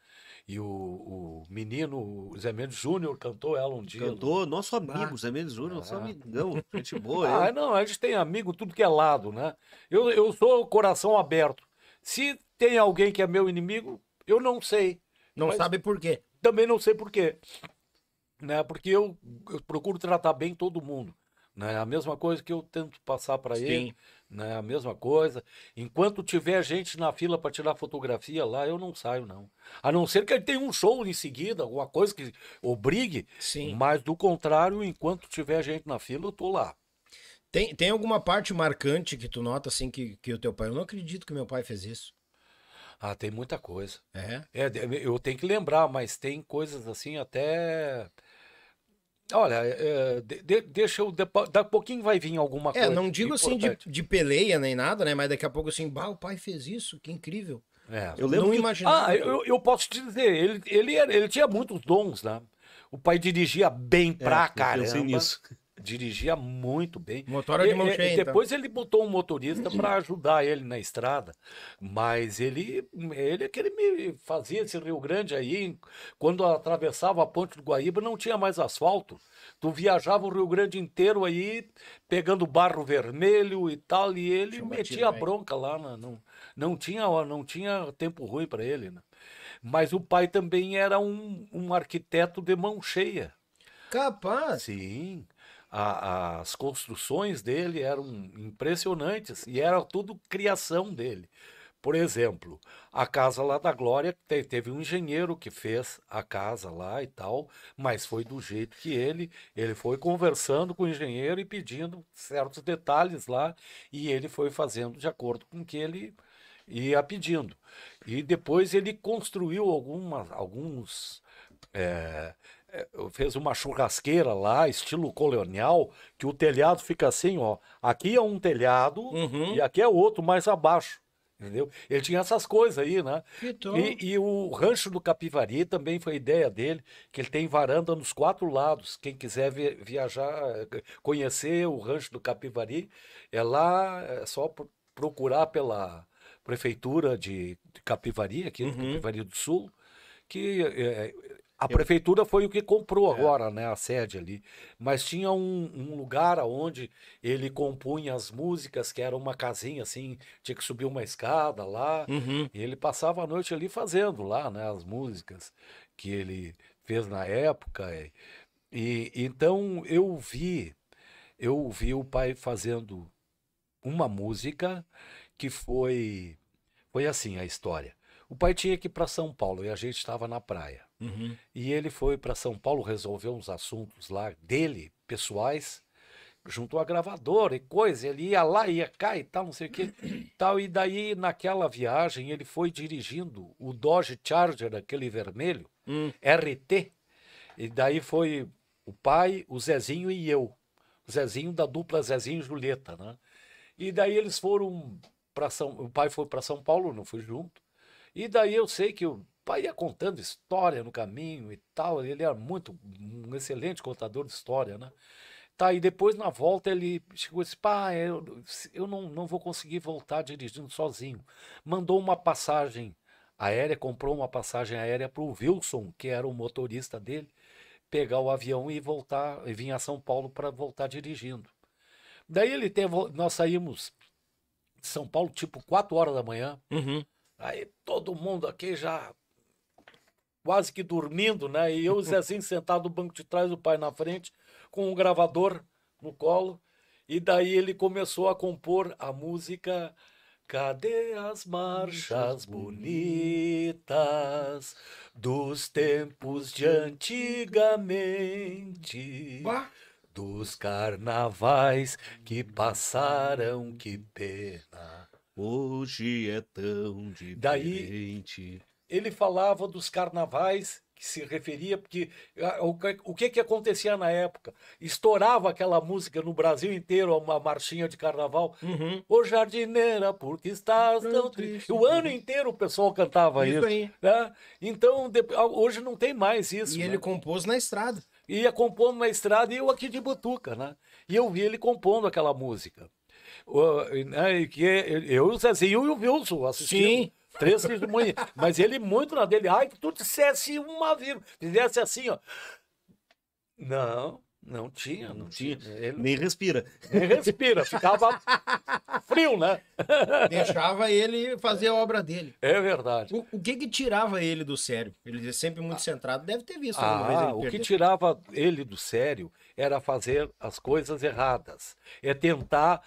E o, o menino, o Zé Mendes Júnior, cantou ela um dia. Cantou, né? nosso amigo, ah. Zé Mendes Júnior, ah. nosso amigão, gente boa. ah, eu. não, a gente tem amigo, tudo que é lado, né? Eu, eu sou coração aberto. Se tem alguém que é meu inimigo, eu não sei. Não sabe por quê. Também não sei por quê. Né? Porque eu, eu procuro tratar bem todo mundo. Né? É a mesma coisa que eu tento passar para ele. Né? É a mesma coisa. Enquanto tiver gente na fila para tirar fotografia lá, eu não saio, não. A não ser que ele tenha um show em seguida, alguma coisa que obrigue. Sim. Mas do contrário, enquanto tiver gente
na fila, eu tô lá. Tem, tem alguma parte marcante que tu nota assim que, que o teu pai. Eu não
acredito que meu pai fez isso. Ah, tem muita coisa. É? é? Eu tenho que lembrar, mas tem coisas assim até Olha, é, de, deixa eu. Daqui a pouquinho vai vir alguma é, coisa. É, não digo assim de,
de, peleia nem nada, né? Mas daqui a pouco assim, bah, o pai fez isso, que incrível.
É, eu lembro. Não que... imaginava. Ah, eu, eu posso te dizer, ele, ele, ele tinha muitos dons, né? O pai dirigia bem é, pra caramba. Eu pensei nisso dirigia muito bem. Motora é de mão cheia, e então. Depois ele botou um motorista para ajudar ele na estrada, mas ele ele é que ele me fazia esse Rio Grande aí, quando atravessava a ponte do Guaíba não tinha mais asfalto. Tu viajava o Rio Grande inteiro aí pegando barro vermelho e tal e ele Deixa metia bronca lá, né? não não tinha não tinha tempo ruim para ele, né? Mas o pai também era um, um arquiteto de mão cheia. Capaz. Sim a, as construções dele eram impressionantes e era tudo criação dele. Por exemplo, a casa lá da Glória, teve um engenheiro que fez a casa lá e tal, mas foi do jeito que ele, ele foi conversando com o engenheiro e pedindo certos detalhes lá, e ele foi fazendo de acordo com o que ele ia pedindo. E depois ele construiu algumas alguns é, fez uma churrasqueira lá, estilo colonial, que o telhado fica assim, ó. Aqui é um telhado uhum. e aqui é outro mais abaixo. Entendeu? Ele tinha essas coisas aí, né? E, e, o rancho do Capivari também foi ideia dele, que ele tem varanda nos quatro lados. Quem quiser viajar, conhecer o rancho do Capivari, é lá, é só procurar pela prefeitura de, Capivari, aqui uhum. do Capivari do Sul, que é, a eu... prefeitura foi o que comprou é. agora, é. né, a sede ali. Mas tinha um, um, lugar onde ele compunha as músicas, que era uma casinha assim, tinha que subir uma escada lá. Uhum. E ele passava a noite ali fazendo lá, né, as músicas que ele fez na época. E, é. e então eu vi, eu vi o pai fazendo uma música que foi, foi assim a história. O pai tinha que ir para São Paulo e a gente estava na praia. Uhum. E ele foi para São Paulo resolver uns assuntos lá dele, pessoais, junto a gravadora e coisa. Ele ia lá, ia cá e tal, não sei o que. tal, e daí, naquela viagem, ele foi dirigindo o Dodge Charger, aquele vermelho, hum. RT. E daí foi o pai, o Zezinho e eu. O Zezinho da dupla Zezinho e Julieta, né? E daí eles foram para São, o pai foi para São Paulo, não fui junto. E daí eu sei que eu pai ia contando história no caminho e tal. Ele era muito, um excelente contador de história, né? Tá, e depois na volta ele chegou e disse: pá, eu, eu não, não vou conseguir voltar dirigindo sozinho. Mandou uma passagem aérea, comprou uma passagem aérea para o Wilson, que era o motorista dele, pegar o avião e voltar, e vir a São Paulo para voltar dirigindo. Daí ele teve, nós saímos de São Paulo tipo 4 horas da manhã. Uhum. Aí todo mundo aqui já quase que dormindo, né? E eu, Zezinho, sentado no banco de trás, o pai na frente, com um gravador no colo. E daí ele começou a compor a música Cadê as marchas bonitas dos tempos de antigamente? Dos carnavais que passaram, que pena. Hoje é tão diferente. Daí, ele falava dos carnavais que se referia, porque ah, o que, que acontecia na época? Estourava aquela música no Brasil inteiro, uma marchinha de carnaval. Uhum. Ô jardineira, porque estás tão triste. O ano inteiro o pessoal cantava isso. isso né? Então, ah, hoje não tem mais isso. E né? ele compôs na estrada. Ia compondo na estrada e eu aqui de Butuca, né? E eu vi ele compondo aquela música. Né, eu, eu, eu o Zezinho e o Wilson assistindo. Sim. Três filhos do manhã. Mas ele muito na dele. Ai, que tu dissesse uma vírgula. Fizesse assim, ó. Não, não tinha, não, não tinha. Ele... Nem respira. Nem respira, ficava frio, né? Deixava
ele fazer a obra dele. É verdade. O, o que que tirava ele do sério? Ele é sempre muito ah,
centrado, deve ter visto ah, alguma ah, vez ele O que tirava ele do sério era fazer as coisas erradas, é tentar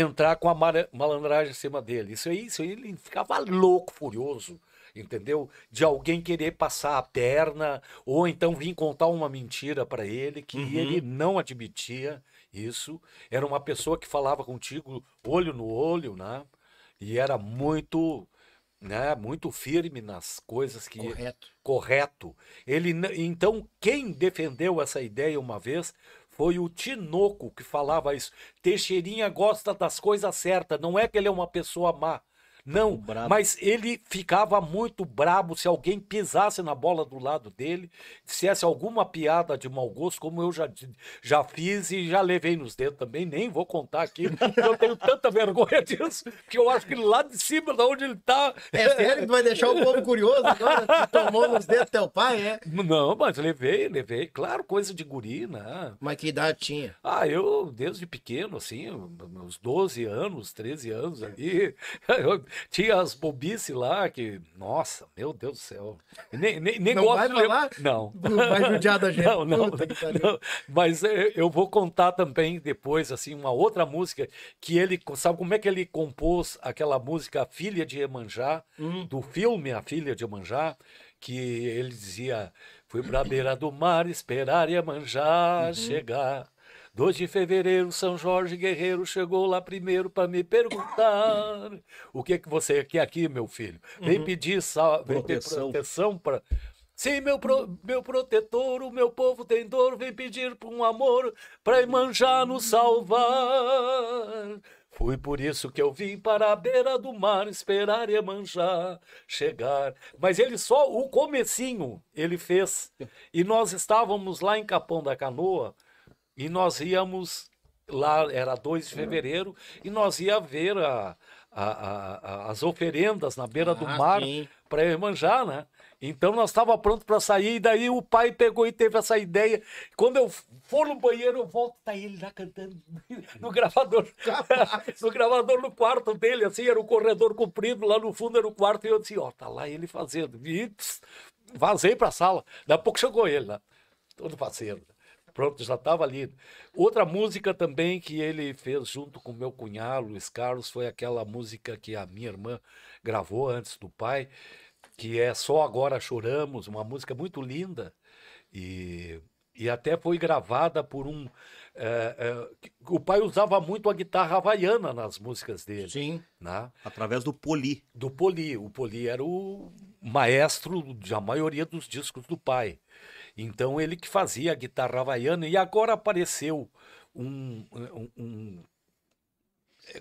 entrar com a malandragem em cima dele. Isso aí, isso aí ele ficava louco, furioso, entendeu? De alguém querer passar a perna ou então vir contar uma mentira para ele que uhum. ele não admitia isso. Era uma pessoa que falava contigo olho no olho, né? E era muito né, muito firme nas coisas que correto. correto. Ele então quem defendeu essa ideia uma vez foi o Tinoco que falava isso. Teixeirinha gosta das coisas certas, não é que ele é uma pessoa má. Não, mas ele ficava muito brabo se alguém pisasse na bola do lado dele, dissesse alguma piada de mau gosto, como eu já, já fiz e já levei nos dedos também, nem vou contar aqui, porque eu tenho tanta vergonha disso, que eu acho que lá de cima, da onde ele está É sério que vai deixar o povo curioso agora? Tomou nos dedos teu pai, é? Não, mas levei, levei. Claro, coisa de guri, né? Mas que idade tinha? Ah, eu, desde pequeno, assim, uns 12 anos, 13 anos ali, eu tinha as bobice lá que, nossa, meu Deus do céu. Nem, nem, nem não gosto vai de falar? Não. Vai judiar da gente. Não, não, não. Mas eh, eu vou contar também depois, assim, uma outra música que ele, sabe como é que ele compôs aquela música A Filha de Emanjá, hum. do filme A Filha de Emanjá, que ele dizia, fui pra beira do mar esperar Emanjá uhum. chegar 2 de fevereiro, São Jorge Guerreiro chegou lá primeiro para me perguntar o que é que você quer aqui, meu filho. Vem uhum. pedir sal... proteção, proteção para Sim, meu, pro... meu protetor, o meu povo tem dor, vem pedir por um amor para Imanjá nos salvar. Foi por isso que eu vim para a beira do mar esperar Iemanjá chegar. Mas ele só, o comecinho, ele fez. E nós estávamos lá em Capão da Canoa, e nós íamos lá, era 2 de fevereiro, e nós ia ver a, a, a, as oferendas na beira ah, do mar para manjar né? Então nós estava pronto para sair, e daí o pai pegou e teve essa ideia. Quando eu for no banheiro, eu volto, tá ele lá cantando no gravador. no gravador no quarto dele, assim, era o um corredor comprido, lá no fundo era o quarto, e eu disse, ó, oh, tá lá ele fazendo. E pss, vazei para a sala. Daqui a pouco chegou ele lá, né? todo parceiro. Né? Pronto, já estava ali. Outra música também que ele fez junto com meu cunhado, Luiz Carlos, foi aquela música que a minha irmã gravou antes do pai, que é Só Agora Choramos, uma música muito linda. E, e até foi gravada por um. É, é, o pai usava muito a guitarra havaiana nas músicas dele. Sim. Né? Através do Poli. Do Poli. O Poli era o maestro da maioria dos discos do pai. Então ele que fazia a guitarra havaiana e agora apareceu um, um, um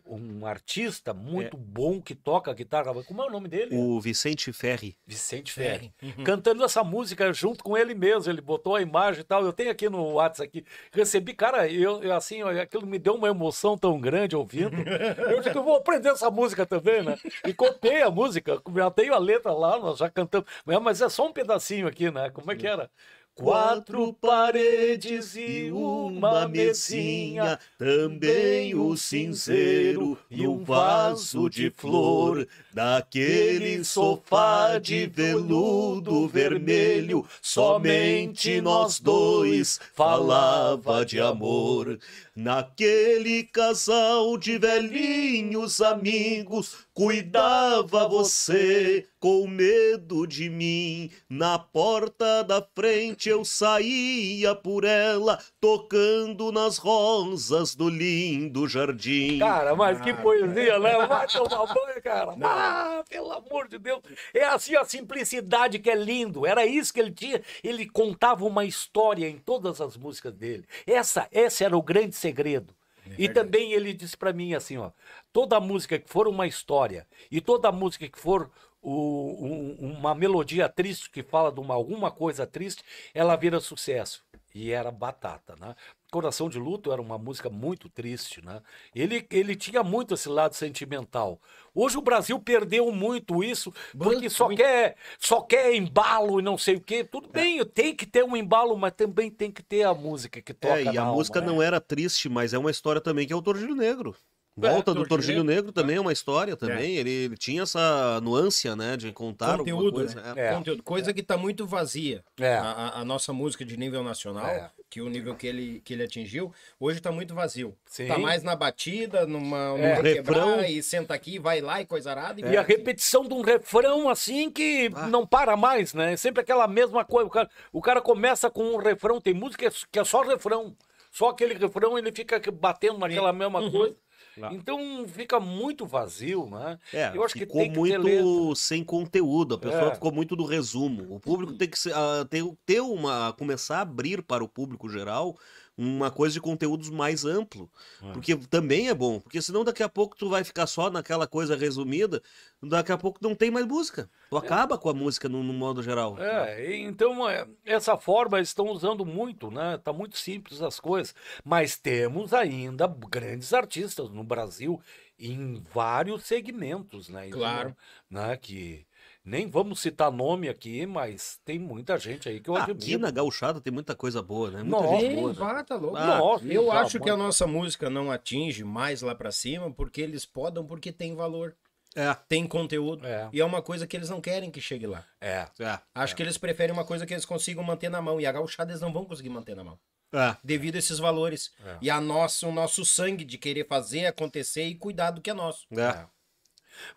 um artista muito é. bom que toca guitarra. Como é o nome dele?
O Vicente Ferri.
Vicente Ferri. É. Uhum. Cantando essa música junto com ele mesmo. Ele botou a imagem e tal. Eu tenho aqui no WhatsApp aqui. Recebi, cara, eu, eu assim, aquilo me deu uma emoção tão grande ouvindo. eu digo, eu vou aprender essa música também, né? E copiei a música, já tenho a letra lá, nós já cantamos. Mas é só um pedacinho aqui, né? Como é que era? Quatro paredes e uma mesinha,
também o cinzeiro e um vaso de flor. naquele sofá de veludo vermelho, somente nós dois falava de amor. Naquele casal de velhinhos amigos, cuidava você com medo de mim. Na porta da frente eu saía por ela, tocando nas rosas do lindo jardim. Cara, mas que ah, poesia, né? Vai tomar
banho, cara.
Ah, pelo amor de Deus. É assim a simplicidade que é lindo. Era isso que ele tinha. Ele contava uma história em todas as músicas dele. Essa, esse era o grande segredo. É e também ele disse para mim assim, ó, toda música que for uma história e toda música que for o, um, uma melodia triste que fala de uma, alguma coisa triste, ela vira sucesso. E era batata, né? Coração de Luto era uma música muito triste, né? Ele, ele tinha muito esse lado sentimental. Hoje o Brasil perdeu muito isso, porque só quer só quer embalo e não sei o quê. Tudo é. bem, tem que ter um embalo, mas também tem que ter a música que é, toca. É, e a alma, música né? não
era triste, mas é uma história também que é o Torgilho Negro. Volta do Torgilho Negro também né? é uma história é. também. É. Ele, ele, tinha essa nuance, né, de contar conteúdo, né? coisa. Né? É.
Conteúdo, coisa é. que está muito vazia. É. A, a, nossa música de nível nacional, é. que o nível que ele, que ele atingiu, hoje está muito vazio. está mais na batida, numa, numa refrão e senta aqui, vai lá e coisa arada. E, e a
repetição de um refrão assim que ah. não para mais, né? Sempre aquela mesma coisa. O cara, o cara começa com um refrão, tem música que é só refrão. Só aquele refrão ele fica batendo naquela mesma uhum. coisa. Claro. Então fica muito vazio, né? É, eu acho que ficou tem que muito
sem conteúdo, a pessoa é. ficou muito do resumo. O
público uhum. tem que ah,
ter uma. começar a abrir para o público geral uma coisa de conteúdos mais amplo, é. porque também é bom, porque senão daqui a pouco tu vai ficar só naquela coisa resumida, daqui a pouco não tem mais música, tu é. acaba com a música no, no modo geral.
É, então é, essa forma eles estão usando muito, né? Tá muito simples as coisas, mas temos ainda grandes artistas no Brasil em vários segmentos, né? Isso, claro, né? Que nem vamos citar nome aqui, mas tem muita gente aí que eu aqui ah, admiro. Aqui na Gauchada tem muita coisa boa, né? Muita nossa, gente boa.
Né? Tá louco. Ah, nossa, eu tá acho bom. que a nossa música não atinge mais lá para cima porque eles podem porque tem valor. É. Tem conteúdo. É. E é uma coisa que eles não querem que chegue lá. É. é. Acho é. que eles preferem uma coisa que eles consigam manter na mão. E a gauchada eles não vão conseguir manter na mão. É. Devido a esses valores. É. E a nossa, o nosso sangue de querer fazer acontecer e cuidar do que é nosso.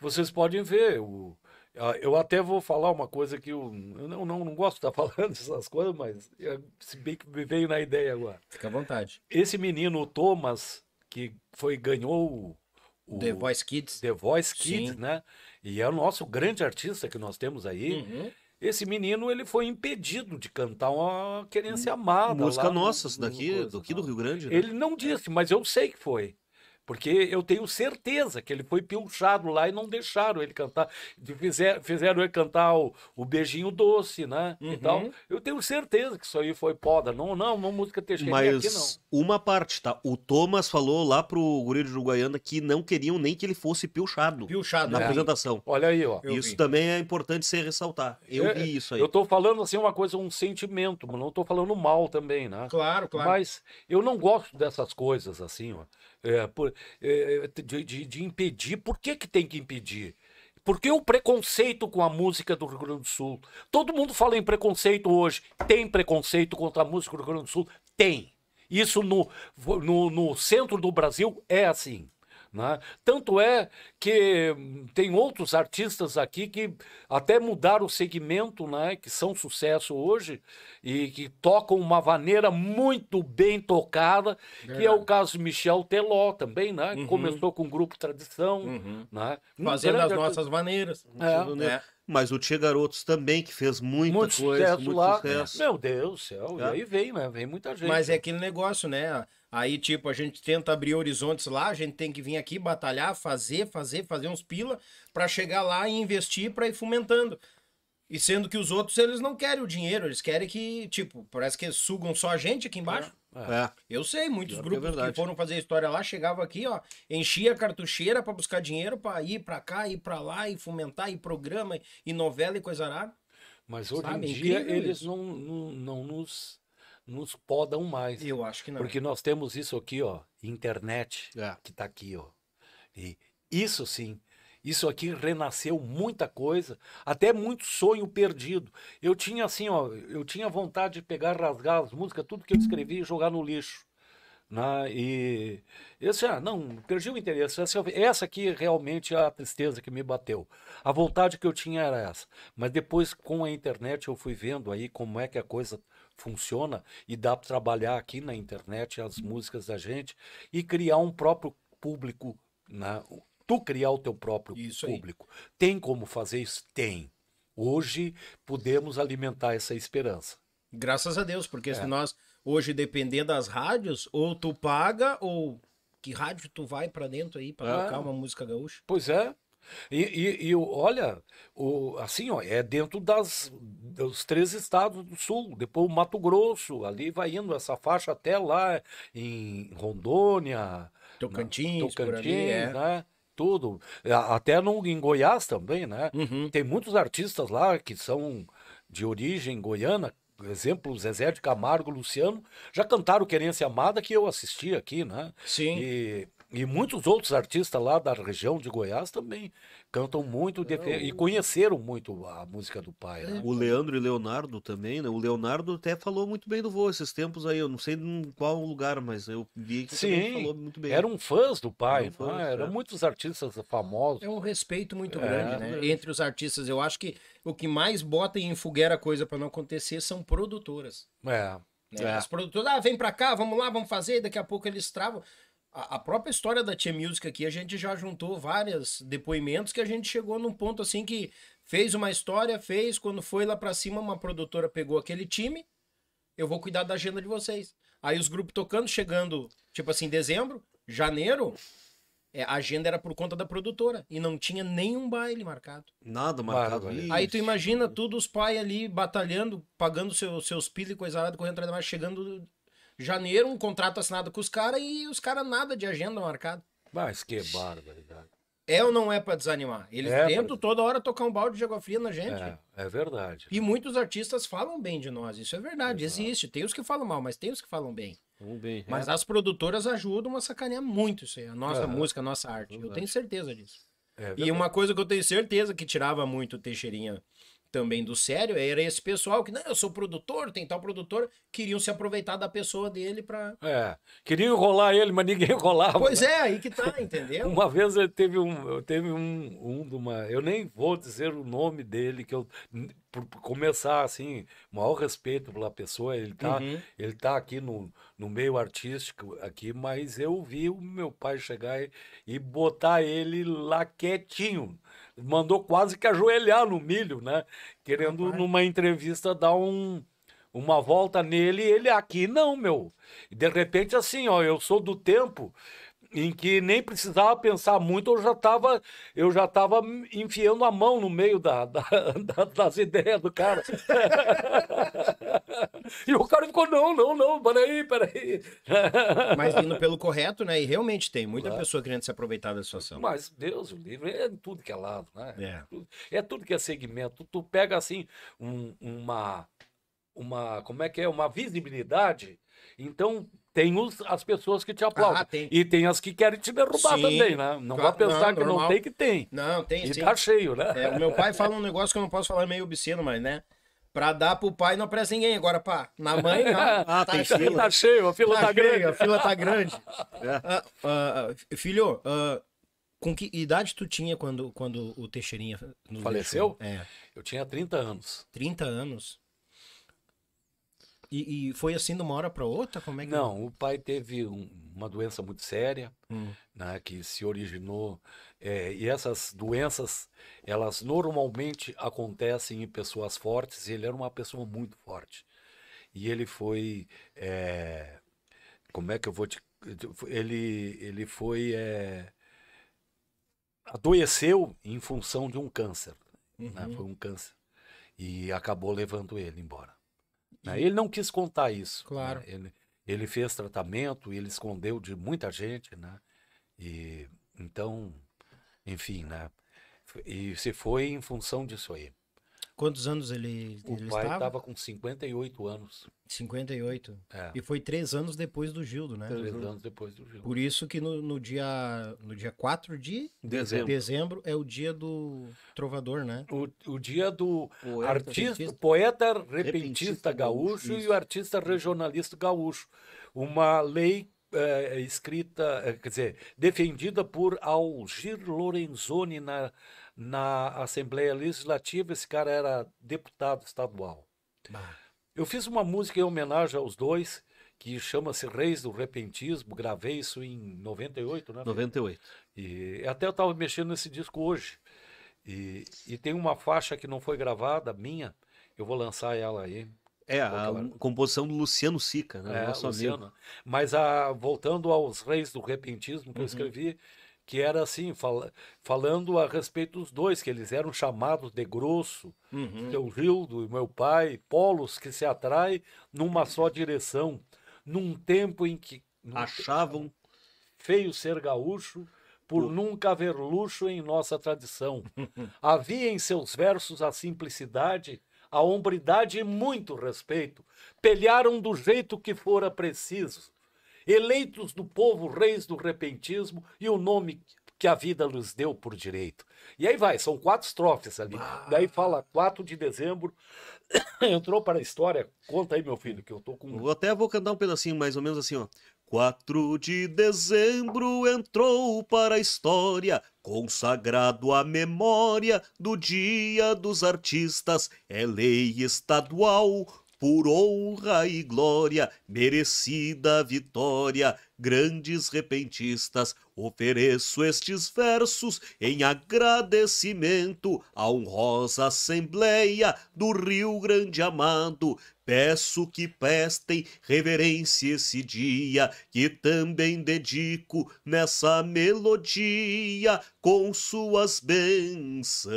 Vocês podem ver o ah, eu até vou falar uma coisa que eu, eu não, não, não gosto de estar falando essas coisas, mas é, se bem que me veio na ideia agora. Fica à vontade. Esse menino, o Thomas, que foi ganhou o The Voice Kids. The Voice Kids, Sim. né? E é o nosso grande artista que nós temos aí. Uhum. Esse menino, ele foi impedido de cantar uma querência hum, amada. Música nossa, daqui,
daqui do Rio Grande. Né? Ele
não disse, mas eu sei que foi. Porque eu tenho certeza que ele foi pilchado lá e não deixaram ele cantar. Fizer, fizeram ele cantar o, o Beijinho Doce, né? Uhum. Então, eu tenho certeza que isso aí foi poda. Não, não, uma música Teixeira Mas aqui,
não. uma parte, tá? O Thomas falou lá pro guri de Uruguaiana que não queriam nem que ele fosse pilchado. Pilchado. Na é. apresentação.
Olha aí, ó. Isso
também é importante ser
ressaltar. Eu é, vi isso aí. Eu estou falando, assim, uma coisa, um sentimento, mas não estou falando mal também, né? Claro, claro. Mas eu não gosto dessas coisas, assim, ó é, por, é, é de, de, impedir. Por que, que tem que impedir? Porque o preconceito com a música do Rio Grande do Sul. Todo mundo fala em preconceito hoje. Tem preconceito contra a música do Rio Grande do Sul? Tem. Isso no, no, no centro do Brasil é assim. Né? Tanto é que tem outros artistas aqui que até mudaram o segmento, né? que são sucesso hoje e que tocam uma maneira muito bem tocada, que é o caso de Michel Teló também, né? Uhum. começou com o grupo Tradição. Uhum. Né? Fazendo as nossas maneiras. É. É.
Mas o Tia Garotos também, que fez muita muito coisa, sucesso muito lá. Sucesso.
Meu Deus do céu, é. e aí vem, né? Vem muita gente. Mas é aquele negócio, né? Aí, tipo, a gente tenta abrir horizontes lá, a gente tem que vir aqui batalhar, fazer, fazer, fazer uns pila para chegar lá e investir para ir fomentando. E sendo que os outros, eles não querem o dinheiro, eles querem que, tipo, parece que sugam só a gente aqui embaixo. É. é. é. Eu sei, muitos é grupos que, é que, foram fazer história lá chegavam aqui, ó, enchia a cartucheira para buscar dinheiro para ir para cá, ir para lá e fomentar e programa e novela e coisa arada.
Mas hoje Sabe? em dia eles
não, não,
não nos nos podam mais. Eu acho que não. Porque nós temos isso aqui, ó, internet, é. que está aqui, ó. E isso sim, isso aqui renasceu muita coisa, até muito sonho perdido. Eu tinha assim, ó, eu tinha vontade de pegar, rasgar as músicas, tudo que eu escrevi e jogar no lixo. na né? E eu disse, ah, não, perdi o interesse. Essa, essa aqui realmente é a tristeza que me bateu. A vontade que eu tinha era essa. Mas depois, com a internet, eu fui vendo aí como é que a coisa funciona e dá para trabalhar aqui na internet as músicas da gente e criar um próprio público, né? tu criar o teu próprio isso público. Aí. Tem como fazer isso? Tem. Hoje podemos alimentar essa esperança.
Graças a Deus, porque é. se nós hoje dependendo das rádios, ou tu paga ou que rádio tu vai para dentro aí para é. tocar uma
música gaúcha? Pois é, e, e, e olha, o, assim, ó, é dentro das, dos três estados do sul, depois o Mato Grosso, ali vai indo essa faixa até lá em Rondônia, Tocantins, na, Tocantins ali, é. né? Tudo. Até no, em Goiás também, né? Uhum. Tem muitos artistas lá que são de origem goiana, exemplo, Zezé de Camargo, Luciano, já cantaram Querência Amada, que eu assisti aqui, né? Sim. E e muitos outros artistas lá da região de Goiás também cantam muito de... é, e conheceram muito a música do pai. Né? O Leandro e Leonardo também, né? O Leonardo
até falou muito bem do vô esses tempos aí, eu não sei em qual lugar, mas eu vi que Sim, falou muito
bem. Eram
fãs do pai, eram, fãs, né? eram é. muitos
artistas famosos. É um respeito muito é, grande, né? Entre os artistas, eu acho que o que mais bota em fogueira a coisa para não acontecer são produtoras.
É. Né? É. As
produtoras, ah, vem pra cá, vamos lá, vamos fazer, daqui a pouco eles travam a, própria história da Tia Music aqui, a gente já juntou vários depoimentos que a gente chegou num ponto assim que fez uma história, fez, quando foi lá para cima, uma produtora pegou aquele time, eu vou cuidar da agenda de vocês. Aí os grupos tocando, chegando, tipo assim, dezembro, janeiro, é, a agenda era por conta da produtora e não tinha nenhum baile marcado.
Nada marcado ali. Aí
tu imagina todos os pais ali batalhando, pagando seu, seus pila e coisa arada, correndo atrás da mais, chegando janeiro, um contrato assinado com os caras e os caras nada de agenda marcada. Mas
que é barbaridade.
É ou não é para desanimar? Eles é tentam pra... toda hora tocar um balde de água fria na gente. É,
é verdade.
E muitos artistas falam bem de nós, isso é verdade, Exato. existe. Tem os que falam mal, mas tem os que falam bem.
Um bem mas
é. as produtoras ajudam a sacanear muito isso aí, a nossa música, a nossa arte. Verdade. Eu tenho certeza disso. É e uma coisa que eu tenho certeza que tirava muito o Teixeirinha também do sério, é, era esse pessoal que, não, eu sou produtor, tem tal produtor, queriam se aproveitar da pessoa dele para
É, queriam enrolar ele, mas ninguém enrolava. Pois né? é, aí
que tá, entendeu?
uma vez teve um, teve um, um de uma, eu nem vou dizer o nome dele, que eu, por, por começar assim, maior respeito pela pessoa, ele tá, uhum. ele tá aqui no, no meio artístico aqui, mas eu vi o meu pai chegar e, e botar ele lá quietinho, mandou quase que ajoelhar no milho, né? Querendo, Rapaz. numa entrevista, dar um, uma volta nele, ele aqui, não, meu. de repente, assim, ó, eu sou do tempo em que nem precisava pensar muito, eu já estava eu já tava enfiando a mão no meio da, da, da, das ideias do cara. e o cara ficou, não, não, não, peraí, peraí. Mas indo pelo correto, né?
E realmente tem muita claro. pessoa querendo se aproveitar da situação. Mas
Deus, o livro é tudo que é lado, né? É, é tudo é que é segmento. Tu pega assim um, uma, uma, como é que é, uma visibilidade. Então, tem os, as pessoas que te aplaudem. Ah, tem. E tem as que querem te derrubar sim, também, né? Não claro, vá pensar não, que normal. não tem, que tem. Não, tem e sim. tá cheio,
né? É, o meu pai fala um negócio que eu não posso falar é meio obsceno, mas, né? Pra dar pro pai não aparece ninguém. Agora, pá, na mãe, não. Ah, ah, tá, tem fila. tá cheio, a fila tá, tá cheio, grande. A fila tá grande. É. Uh, uh, filho, uh, com que idade tu tinha quando, quando o Teixeirinha faleceu? Deixou? É. Eu tinha 30 anos. 30 anos?
E, e, foi assim de uma hora para outra? Como é que... Não, o pai teve um, uma doença muito séria, hum. né, que se originou. É, e essas doenças, elas normalmente acontecem em pessoas fortes, e ele era uma pessoa muito forte. E ele foi. É, como é que eu vou te. Ele, ele foi. É, adoeceu em função de um câncer. Né, uhum. Né, foi um câncer. E acabou levando ele embora. Né? Uhum. Ele não quis contar isso. Né? Claro. Né? Ele, ele fez tratamento, e ele escondeu de muita gente, né? E então, enfim, né? E se foi em função disso aí.
Quantos anos ele, ele estava? O pai estava com
58
anos. 58. É. E foi três anos depois do Gildo, né? Três uhum. anos depois do Gildo. Por isso que no, no, dia, no dia 4 de dezembro. dezembro é o dia do
trovador, né? O, o dia do poeta, artista, repentista. poeta repentista, repentista gaúcho isso. e o artista regionalista gaúcho. Uma lei é, escrita, é, quer dizer, defendida por Algir Lorenzoni na na Assembleia Legislativa, esse cara era deputado estadual. Eu fiz uma música em homenagem aos dois, que chama-se Reis do Repentismo, gravei isso em 98, né? 98. E até eu estava mexendo nesse disco hoje. E, e tem uma faixa que não foi gravada, minha, eu vou lançar ela aí. É, a
composição do Luciano Sica, né? É, Luciano. amigo.
Mas a, ah, voltando aos Reis do Repentismo que uhum. eu escrevi, que era assim, fal falando a respeito dos dois, que eles eram chamados de grosso, uhum. seu Gildo é e meu pai, polos que se atraem numa só direção, num tempo em que achavam feio ser gaúcho por uhum. nunca haver luxo em nossa tradição. Havia em seus versos a simplicidade, a hombridade e muito respeito. Pelharam do jeito que fora preciso eleitos do povo, reis do repentismo e o nome que a vida nos deu por direito. E aí vai, são quatro estrofes ali. Ah. Daí fala 4 de dezembro, entrou para a história. Conta
aí, meu filho, que eu tô com. Eu até vou cantar um pedacinho, mais ou menos assim, ó. 4 de dezembro entrou para a história, consagrado à memória do Dia dos Artistas. É lei estadual, por honra e glória, merecida vitória. Grandes repentistas, ofereço estes versos em agradecimento à honrosa Assembleia do Rio Grande Amado. Peço que prestem reverência esse dia, que também dedico nessa melodia com suas bênçãos.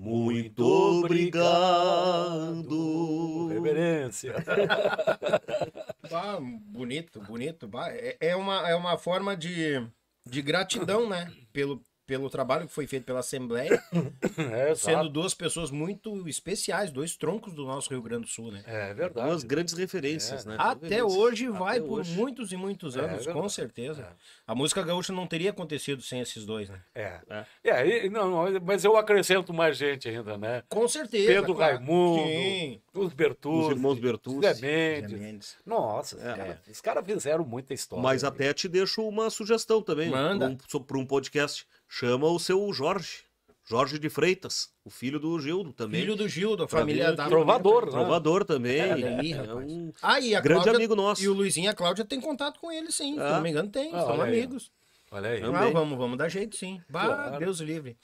Muito obrigado.
Reverência.
bah, bonito, bonito. Bah. É, é, uma, é uma forma de, de gratidão, né? Pelo, pelo trabalho que foi feito pela Assembleia, é, sendo duas pessoas muito especiais, dois troncos do nosso Rio Grande do Sul, né? É verdade. Duas grandes referências, é, né? né? Até hoje Até vai hoje. por muitos e muitos é anos, é, com certeza. A música gaúcha não teria acontecido sem esses dois, né? É. é. é e, não,
mas eu acrescento mais gente ainda, né? Com certeza. Pedro claro. Raimundo, Sim. os Bertuzzi, os irmãos Bertuzzi, Zé Mendes. Zé Mendes. Nossa, é. cara, os caras fizeram muita história. Mas aí.
até te deixo uma sugestão também. Manda. Para um, um podcast chama o seu Jorge. Jorge de Freitas, o filho do Gildo também. Filho do
Gildo, a família da é Trovador, né? Trovador também. É, ali, é, é um ah, e a grande Cláudia, amigo nosso. E o Luizinho e a Cláudia tem contato com ele, sim. Ah. Se não me engano, tem. Ah, são amigos. Aí. Olha aí. Ah, vamos, vamos dar jeito, sim. Bah, claro. Deus livre.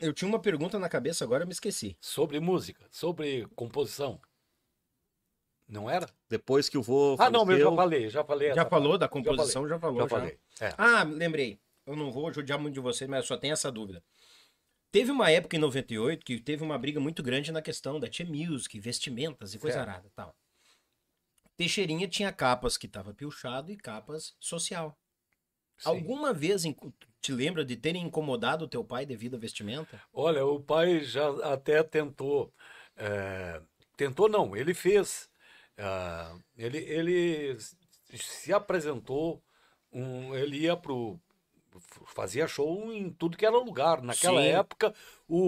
Eu tinha uma pergunta na cabeça, agora eu me esqueci. Sobre música, sobre composição. Não era?
Depois que eu vou.
Ah, não, eu já falei, já falei. Já falou parte. da composição, já, falei, já falou. Já falei. Já. É. Ah, lembrei eu não vou judiar muito de vocês, mas eu só tenho essa dúvida. Teve uma época em 98 que teve uma briga muito grande na questão da Tia Music, vestimentas e coisa arada tal. Teixeirinha tinha capas que tava piochado e capas social. Sim. Alguma vez te lembra de terem incomodado o teu pai devido
à vestimenta? Olha, o pai já até tentou. É... Tentou não, ele fez. É... Ele, ele se apresentou, um... ele ia pro, fazia show em tudo que era lugar. Naquela Sim. época, o,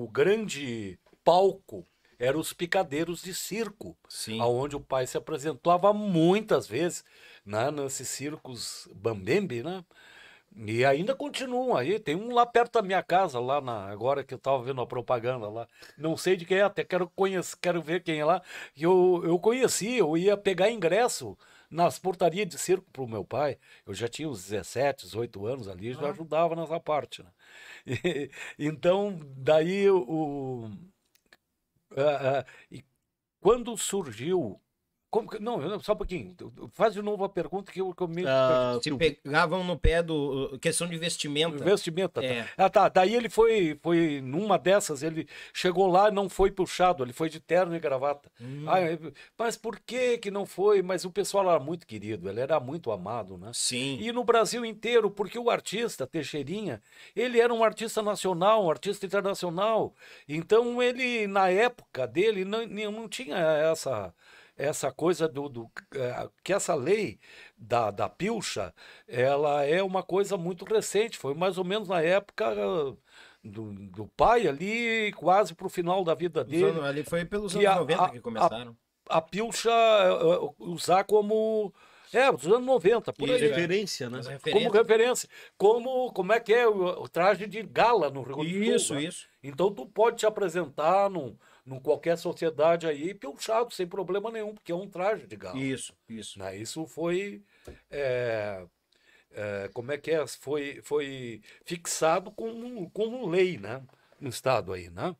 o, o, grande palco eram os picadeiros de circo, aonde o pai se apresentava muitas vezes, né, nesses circos Bambembe, né? E ainda continuam aí. Tem um lá perto da minha casa, lá na, agora que eu estava vendo a propaganda lá. Não sei de quem é, até quero, conhecer, quero ver quem é lá. Eu, eu conheci, eu ia pegar ingresso nas portarias de circo para o meu pai, eu já tinha uns 17, 18 anos ali, já ah. ajudava nessa parte. Né? E, então, daí o. Uh, uh, e quando surgiu como que, não, só um pouquinho. Faz de novo a pergunta que eu, que eu me. Ah, se pegavam no pé do. Questão de vestimenta. Vestimenta. Tá. É. Tá. Ah, tá. Daí ele foi, foi. Numa dessas, ele chegou lá e não foi puxado, ele foi de terno e gravata. Hum. Ah, mas por que que não foi? Mas o pessoal era muito querido, ele era muito amado, né? Sim. E no Brasil inteiro, porque o artista, Teixeirinha, ele era um artista nacional, um artista internacional. Então ele, na época dele, não, não tinha essa essa coisa do, do é, que essa lei da, da pilcha, ela é uma coisa muito recente, foi mais ou menos na época ah, do, do pai ali, quase para o final da vida dele. Anos, ali foi pelos anos a, 90 que começaram. A, a pilcha é, é, usar como é, dos anos 90, por e aí. referência, né? Como referência. Como, como é que é o, traje de gala no Rio Isso, né? isso. Então tu pode te apresentar num, em qualquer sociedade aí, pilchado, é sem problema nenhum, porque é um traje de gala. Isso, isso. Né? Isso foi. É, é, como é que é? Foi, foi fixado como, como lei, né? No estado aí, né?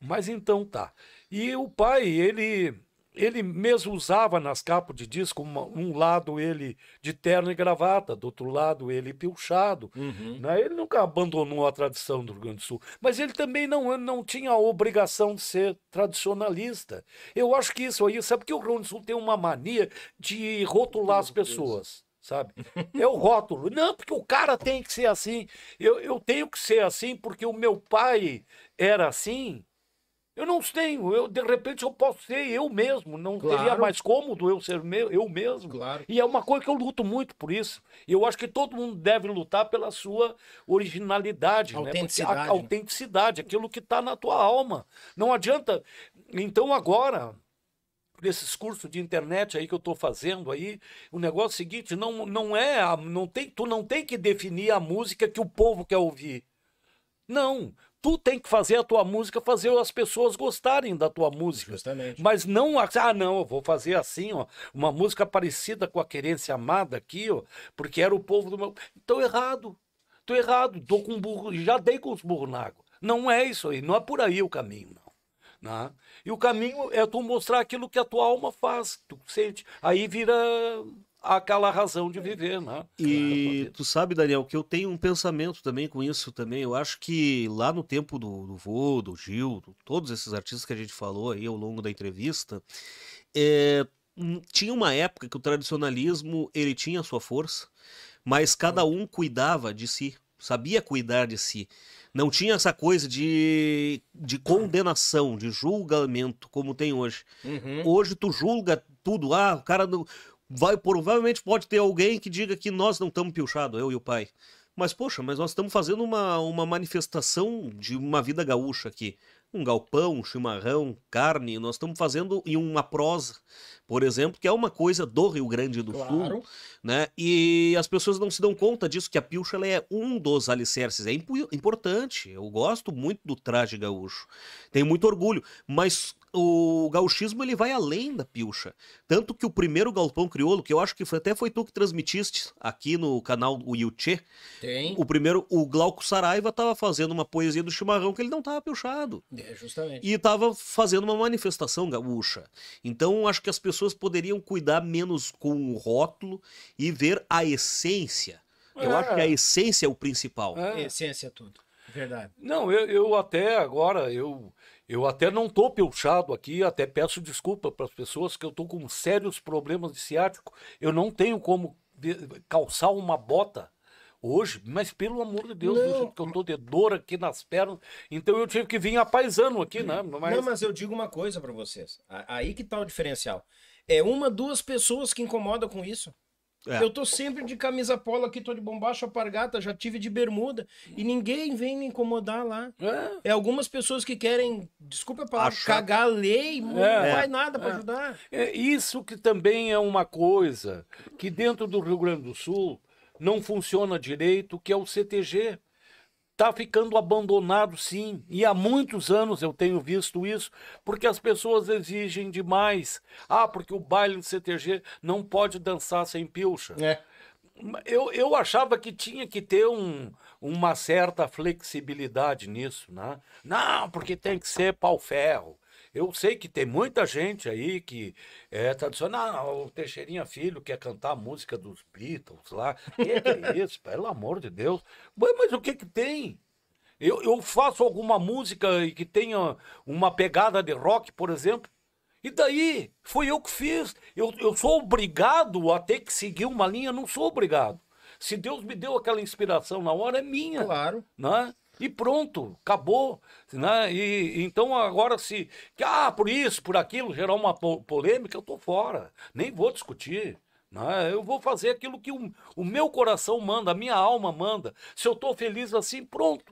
Mas então tá. E o pai, ele ele mesmo usava nas capas de disco uma, um lado ele de terno e gravata, do outro lado ele pilchado. Uhum. Né? Ele nunca abandonou a tradição do Rio Grande do Sul, mas ele também não, não tinha a obrigação de ser tradicionalista. Eu acho que isso aí, sabe que o Rio Grande do Sul tem uma mania de rotular as pessoas. Sabe? É o rótulo. Não, porque o cara tem que ser assim. Eu, eu tenho que ser assim porque o meu pai era assim eu não tenho, eu de repente eu posso ser eu mesmo, não claro. seria mais cômodo eu ser me, eu mesmo. Claro. E é uma coisa que eu luto muito por isso. Eu acho que todo mundo deve lutar pela sua originalidade, né? autenticidade, né? a, a autenticidade, aquilo que está na tua alma. Não adianta. Então agora, nesses cursos de internet aí que eu estou fazendo aí, o negócio é o seguinte, não, não é, não tem, tu não tem que definir a música que o povo quer ouvir. Não, Tu tem que fazer a tua música, fazer as pessoas gostarem da tua música. Justamente. Mas não, ah, não, eu vou fazer assim, ó, uma música parecida com a Querência Amada aqui, ó, porque era o povo do meu. errado. estou errado, tô com burro, já dei com os burros na água. Não é isso aí, não é por aí o caminho, não. Né? E o caminho é tu mostrar aquilo que a tua alma faz, tu sente. Aí vira aquela razão de viver, né?
E tu sabe, Daniel, que eu tenho um pensamento também com isso também. Eu acho que lá no tempo do, do Vô, do Gil, do, todos esses artistas que a gente falou aí ao longo da entrevista, é, hum, tinha uma época que o tradicionalismo ele tinha sua força, mas cada um cuidava de si, sabia cuidar de si. Não tinha essa coisa de, de condenação, de julgamento, como tem hoje. Uhum. Hoje tu julga tudo. Ah, o cara, vai provavelmente pode ter alguém que diga que nós não estamos pilchados, eu e o pai. Mas, poxa, mas nós estamos fazendo uma, uma manifestação de uma vida gaúcha aqui um galpão, um chimarrão, carne. Nós estamos fazendo em uma prosa, por exemplo, que é uma coisa do Rio Grande do claro. Sul, né? E as pessoas não se dão conta disso que a pilcha é um dos alicerces, é importante. Eu gosto muito do traje gaúcho. Tenho muito orgulho, mas o gauchismo ele vai além da pilcha. Tanto que o primeiro galpão crioulo, que eu acho que foi, até foi tu que transmitiste aqui no canal o Yuchê. Tem. O primeiro, o Glauco Saraiva estava fazendo uma poesia do chimarrão que ele não estava pilchado.
É, justamente. E
estava fazendo uma manifestação gaúcha. Então, acho que as pessoas poderiam cuidar menos com o rótulo e ver a essência. É. Eu acho que a é. essência é o principal. É.
A essência é tudo. Verdade.
Não, eu, eu até agora, eu, eu até não estou pelchado aqui, até peço desculpa para as pessoas que eu estou com sérios problemas de ciático. Eu não tenho como calçar uma bota Hoje, mas pelo amor de Deus, não. do jeito que eu tô de dor aqui nas pernas, então eu tive que vir apaisando aqui, né? Mas...
Não, mas eu digo uma coisa para vocês. Aí que tá o diferencial. É uma, duas pessoas que incomodam com isso. É. Eu tô sempre de camisa polo aqui, tô de bombacha, apargata, já tive de bermuda. E ninguém vem me incomodar lá.
É, é algumas pessoas que querem, desculpa a palavra, Achar... cagar a lei, é. não
vai é. nada
para é. ajudar.
É isso que também é uma coisa que dentro do Rio Grande do Sul não funciona direito, que é o CTG. Está ficando abandonado, sim, e há muitos anos eu tenho visto isso, porque as pessoas exigem demais. Ah, porque o baile do CTG não pode dançar sem pilcha. É. Eu, eu achava que tinha que ter um, uma certa flexibilidade nisso, né? Não, porque tem que ser pau-ferro. Eu sei que tem muita gente aí que é tradicional. Ah, o Teixeirinha Filho quer cantar a música dos Beatles lá. Que, que é isso? Pelo amor de Deus. Mas, mas o que que tem? Eu, eu faço alguma música que tenha uma pegada de rock, por exemplo. E daí? Foi eu que fiz. Eu, eu sou obrigado a ter que seguir uma linha? Não sou obrigado. Se Deus me deu aquela inspiração na hora, é minha. Claro. Né? E pronto, acabou. Né? E, então agora se. Ah, por isso, por aquilo, gerar uma polêmica, eu tô fora. Nem vou discutir. Né? Eu vou fazer aquilo que o, o meu coração manda, a minha alma manda. Se eu estou feliz assim, pronto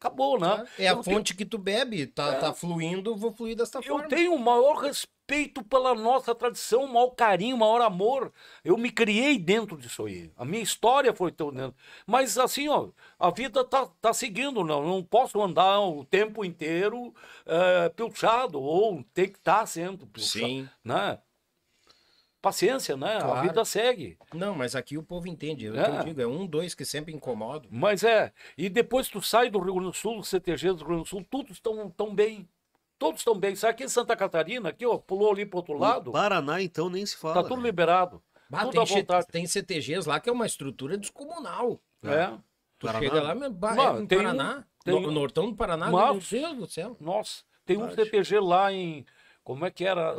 acabou, né? É a fonte tenho... que tu bebe, tá, é. tá fluindo, vou fluir dessa eu forma. Eu tenho o maior respeito respeito pela nossa tradição, maior carinho, maior amor. Eu me criei dentro disso aí. A minha história foi tão dentro. Mas assim, ó, a vida tá, tá seguindo, não, não posso andar o tempo inteiro é, pilchado, ou ter que estar tá sempre pilchado. Sim. Né? paciência, né? Claro. A vida segue. Não, mas aqui o povo entende. É eu, é. digo, é um, dois que sempre incomodo. Mas é. E depois tu sai do Rio Grande do Sul, CTG do Rio Grande do Sul, todos estão tão bem. Todos estão bem. Sabe aqui em Santa Catarina, aqui, ó, pulou ali para outro lado. O
Paraná, então, nem se fala. Tá tudo
né? liberado. Bah, tudo tem, tem CTGs lá que é uma
estrutura descomunal.
É. Tá. Tu
Paraná. chega lá, bah, bah, é no tem Paraná. Um, tem no, um... Nortão do Paraná, Mas, meu Deus do céu. Nossa,
tem um CTG lá em. Como é que era?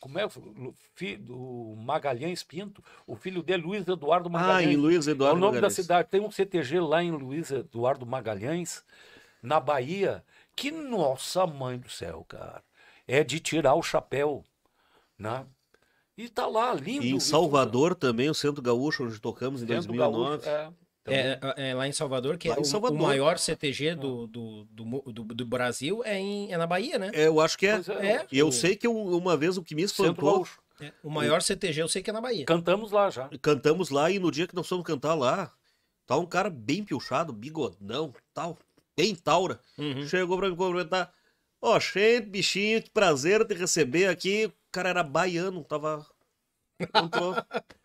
como é o filho do Magalhães Pinto, o filho dele, Luiz Eduardo Magalhães. Ah, em Luiz Eduardo é o nome Magalhães. da cidade. Tem um CTG lá em Luiz Eduardo Magalhães, na Bahia, que, nossa mãe do céu, cara, é de tirar o chapéu, né? E tá lá, lindo. E em
Salvador
lindo. também,
o Centro Gaúcho, onde tocamos em Centro 2009. Gaúcho, é. Então, é. É, é, lá em
Salvador, que é o, Salvador. o,
maior CTG é. do, do, do, do Brasil, é, em, é na Bahia, né? É, eu acho que é. É. é. E eu sei que uma vez o que me espantou. o maior CTG eu sei que é na Bahia. Cantamos lá
já. Cantamos lá e no dia que nós fomos cantar lá, tá um cara bem piochado, bigodão, tal em Taura, uhum. chegou para me cumprimentar. Ó, oh, gente, bichinho, que prazer te receber aqui. O cara era baiano, tava. Entrou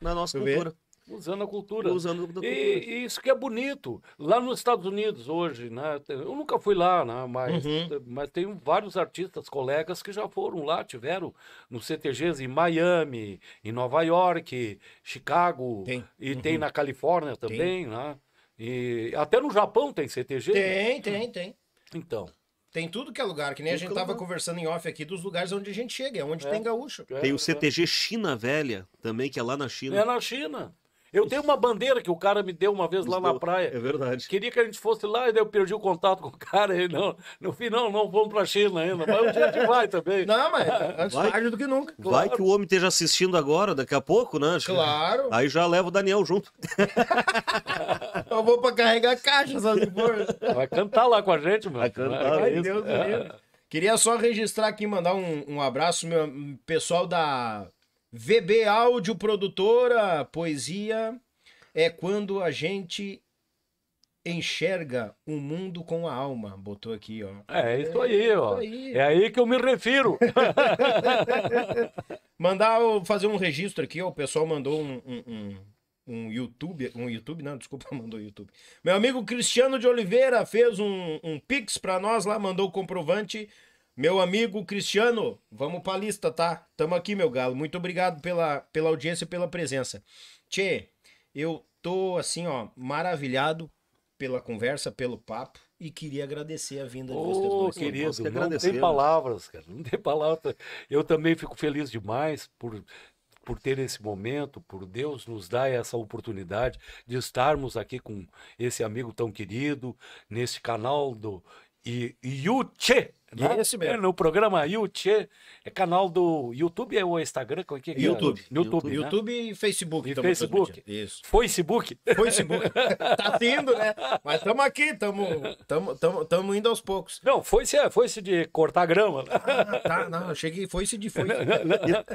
na nossa cultura.
Usando a cultura. Usando a cultura. E, e, isso que é bonito. Lá nos Estados Unidos hoje, né? Eu nunca fui lá, né? Mas, uhum. Eh, mas tem vários artistas, colegas que já foram lá, tiveram no CTGs em Miami, em Nova York, Chicago, tem. e uhum. tem na Califórnia também, tem. né? E até no Japão tem CTG? Né? Tem, né? tem, tem. Então.
Tem tudo que é lugar, que nem tem a gente estava conversando em off aqui dos lugares onde a gente chega, é onde é. tem gaúcho. É,
tem o é. CTG China Velha também, que é lá
na China. É na China. Eu tenho uma bandeira que o cara me deu uma vez lá na praia. É verdade. Queria que a gente fosse lá, e daí eu perdi o contato com o cara. E não, no final, não vamos pra China ainda. Mas um dia a gente vai também. Não, mas antes vai, tarde do que nunca. Vai que
o homem esteja assistindo agora, daqui a pouco, né? Claro.
Aí já leva o Daniel junto. eu vou pra carregar caixas, essas coisas.
Vai cantar lá com a gente, mano. Vai
cantar. Ai, Deus do é.
Queria só registrar aqui, mandar um, um abraço, meu pessoal da VB Áudio Produtora, poesia é quando a gente enxerga o mundo com a alma. Botou aqui, ó. É, é isso aí, é ó. aí. É aí que eu me refiro. Mandar, fazer um registro aqui, ó. O pessoal mandou um, um, um, um YouTube, um YouTube, não, desculpa, mandou YouTube. Meu amigo Cristiano de Oliveira fez um, um pix pra nós lá, mandou o comprovante meu amigo Cristiano, vamos pra lista, tá? Tamo aqui, meu galo. Muito obrigado pela, pela audiência e pela presença. Tchê, eu tô assim, ó, maravilhado pela conversa, pelo papo e queria agradecer a vinda de oh, vocês dois. Querido, Nossa, que não tem né? palavras,
cara, não tem palavras. Eu também fico feliz demais por por ter esse momento, por Deus nos dar essa oportunidade de estarmos aqui com esse amigo tão querido, nesse canal do Iuche né? é esse mesmo. É no programa Yuchê, é canal do YouTube é o Instagram? é que YouTube. É? YouTube. YouTube, YouTube né? e Facebook. E Facebook. Isso. Facebook. Facebook. tá indo, né? Mas estamos aqui,
estamos indo aos poucos. Não, foi se foi -se de cortar grama. Né? Ah, tá, não, cheguei, foi se de foi.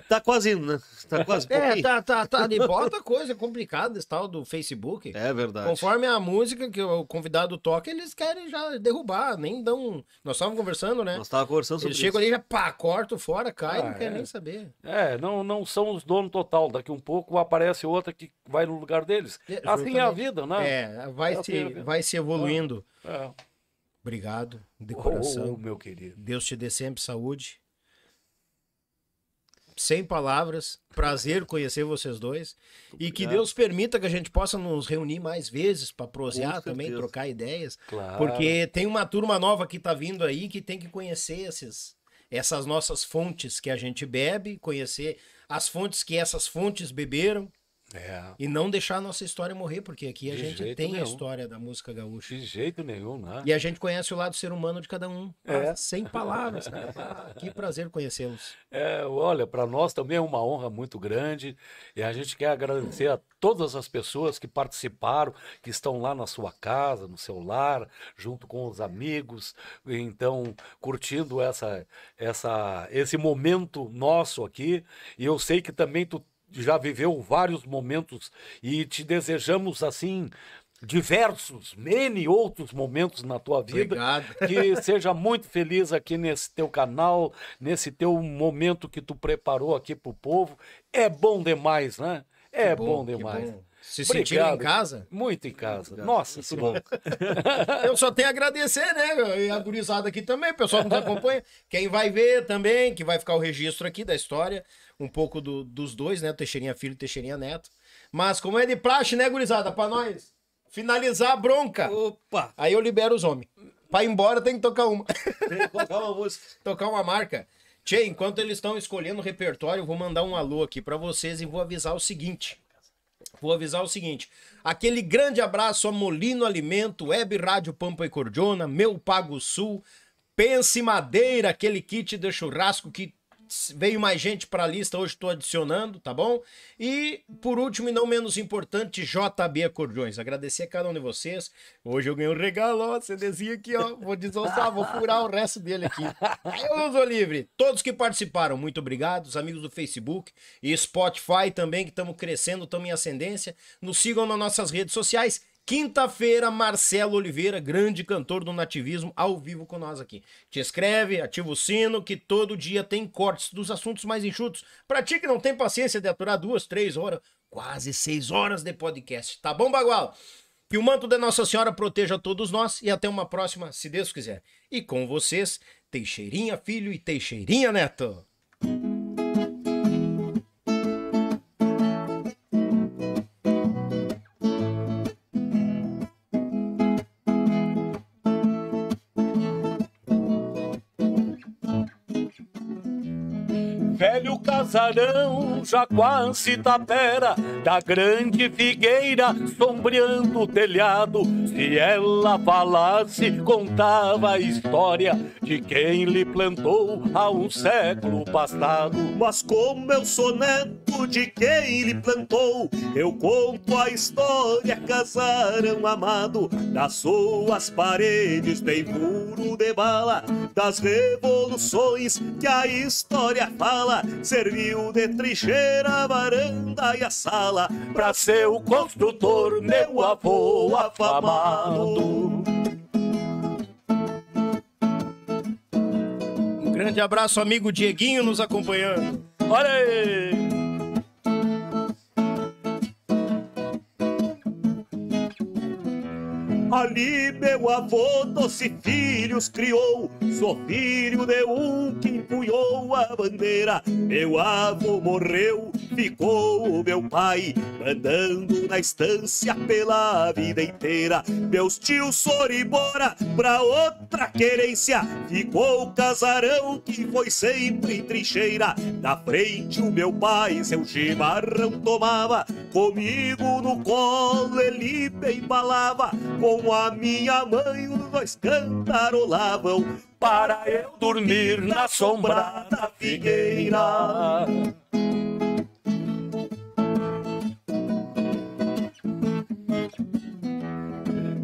tá quase indo, né? Tá quase. É, tá, tá, tá. De bota coisa complicada esse tal do Facebook. É verdade. Conforme a música que o convidado toca, eles querem já derrubar, nem dão. Nós estávamos conversando, né? né? Nós
tava conversando sobre Eles chegam ali,
já pá, corto fora, cai, ah, não é. quer nem saber.
É, não, não são os donos total. Daqui um pouco aparece outra que vai no lugar deles. É, assim é a vida, né? É, vai, é assim se, é
vai se evoluindo. É. Obrigado, de coração. Oh, oh, meu querido. Deus te dê sempre saúde sem palavras. Prazer conhecer vocês dois. Obrigado. E que Deus permita que a gente possa nos reunir mais vezes para prosear também, trocar ideias.
Claro. Porque
tem uma turma nova que está vindo aí que tem que conhecer esses, essas nossas fontes que a gente bebe, conhecer as fontes que essas fontes beberam é. E não deixar a nossa história morrer, porque aqui a de gente tem nenhum. a
história da música gaúcha. De jeito nenhum, né? E
a gente conhece o lado ser humano de cada um. É. Ah, sem palavras. Né? Ah, que prazer
conhecê-los. É, olha, para nós também é uma honra muito grande. E a gente quer agradecer a todas as pessoas que participaram, que estão lá na sua casa, no seu lar, junto com os amigos. Então, curtindo essa, essa, esse momento nosso aqui. E eu sei que também tu já viveu vários momentos e te desejamos assim diversos, N outros momentos na tua vida. Obrigado. Que seja muito feliz aqui nesse teu canal, nesse teu momento que tu preparou aqui pro povo. É bom demais, né? É bom, bom, demais. Bom. Se sentiu em casa? Muito em casa. Muito Nossa, isso é bom. Eu só
tenho a agradecer, né? E a gurizada aqui também, o pessoal que nos acompanha. Quem vai ver também, que vai ficar o registro aqui da história, um pouco do, dos dois, né? Teixeirinha Filho e Teixeirinha Neto. Mas como é de praxe, né, gurizada? Pra nós finalizar a bronca. Opa! Aí eu libero os homens. Pra ir embora tem que tocar uma. Tem que tocar uma música. tocar uma marca. Tchê, enquanto eles estão escolhendo o repertório, eu vou mandar um alô aqui para vocês e vou avisar o seguinte. Vou avisar o seguinte: aquele grande abraço a Molino Alimento, Web Rádio Pampa e Cordiona, Meu Pago Sul, Pense Madeira, aquele kit de churrasco que Veio mais gente para a lista, hoje estou adicionando, tá bom? E por último e não menos importante, JB Acordeões. Agradecer a cada um de vocês. Hoje eu ganhei um regalo, ó, CDzinho aqui, ó. Vou desossar, vou furar o resto dele aqui. Eu uso livre. Todos que participaram, muito obrigado. Os amigos do Facebook e Spotify também, que estamos crescendo, estamos em ascendência. Nos sigam nas nossas redes sociais Quinta-feira, Marcelo Oliveira, grande cantor do nativismo, ao vivo com nós aqui. Te inscreve, ativa o sino, que todo dia tem cortes dos assuntos mais enxutos. Pra ti que não tem paciência de aturar duas, três horas, quase seis horas de podcast. Tá bom, Bagual? Que o manto da Nossa Senhora proteja todos nós e até uma próxima, se Deus quiser. E com vocês, Teixeirinha Filho e Teixeirinha Neto.
casarão, jaguás Citapera tapera, da grande figueira sombreando o telhado. Se ela falasse, contava a história de quem lhe plantou há um século
passado. Mas como eu sou neto de quem lhe plantou, eu conto a história, casarão amado, das suas paredes tem muro de bala, das revoluções que a história fala, perfil de trincheira, varanda e a sala, pra
ser o construtor, meu avô afamado. Um grande abraço, amigo Dieguinho, nos acompanhando. Olha aí!
Ali meu avô doce filhos criou, sou filho de um que empunhou a bandeira. Meu avô morreu, ficou o meu pai, andando na estância pela vida inteira. Meus tios foram embora pra outra querência, ficou o casarão que foi sempre trincheira. Na frente o meu pai, seu chimarrão tomava, comigo no colo ele bem balava, com a minha mãe, os dois cantarolavam para eu dormir na sombra da figueira.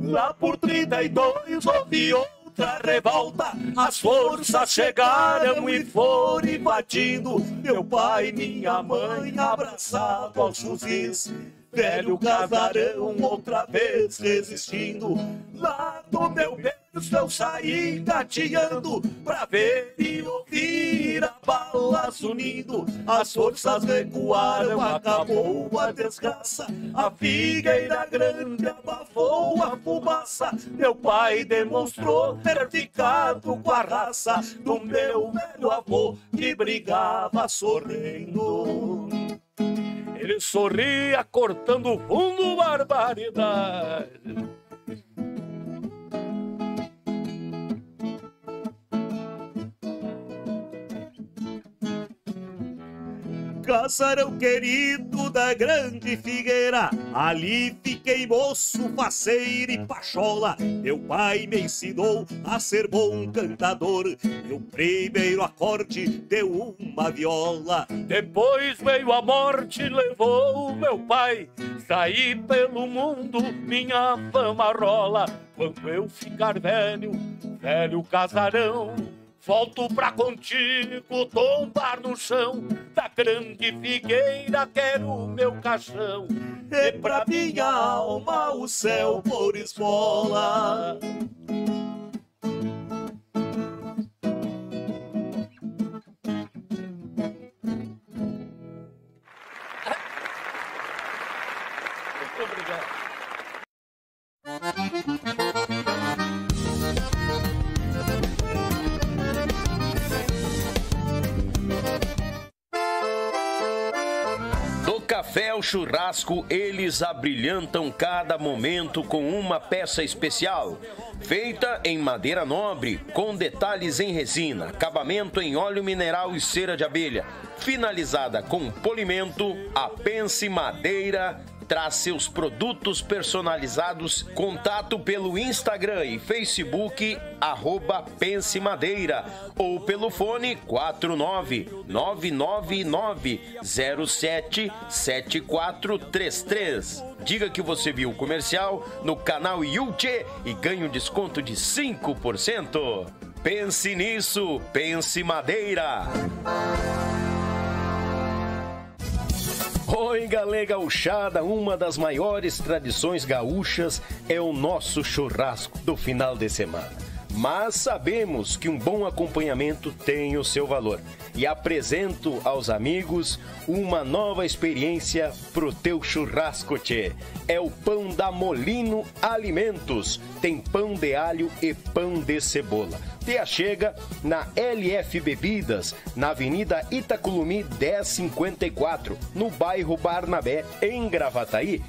Lá por 32 houve outra revolta, as forças chegaram e foram invadindo. Meu pai e minha mãe abraçados aos fuzis velho casarão outra vez resistindo. Lá do meu berço eu saí gateando pra ver e ouvir a bala unindo. As forças recuaram, acabou a desgraça. A figueira grande abafou a fumaça. Meu pai demonstrou ter ficado com a raça do meu velho avô que
brigava sorrindo sorria cortando o fundo barbaridade.
Casarão querido da grande figueira Ali fiquei moço, faceiro e pachola Meu pai me ensinou a ser bom cantador Meu primeiro acorde deu uma viola Depois veio a morte, levou meu pai
Saí pelo mundo, minha fama rola Quando eu ficar velho, velho casarão Volto pra contigo tombar no chão da grande figueira, quero meu caixão.
E pra minha alma o céu por esmola.
churrasco,
eles abrilhantam cada momento com uma peça especial, feita em madeira nobre, com detalhes em resina, acabamento em óleo mineral e cera de abelha, finalizada com polimento, a pence madeira traz seus produtos personalizados. Contato pelo Instagram e Facebook, arroba Pense Madeira, ou pelo fone 49999077433. Diga que você viu o comercial no canal Yulche e ganhe um desconto de 5%. Pense nisso, pense Madeira. Oi, galera gauchada, uma das maiores tradições gaúchas é o nosso churrasco do final de semana mas sabemos que um bom acompanhamento tem o seu valor. E apresento aos amigos uma nova experiência pro teu churrasco, tchê. É o pão da Molino Alimentos. Tem pão de alho e pão de cebola. Te chega na LF Bebidas, na Avenida Itaculumi 1054, no bairro Barnabé, em Gravataí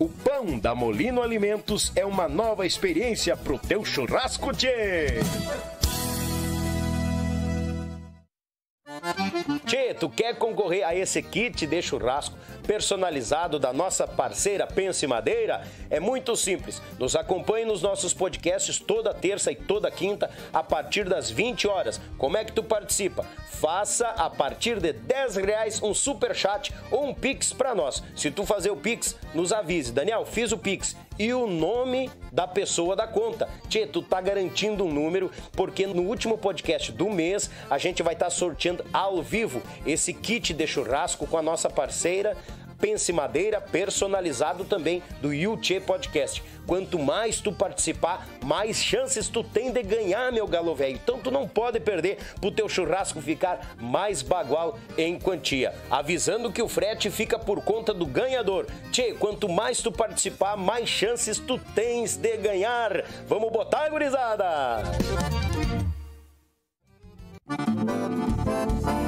o pão da Molino Alimentos é uma nova experiência pro teu churrasco, tchê! Tchê, tu quer concorrer a esse kit de churrasco personalizado da nossa parceira Pense Madeira? É muito simples. Nos acompanhe nos nossos podcasts toda terça e toda quinta a partir das 20 horas. Como é que tu participa? Faça a partir de 10 reais um super chat ou um pix para nós. Se tu fazer o pix, nos avise. Daniel, fiz o pix e o nome da pessoa da conta. Tchê, tu tá garantindo um número, porque no último podcast do mês a gente vai estar tá sorteando ao vivo esse kit de churrasco com a nossa parceira, Pense Madeira, personalizado também do Yuchê Podcast. Quanto mais tu participar, mais chances tu tem de ganhar, meu galo velho. Então tu não pode perder pro teu churrasco ficar mais bagual em quantia. Avisando que o frete fica por conta do ganhador. Tchê, quanto mais tu participar, mais chances tu tens de ganhar. Vamos botar, gurizada!
Música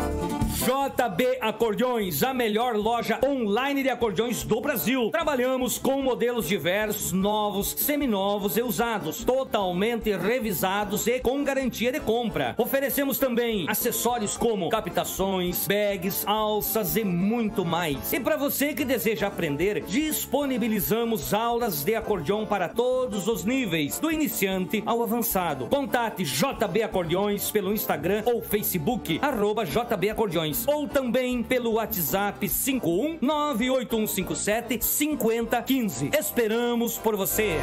JB Acordeões, a melhor loja online de acordeões do Brasil. Trabalhamos com modelos diversos, novos, seminovos e usados, totalmente revisados e com garantia de compra. Oferecemos também acessórios como captações, bags, alças e muito mais. E para você que deseja aprender, disponibilizamos aulas de acordeão para todos os níveis, do iniciante ao avançado. Contate JB Acordeões pelo Instagram ou Facebook, arroba JB Acordeões ou também pelo WhatsApp 51 98157 5015. Esperamos por você!